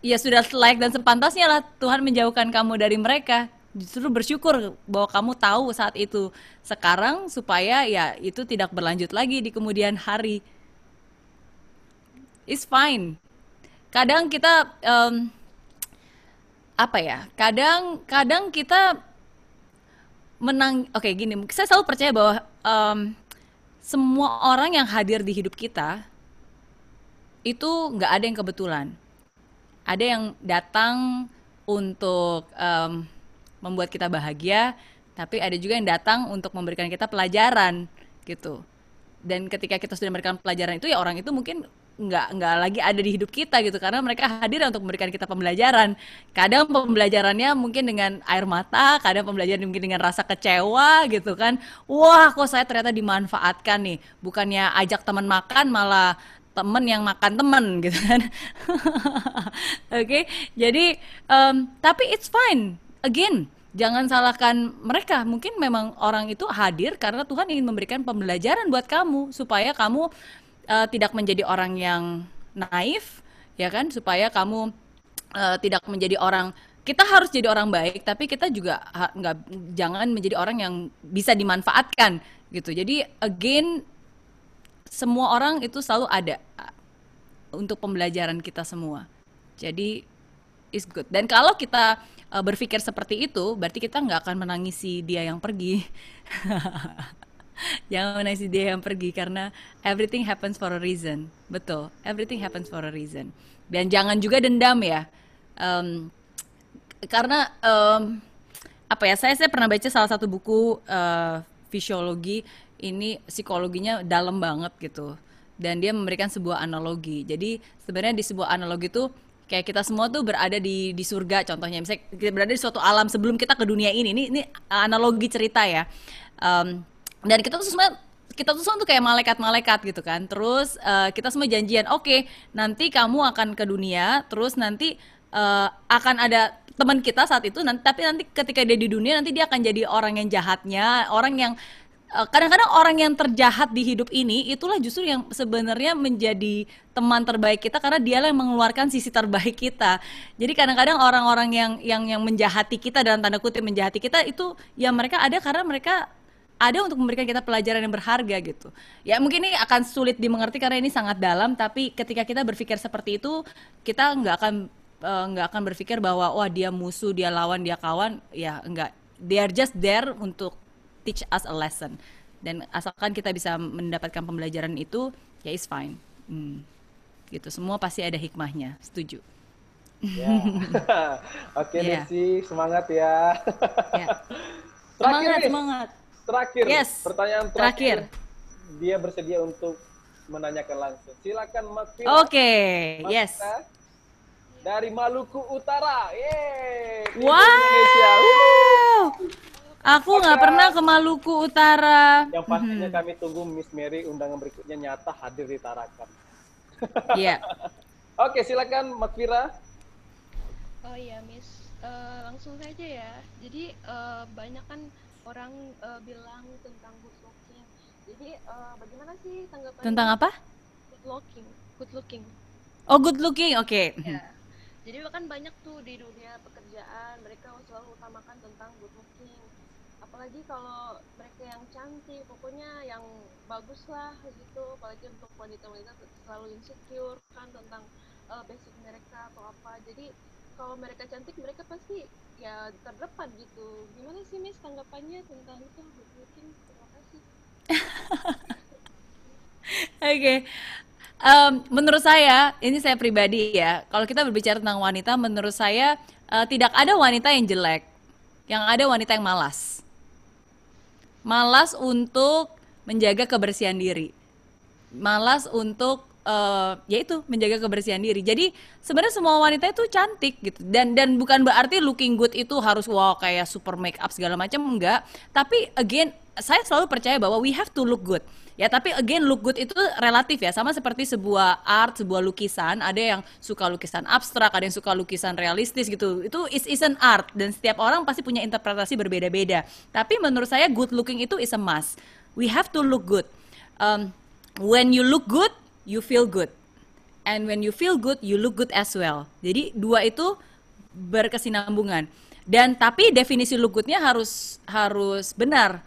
ya sudah layak dan sepantasnya lah Tuhan menjauhkan kamu dari mereka justru bersyukur bahwa kamu tahu saat itu sekarang supaya ya itu tidak berlanjut lagi di kemudian hari it's fine kadang kita um, apa ya kadang kadang kita menang oke okay, gini saya selalu percaya bahwa um, semua orang yang hadir di hidup kita itu nggak ada yang kebetulan ada yang datang untuk um, membuat kita bahagia tapi ada juga yang datang untuk memberikan kita pelajaran gitu dan ketika kita sudah memberikan pelajaran itu ya orang itu mungkin nggak nggak lagi ada di hidup kita gitu karena mereka hadir untuk memberikan kita pembelajaran kadang pembelajarannya mungkin dengan air mata kadang pembelajaran mungkin dengan rasa kecewa gitu kan wah kok saya ternyata dimanfaatkan nih bukannya ajak teman makan malah temen yang makan temen gitu kan oke okay? jadi um, tapi it's fine again jangan salahkan mereka. Mungkin memang orang itu hadir karena Tuhan ingin memberikan pembelajaran buat kamu supaya kamu uh, tidak menjadi orang yang naif ya kan supaya kamu uh, tidak menjadi orang kita harus jadi orang baik tapi kita juga nggak jangan menjadi orang yang bisa dimanfaatkan gitu jadi again semua orang itu selalu ada eh, untuk pembelajaran kita semua jadi is good dan kalau kita berpikir seperti itu berarti kita nggak akan menangisi dia yang pergi yang si dia yang pergi karena everything happens for a reason betul everything happens for a reason dan jangan juga dendam ya um, karena um, apa ya saya saya pernah baca salah satu buku uh, fisiologi ini psikologinya dalam banget gitu dan dia memberikan sebuah analogi jadi sebenarnya di sebuah analogi itu kayak kita semua tuh berada di di surga contohnya misalnya kita berada di suatu alam sebelum kita ke dunia ini ini ini analogi cerita ya um, dan kita tuh semua kita tuh semua tuh kayak malaikat-malaikat gitu kan. Terus uh, kita semua janjian, oke, okay, nanti kamu akan ke dunia, terus nanti uh, akan ada teman kita saat itu nanti tapi nanti ketika dia di dunia nanti dia akan jadi orang yang jahatnya, orang yang eh, kadang-kadang orang yang terjahat di hidup ini itulah justru yang sebenarnya menjadi teman terbaik kita karena dialah yang mengeluarkan sisi terbaik kita. Jadi kadang-kadang orang-orang yang yang yang menjahati kita dalam tanda kutip menjahati kita itu ya mereka ada karena mereka ada untuk memberikan kita pelajaran yang berharga gitu. Ya mungkin ini akan sulit dimengerti karena ini sangat dalam, tapi ketika kita berpikir seperti itu, kita nggak akan eh, nggak akan berpikir bahwa wah dia musuh, dia lawan, dia kawan, ya nggak. They are just there untuk teach us a lesson. Dan asalkan kita bisa mendapatkan pembelajaran itu, ya is fine. Hmm. Gitu, semua pasti ada hikmahnya. Setuju. Yeah. Oke, okay, ya. yeah. semangat ya. yeah. Ya. semangat, semangat terakhir. Yes. Pertanyaan terakhir. terakhir. Dia bersedia untuk menanyakan langsung. Silakan Mas Oke, okay. yes. dari Maluku Utara. Yeay. Wow. Aku nggak pernah ke Maluku Utara. Yang pastinya hmm. kami tunggu Miss Mary undangan berikutnya nyata hadir di Tarakan. Iya. Yeah. Oke, silakan Makvira. Oh iya, Miss. Uh, langsung saja ya. Jadi uh, banyak kan orang uh, bilang tentang good looking. Jadi uh, bagaimana sih tanggapan tentang apa? Good looking, good looking. Oh good looking, oke. Okay. Ya. Mhm. Jadi kan banyak tuh di dunia pekerjaan mereka selalu utamakan tentang good looking. Apalagi kalau mereka yang cantik, pokoknya yang bagus lah gitu. Apalagi untuk wanita-wanita selalu insecure kan tentang uh, basic mereka atau apa. Jadi kalau mereka cantik mereka pasti ya terdepan gitu gimana sih Miss tanggapannya tentang itu mungkin terima kasih oke okay. Um, menurut saya, ini saya pribadi ya. Kalau kita berbicara tentang wanita, menurut saya uh, tidak ada wanita yang jelek, yang ada wanita yang malas, malas untuk menjaga kebersihan diri, malas untuk uh, eh, yaitu menjaga kebersihan diri. Jadi sebenarnya semua wanita itu cantik gitu dan dan bukan berarti looking good itu harus wow kayak super make up segala macam enggak. Tapi again saya selalu percaya bahwa we have to look good. Ya, tapi again look good itu relatif ya. Sama seperti sebuah art, sebuah lukisan, ada yang suka lukisan abstrak, ada yang suka lukisan realistis gitu. Itu is is an art dan setiap orang pasti punya interpretasi berbeda-beda. Tapi menurut saya good looking itu is a must. We have to look good. Um, when you look good, you feel good. And when you feel good, you look good as well. Jadi dua itu berkesinambungan. Dan tapi definisi look goodnya harus harus benar.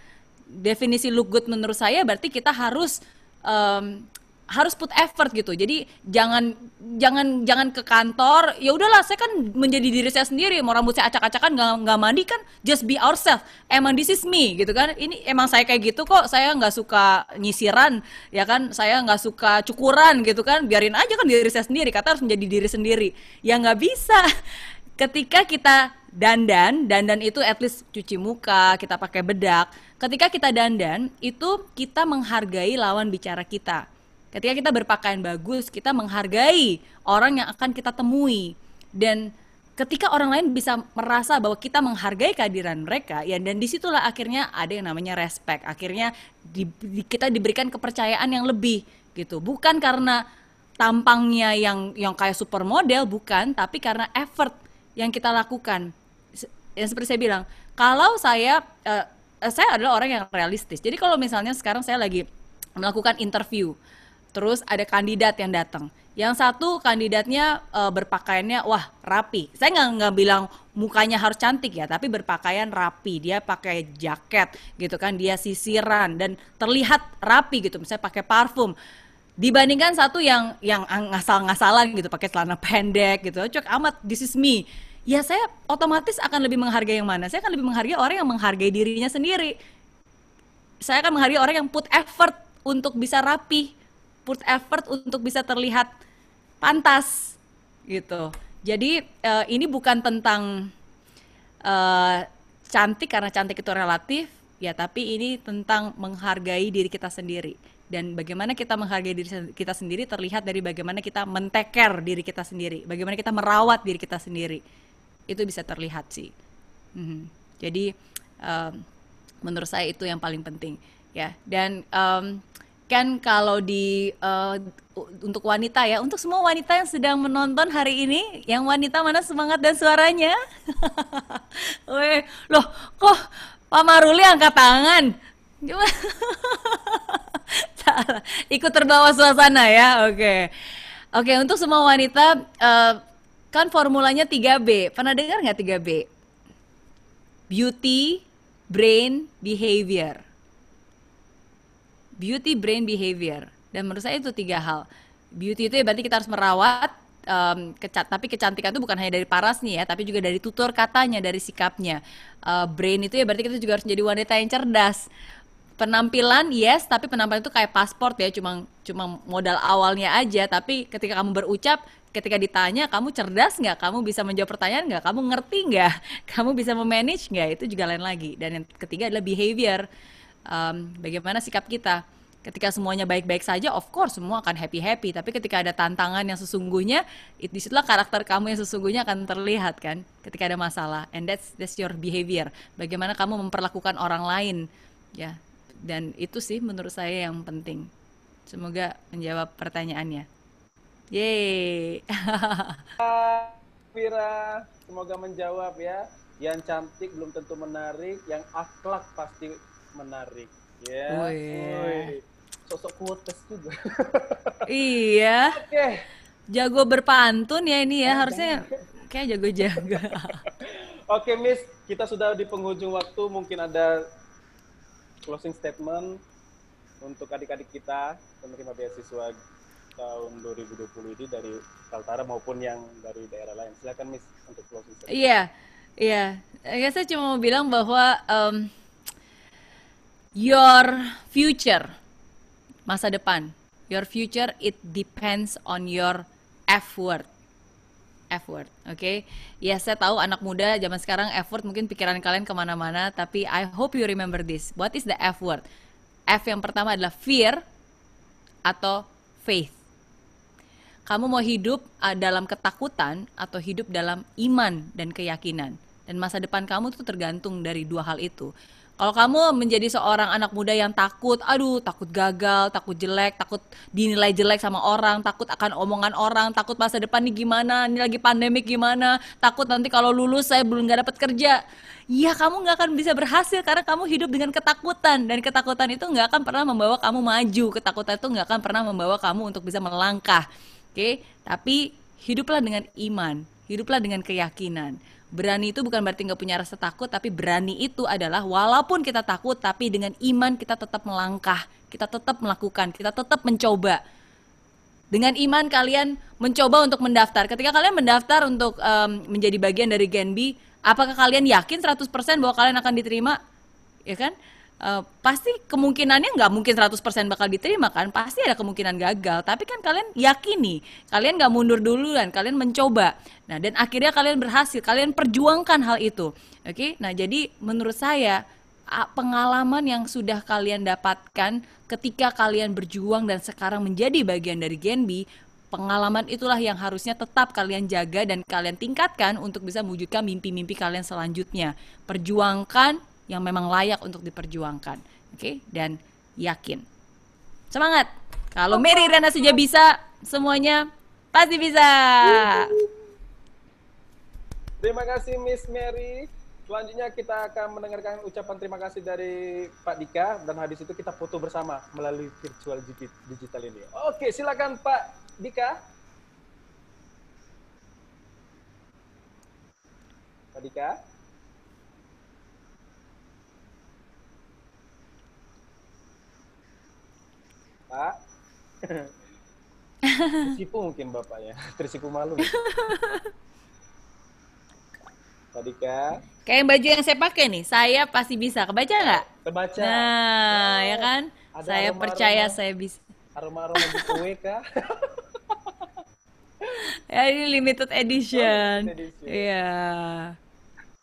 Definisi look good menurut saya berarti kita harus um, harus put effort gitu. Jadi jangan jangan jangan ke kantor. Ya udahlah, saya kan menjadi diri saya sendiri. Mau rambut saya acak-acakan, nggak nggak mandi kan, just be ourselves. Emang this is me gitu kan. Ini emang saya kayak gitu kok. Saya nggak suka nyisiran, ya kan. Saya nggak suka cukuran gitu kan. Biarin aja kan diri saya sendiri. Kata harus menjadi diri sendiri. Ya nggak bisa. Ketika kita dandan, dandan itu at least cuci muka, kita pakai bedak. Ketika kita dandan, itu kita menghargai lawan bicara kita ketika kita berpakaian bagus kita menghargai orang yang akan kita temui dan ketika orang lain bisa merasa bahwa kita menghargai kehadiran mereka ya dan disitulah akhirnya ada yang namanya respect akhirnya di, di, kita diberikan kepercayaan yang lebih gitu bukan karena tampangnya yang yang kayak supermodel bukan tapi karena effort yang kita lakukan yang seperti saya bilang kalau saya uh, saya adalah orang yang realistis jadi kalau misalnya sekarang saya lagi melakukan interview terus ada kandidat yang datang. Yang satu kandidatnya e, berpakaiannya wah rapi. Saya nggak nggak bilang mukanya harus cantik ya, tapi berpakaian rapi. Dia pakai jaket gitu kan, dia sisiran dan terlihat rapi gitu. Misalnya pakai parfum dibandingkan satu yang yang ngasal-ngasalan gitu pakai celana pendek gitu cok amat this is me ya saya otomatis akan lebih menghargai yang mana saya akan lebih menghargai orang yang menghargai dirinya sendiri saya akan menghargai orang yang put effort untuk bisa rapi put effort untuk bisa terlihat pantas gitu. Jadi uh, ini bukan tentang uh, cantik karena cantik itu relatif ya, tapi ini tentang menghargai diri kita sendiri dan bagaimana kita menghargai diri kita sendiri terlihat dari bagaimana kita menteker diri kita sendiri, bagaimana kita merawat diri kita sendiri itu bisa terlihat sih. Mm-hmm. Jadi um, menurut saya itu yang paling penting ya. Dan um, kan kalau di uh, untuk wanita ya, untuk semua wanita yang sedang menonton hari ini, yang wanita mana semangat dan suaranya? Weh, loh kok Pak Maruli angkat tangan? Ikut terbawa suasana ya, oke. Okay. Oke, okay, untuk semua wanita, uh, kan formulanya 3B. Pernah dengar nggak 3B? Beauty, brain, behavior beauty, brain, behavior. Dan menurut saya itu tiga hal. Beauty itu ya berarti kita harus merawat um, kecat tapi kecantikan itu bukan hanya dari parasnya ya tapi juga dari tutur katanya dari sikapnya uh, brain itu ya berarti kita juga harus jadi wanita yang cerdas penampilan yes tapi penampilan itu kayak paspor ya cuma cuma modal awalnya aja tapi ketika kamu berucap ketika ditanya kamu cerdas nggak kamu bisa menjawab pertanyaan nggak kamu ngerti nggak kamu bisa memanage nggak itu juga lain lagi dan yang ketiga adalah behavior um, bagaimana sikap kita. Ketika semuanya baik-baik saja, of course semua akan happy-happy. Tapi ketika ada tantangan yang sesungguhnya, itu disitulah karakter kamu yang sesungguhnya akan terlihat kan. Ketika ada masalah, and that's that's your behavior. Bagaimana kamu memperlakukan orang lain, ya. Dan itu sih menurut saya yang penting. Semoga menjawab pertanyaannya. Yay. Uh, Wira, semoga menjawab ya. Yang cantik belum tentu menarik, yang akhlak pasti menarik ya yeah. sosok kuotes juga iya okay. jago berpantun ya ini ya harusnya kayak jago jaga. oke miss kita sudah di penghujung waktu mungkin ada closing statement untuk adik-adik kita penerima beasiswa tahun 2020 ini dari Kaltara maupun yang dari daerah lain. Silakan Miss untuk closing statement. Iya. Iya, ya, saya cuma mau bilang bahwa um, your future masa depan your future it depends on your effort effort oke? Okay? Ya saya tahu anak muda zaman sekarang effort mungkin pikiran kalian kemana-mana, tapi I hope you remember this. What is the effort word? F yang pertama adalah fear atau faith. Kamu mau hidup uh, dalam ketakutan atau hidup dalam iman dan keyakinan. Dan masa depan kamu tuh tergantung dari dua hal itu. Kalau kamu menjadi seorang anak muda yang takut, aduh, takut gagal, takut jelek, takut dinilai jelek sama orang, takut akan omongan orang, takut masa depan nih gimana, ini lagi pandemik gimana, takut nanti kalau lulus saya belum nggak dapat kerja. Ya, kamu nggak akan bisa berhasil karena kamu hidup dengan ketakutan dan ketakutan itu nggak akan pernah membawa kamu maju, ketakutan itu nggak akan pernah membawa kamu untuk bisa melangkah. Oke, okay? tapi hiduplah dengan iman, hiduplah dengan keyakinan. Berani itu bukan berarti nggak punya rasa takut, tapi berani itu adalah walaupun kita takut, tapi dengan iman kita tetap melangkah, kita tetap melakukan, kita tetap mencoba. Dengan iman kalian mencoba untuk mendaftar. Ketika kalian mendaftar untuk um, menjadi bagian dari Genbi, apakah kalian yakin 100% bahwa kalian akan diterima? Ya kan? Eh, pasti kemungkinannya nggak mungkin 100% bakal diterima kan pasti ada kemungkinan gagal tapi kan kalian yakini kalian nggak mundur dulu dan kalian mencoba nah dan akhirnya kalian berhasil kalian perjuangkan hal itu oke okay? nah jadi menurut saya pengalaman yang sudah kalian dapatkan ketika kalian berjuang dan sekarang menjadi bagian dari Genbi pengalaman itulah yang harusnya tetap kalian jaga dan kalian tingkatkan untuk bisa mewujudkan mimpi-mimpi kalian selanjutnya. Perjuangkan yang memang layak untuk diperjuangkan. Oke, okay? dan yakin. Semangat. Kalau Mary Rena saja bisa, semuanya pasti bisa. Terima kasih Miss Mary. Selanjutnya kita akan mendengarkan ucapan terima kasih dari Pak Dika dan habis itu kita foto bersama melalui virtual digital ini. Oke, silakan Pak Dika. Pak Dika. Bapak. Tersipu mungkin Bapak ya. Tersipu malu. Tadi Kak. Kayak baju yang saya pakai nih, saya pasti bisa. Kebaca nggak? Kebaca. Nah, ya, ya kan? saya aroma -aroma, percaya saya bisa. Aroma-aroma di kue Kak. ya ini limited edition. Iya. Oh,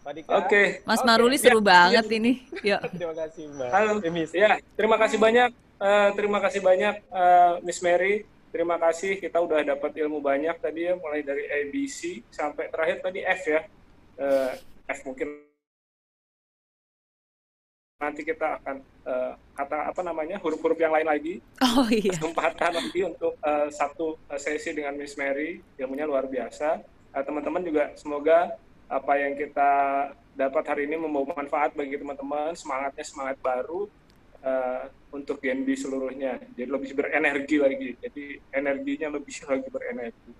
Oke. Okay. Mas Maruli seru ya, banget ya. ini. Yuk. terima kasih Mbak. Halo. Ya, terima kasih banyak. Uh, terima kasih banyak uh, Miss Mary. Terima kasih kita udah dapat ilmu banyak tadi ya mulai dari ABC sampai terakhir tadi F ya. Uh, F mungkin nanti kita akan uh, kata apa namanya huruf-huruf yang lain lagi oh, iya. kesempatan nanti untuk uh, satu sesi dengan Miss Mary ilmunya luar biasa teman-teman uh, teman -teman juga semoga apa yang kita dapat hari ini membawa manfaat bagi teman-teman semangatnya semangat baru uh, untuk GMB seluruhnya jadi lebih berenergi lagi jadi energinya lebih lagi berenergi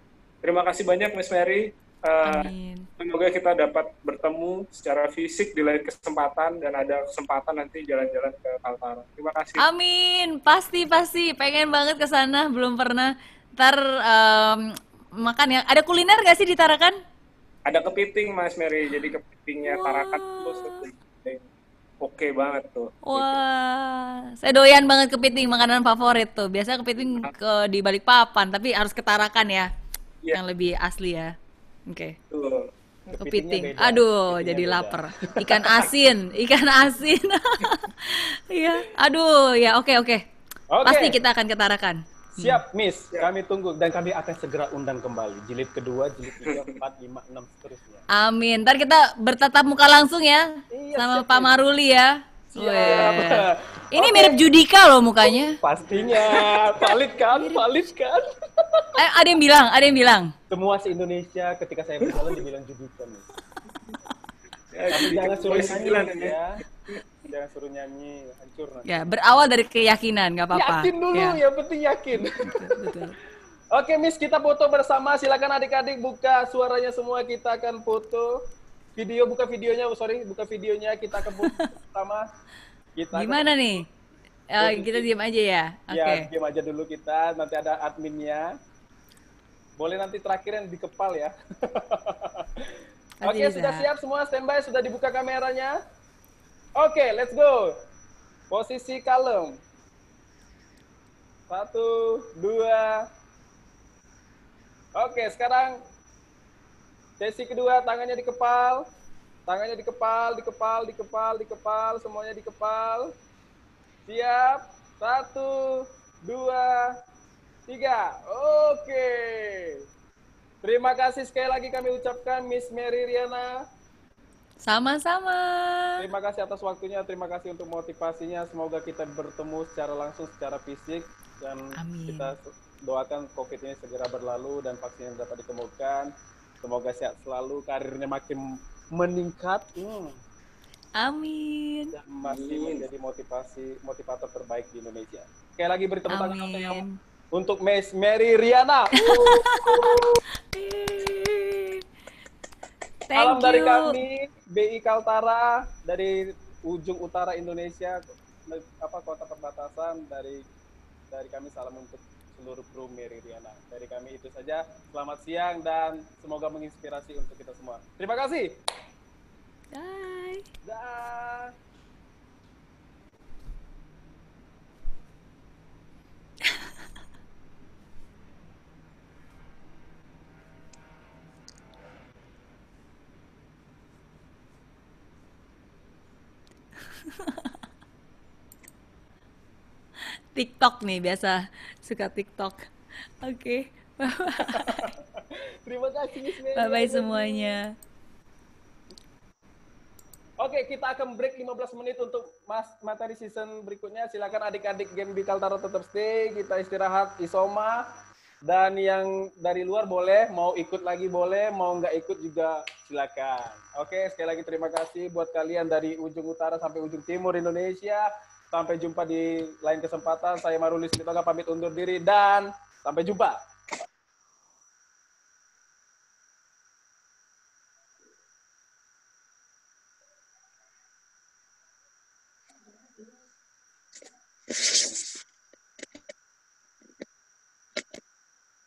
terima kasih banyak Miss Mary uh, Amin. semoga kita dapat bertemu secara fisik di lain kesempatan dan ada kesempatan nanti jalan-jalan ke Kaltara terima kasih Amin pasti pasti pengen banget ke sana belum pernah ntar um, makan ya ada kuliner gak sih di Tarakan ada kepiting Mas Mary jadi kepitingnya tarakan terus oke banget tuh Wah gitu. saya doyan banget kepiting makanan favorit tuh biasanya kepiting ah. ke di balik papan tapi harus ketarakan ya yeah. yang lebih asli ya oke okay. kepiting beda. aduh Kepitingnya jadi beda. lapar ikan asin ikan asin Iya aduh ya oke okay, oke okay. okay. pasti kita akan ketarakan Siap, hmm. Miss. Siap. Kami tunggu dan kami akan segera undang kembali jilid kedua, jilid tiga, empat, lima, enam seterusnya. Amin. Ntar kita bertatap muka langsung ya iya, sama siap, Pak Maruli ya. Siap. Ini okay. mirip Judika loh mukanya. Oh, pastinya. Valid kan? Valid kan? eh, ada yang bilang, ada yang bilang. Semua se-Indonesia ketika saya berjalan dibilang Judika. Nih. Tapi jangan suruh ya jangan suruh nyanyi hancur nanti. ya berawal dari keyakinan nggak apa-apa yakin dulu ya. yang penting yakin betul, Oke Miss, kita foto bersama. Silakan adik-adik buka suaranya semua. Kita akan foto. Video, buka videonya. Oh, sorry, buka videonya. Kita akan foto bersama. Kita Gimana akan... nih? oh, eh, kita diam aja ya? ya Oke. Okay. Ya, diam aja dulu kita. Nanti ada adminnya. Boleh nanti terakhir yang dikepal ya. Oke, okay, ya, sudah siap semua. Standby, sudah dibuka kameranya. Oke, okay, let's go. Posisi kalem. Satu, dua. Oke, okay, sekarang sesi kedua, tangannya di kepal. Tangannya di kepal, di kepal, di kepal, di kepal, semuanya di kepal. Siap. Satu, dua, tiga. Oke. Okay. Terima kasih sekali lagi kami ucapkan Miss Mary Riana sama-sama. Terima kasih atas waktunya, terima kasih untuk motivasinya. Semoga kita bertemu secara langsung, secara fisik, dan Amin. kita doakan COVID ini segera berlalu dan vaksin yang dapat ditemukan. Semoga sehat selalu, karirnya makin meningkat. Hmm. Amin. Dan masih Amin. menjadi motivasi motivator terbaik di Indonesia. Sekali lagi beri tepuk tangan untuk Miss Mary Riana. Thank Salam you. dari kami BI Kaltara dari ujung utara Indonesia apa kota perbatasan dari dari kami salam untuk seluruh kru Meridiana. Dari kami itu saja. Selamat siang dan semoga menginspirasi untuk kita semua. Terima kasih. Bye. bye. TikTok nih biasa suka TikTok. Oke. Okay. Terima kasih Bye bye semuanya. Oke, kita akan break 15 menit untuk mas materi season berikutnya. Silakan adik-adik game Tarot tetap stay, kita istirahat isoma. Dan yang dari luar boleh, mau ikut lagi boleh, mau nggak ikut juga silakan. Oke, sekali lagi terima kasih buat kalian dari ujung utara sampai ujung timur Indonesia. Sampai jumpa di lain kesempatan. Saya Marulis Mitoga pamit undur diri dan sampai jumpa.